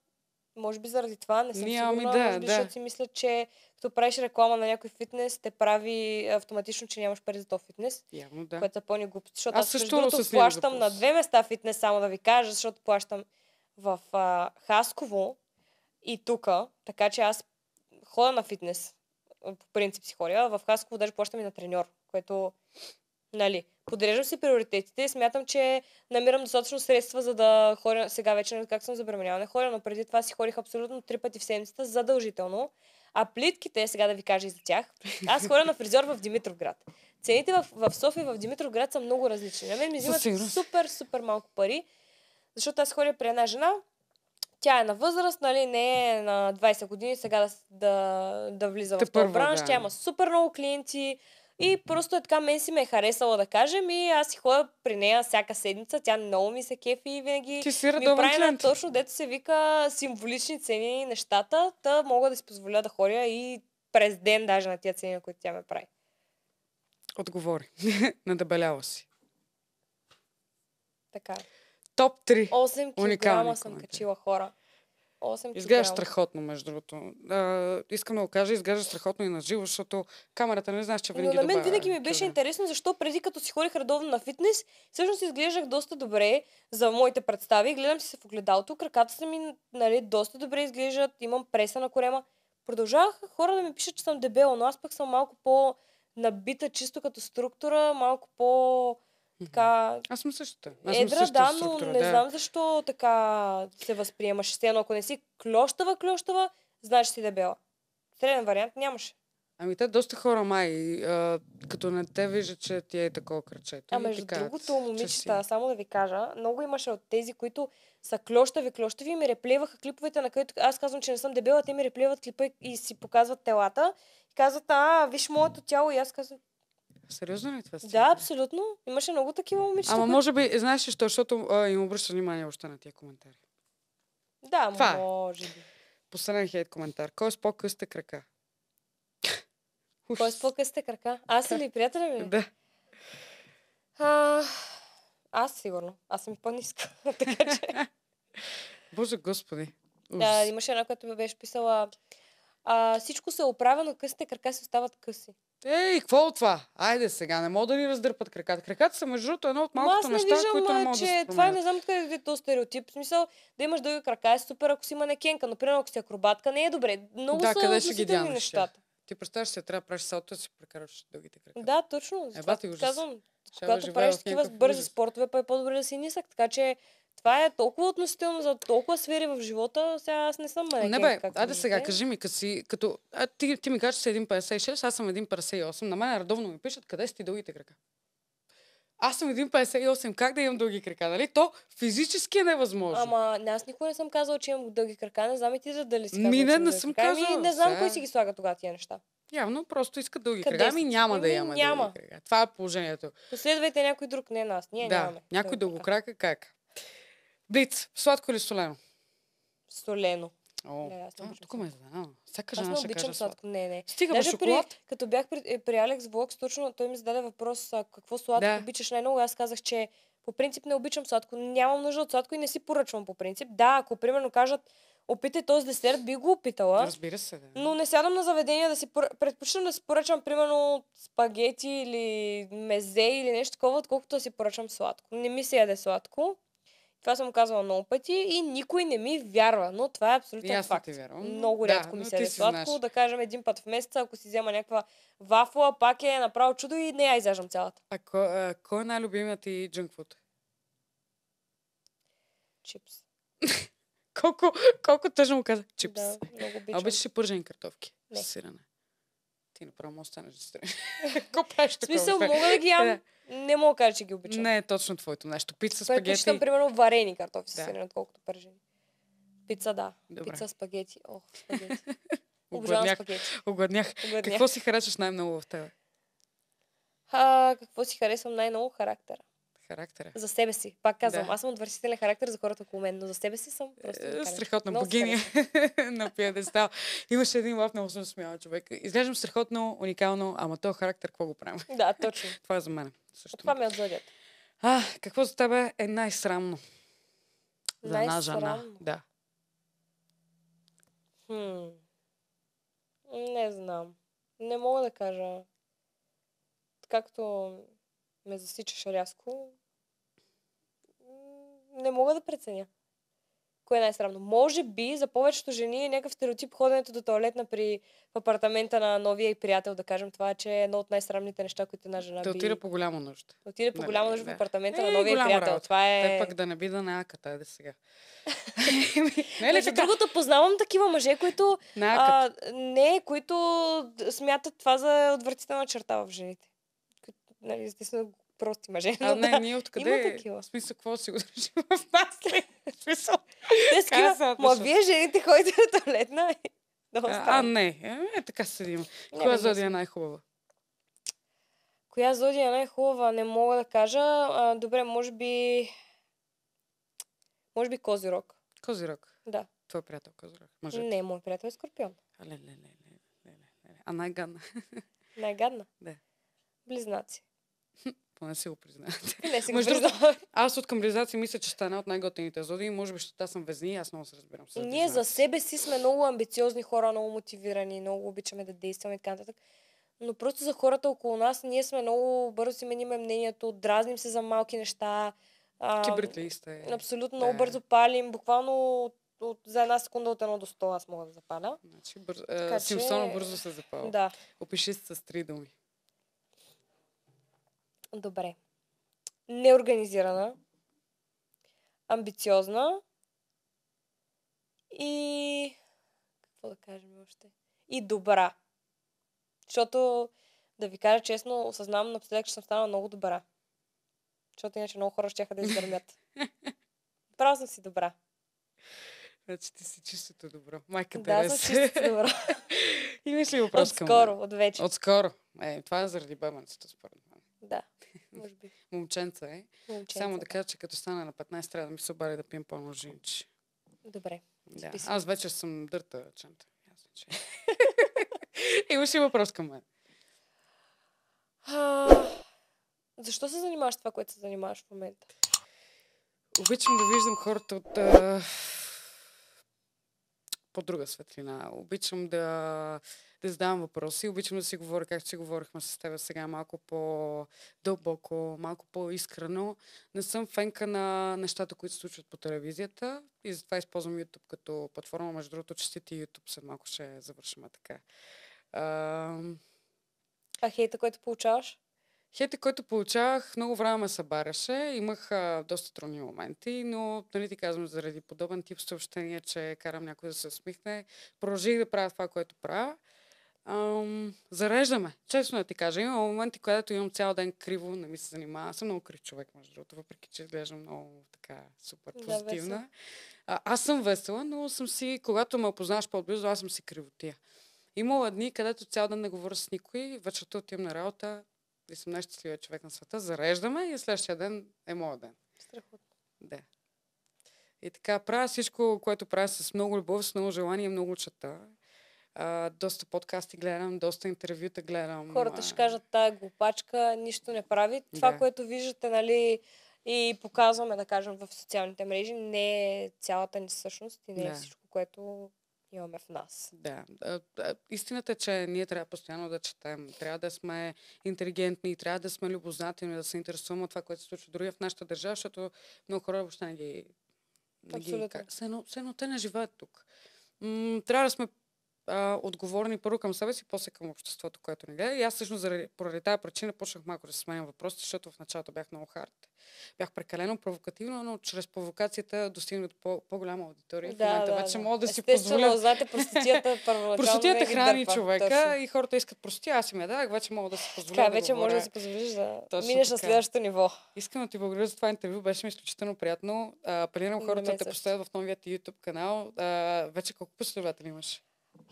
Може би заради това, не съм сигурна. Идея, може би да. защото си мисля, че като правиш реклама на някой фитнес, те прави автоматично, че нямаш пари за то фитнес. Явно, да. Което са е пълни глупости. Защото аз, аз също другото, плащам на две места фитнес, само да ви кажа, защото плащам в а, Хасково и тук. Така че аз ходя на фитнес. По принцип си ходя. В Хасково даже плащам и на треньор, което Нали, подреждам си приоритетите и смятам, че намирам достатъчно средства, за да ходя сега вече, как съм забременяла, не ходя, но преди това си ходих абсолютно три пъти в седмицата, задължително. А плитките, сега да ви кажа и за тях, аз ходя на фризьор в Димитровград. Цените в, в София и в Димитровград са много различни. На мен ми взимат супер, супер малко пари, защото аз ходя при една жена, тя е на възраст, нали, не е на 20 години сега да, да, да влиза в този бранш. Да. Тя има супер много клиенти, и просто е така, мен си ме е харесала да кажем и аз си ходя при нея всяка седмица, тя много ми се кефи и винаги Ти си ми прави на точно, дето се вика символични цени нещата, та мога да си позволя да ходя и през ден даже на тия цени, на които тя ме прави. Отговори. Надебеляла си. Така. Топ 3. 8 килограма съм качила хора. 8 Изглежда страхотно, между другото. А, искам да го кажа, изглежда страхотно и на живо, защото камерата не нали, знаеш, че винаги Но на мен винаги ми беше интересно, защо преди като си ходих редовно на фитнес, всъщност изглеждах доста добре за моите представи. Гледам си се в огледалото, краката са ми нали, доста добре изглеждат, имам преса на корема. Продължаваха хора да ми пишат, че съм дебела, но аз пък съм малко по-набита чисто като структура, малко по така, Аз съм същата. Аз съм едра, същата да, но структура, не да. знам защо така се възприемаш. Все ако не си клющава, клющава, значи си дебела. Среден вариант нямаше. Ами те доста хора май, а, като не те виждат, че ти е такова кръчето. А между кажат, е другото, момичета, си... само да ви кажа, много имаше от тези, които са клещави, клещави и ми реплеваха клиповете, на които аз казвам, че не съм дебела, те ми реплеват клипа и си показват телата. И казват, а, виж моето тяло и аз казвам, Сериозно ли е това? Си? Да, абсолютно. Имаше много такива момичета. Ама може би, знаеш ли защото а, им обръща внимание още на тия коментари. Да, това е. може би. Последен хейт коментар. Кой е с по къста крака? Кой е с по къста крака? Аз или приятеля ми? Да. А, аз сигурно. Аз съм по-ниска. така че... Боже господи. Да, имаше една, която ми беше писала а, всичко се оправя, но късите крака си остават къси. Ей, какво от това? Айде сега, не мога да ни раздърпат краката. Краката са между другото едно от малкото неща, виждам, които не мога че да се това е, не знам къде е то стереотип. В смисъл, да имаш дълги крака е супер, ако си има но Например, ако си акробатка, не е добре. Много да, са къде ще ги дяна, нещата. Ти представяш се, трябва да правиш салто да си прекараш дългите крака. Да, точно. Е, бати, казвам, когато е правиш такива бързи спортове, па е по-добре да си нисък. Така че това е толкова относително за толкова сфери в живота. Сега аз не съм манекен. Не бе, айде сега, кажи ми, къси, като... А, ти, ти ми кажеш, че си 1,56, аз съм 1,58. На мен редовно ми пишат, къде си ти дългите крака? аз съм 1,58, как да имам дълги крака, нали? То физически е невъзможно. Ама, не, аз никога не съм казал, че имам дълги крака, не знам и ти за дали си Ми, не, не съм казал. Ами, не знам сега... кой си ги слага тогава тия неща. Явно просто иска дълги Къде крака, ами няма да ами, имаме няма. дълги крака. Това е положението. Последвайте някой друг, не нас, ние да, нямаме. Някой дългокрака как? Блиц, сладко или солено? Солено. да, тук ме изненада. Е Всяка жена ще каже сладко. Не, не. Стига Даже При, като бях при, е, при Алекс Влокс, точно той ми зададе въпрос а, какво сладко да. обичаш най-много. Аз казах, че по принцип не обичам сладко. Нямам нужда от сладко и не си поръчвам по принцип. Да, ако примерно кажат опитай този десерт, би го опитала. Разбира се, да. Но не сядам на заведение да си поръ... предпочитам да си поръчам примерно спагети или мезе или нещо такова, отколкото да си поръчам сладко. Не ми се яде сладко. Това съм казвала много пъти и никой не ми вярва, но това е абсолютно Ясно факт. Ти вярвам. Много да, рядко ми се е сладко, знаеш. да кажем един път в месеца, ако си взема някаква вафла, пак е направо чудо и не я изяждам цялата. А, кой е най-любимият ти джънкфуд? Чипс. колко, колко тъжно му каза. Чипс. Да, много обичам. А пържени картофки? Не. Сирене. Ти направо му останеш да стрелиш. Какво правиш такова? В смисъл, мога да ги ям е, не мога да кажа, че ги обичам. Не е точно твоето нещо. Пица, спагети. Предпочитам, примерно, варени картофи да. сирене, отколкото пържени. Пица, да. Добре. Пица, спагети. О, спагети. Обожавам спагети. Огладнях. Какво си харесваш най-много в тебе? А, какво си харесвам най-много? Характера характера. За себе си. Пак казвам, да. аз съм отвърсителен характер за хората около мен, но за себе си съм просто. Е, страхотна богиня на пиедестал. Имаше един лав много съм смяла човек. Изглеждам страхотно, уникално, ама то характер, какво го правим? Да, точно. това е за мен. Също. Това ме е А, какво за тебе е най-срамно? За една жена. Да. Хм. Не знам. Не мога да кажа. Както ме засичаш рязко, не мога да преценя. Кое е най-срамно? Може би за повечето жени е някакъв стереотип ходенето до туалетна при в апартамента на новия и приятел, да кажем. Това че е едно от най-срамните неща, които една жена. Да, отиде отида по голямо нужда. Отида по нали, голямо голяма нужда в апартамента е, на новия приятел. Работа. Това е. Те пък да не би да нака тази сега. не, е другото, познавам такива мъже, които. А, не, които смятат това за отвратителна черта в жените нали, естествено, прости мъже. А, не, ние откъде? Има такива. Смисъл, какво си го държи в нас В Смисъл. Те ма вие жените ходите на туалетна. Да а, а, не. Е, е така седим. Коя зодия е най-хубава? Коя зодия е най-хубава? Не мога да кажа. А, добре, може би... Може би Козирог. Козирог? Да. Твой приятел Козирог? Може не, мой приятел е Скорпион. А, не, не, не, не, не, не. а най-гадна? Най-гадна? Да. Близнаци. Поне си го признавате. Не си го Аз от камбризация мисля, че ще стана от най-готените зоди и може би, защото аз съм везни аз много се разбирам. Ние за себе си сме много амбициозни хора, много мотивирани, много обичаме да действаме и така нататък. Но просто за хората около нас, ние сме много бързо си мениме мнението, дразним се за малки неща. Кибрите сте. Абсолютно, много бързо палим. Буквално от, от, за една секунда от едно до 100 аз мога да запаля. Значи, бър... Е, така, Симпсона бързо се запава. Да. Опиши се с три думи. Добре. Неорганизирана, амбициозна и... Какво да кажем още? И добра. Защото, да ви кажа честно, осъзнавам напоследък, че съм станала много добра. Защото иначе много хора ще да издърмят. Право съм си добра. Значи ти си чистото добро. Майка да, съм чистото добро. Имаш ли въпрос от към скоро, от вече. скоро. Е, това е заради бебенцето, според да, може би. Момченца е. Момченца, Само да, да кажа, че като стана на 15, трябва да ми се обади да пием по-много жинчи. Добре. Да. Аз вече съм дърта чанта. Имаш ли въпрос към мен? А, защо се занимаваш това, което се занимаваш в момента? Обичам да виждам хората от... А по-друга светлина. Обичам да, да задавам въпроси, обичам да си говоря както си говорихме с теб сега, малко по-дълбоко, малко по-искрено. Не съм фенка на нещата, които се случват по телевизията и затова използвам YouTube като платформа. Между другото, честите YouTube, след малко ще завършим така. А... а хейта, който получаваш? Хейта, който получавах, много време ме събаряше. Имах а, доста трудни моменти, но нали ти казвам, заради подобен тип съобщения, че карам някой да се усмихне, продължих да правя това, което правя. Ам, зареждаме. Честно да ти кажа, има моменти, когато имам цял ден криво, не ми се занимава. Аз съм много крив човек, между другото, въпреки че изглеждам много така супер позитивна. Да, а, аз съм весела, но съм си, когато ме опознаеш по-близо, аз съм си кривотия. Имала дни, където цял ден не говоря с никой, вечерта отивам на работа, и съм най-щастливия човек на света. Зареждаме и следващия ден е моят ден. Страхотно. Да. И така, правя всичко, което правя с много любов, с много желание, много чета. А, доста подкасти гледам, доста интервюта гледам. Хората ще кажат, тая глупачка нищо не прави. Това, да. което виждате, нали, и показваме, да кажем, в социалните мрежи, не е цялата ни същност и не е да. всичко, което имаме в нас. Да. Истината е, че ние трябва постоянно да четем. Трябва да сме интелигентни, трябва да сме любознателни, да се интересуваме от това, което се случва други в нашата държава, защото много хора въобще не ги... Абсолютно. Ги, все, едно, те не живеят тук. М- трябва да сме а, отговорни първо към себе си, после към обществото, което ни гледа. И аз всъщност заради, поради тази причина почнах малко да се сменям въпросите, защото в началото бях много хард. Бях прекалено провокативно, но чрез провокацията достигна до по- по-голяма аудитория. Да, в момента да, вече да. мога да си позволя... знаете, простотията Простотията храни дърпа, човека точно. и хората искат простотия. Аз им я дадах, вече мога да си позволя така, да вече може да си позволиш да точно минеш така. на следващото ниво. Искам да ти благодаря за това интервю, беше ми изключително приятно. апелирам хората да те поставят в новият YouTube канал. А, вече колко последователи имаш?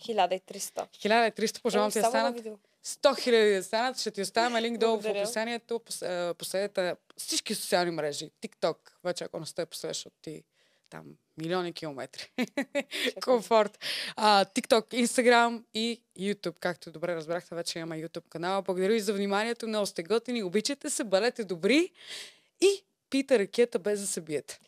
1300. 1300, пожелавам е, ти да станат. 100 хиляди да станат. Ще ти оставяме линк долу в описанието. Последете всички социални мрежи. TikTok. Вече ако не сте от ти там милиони километри. Комфорт. А, TikTok, Instagram и YouTube. Както добре разбрахте, вече има YouTube канала. Благодаря ви за вниманието. Много сте готини. Обичате се, бъдете добри и пийте ракета без да се биете.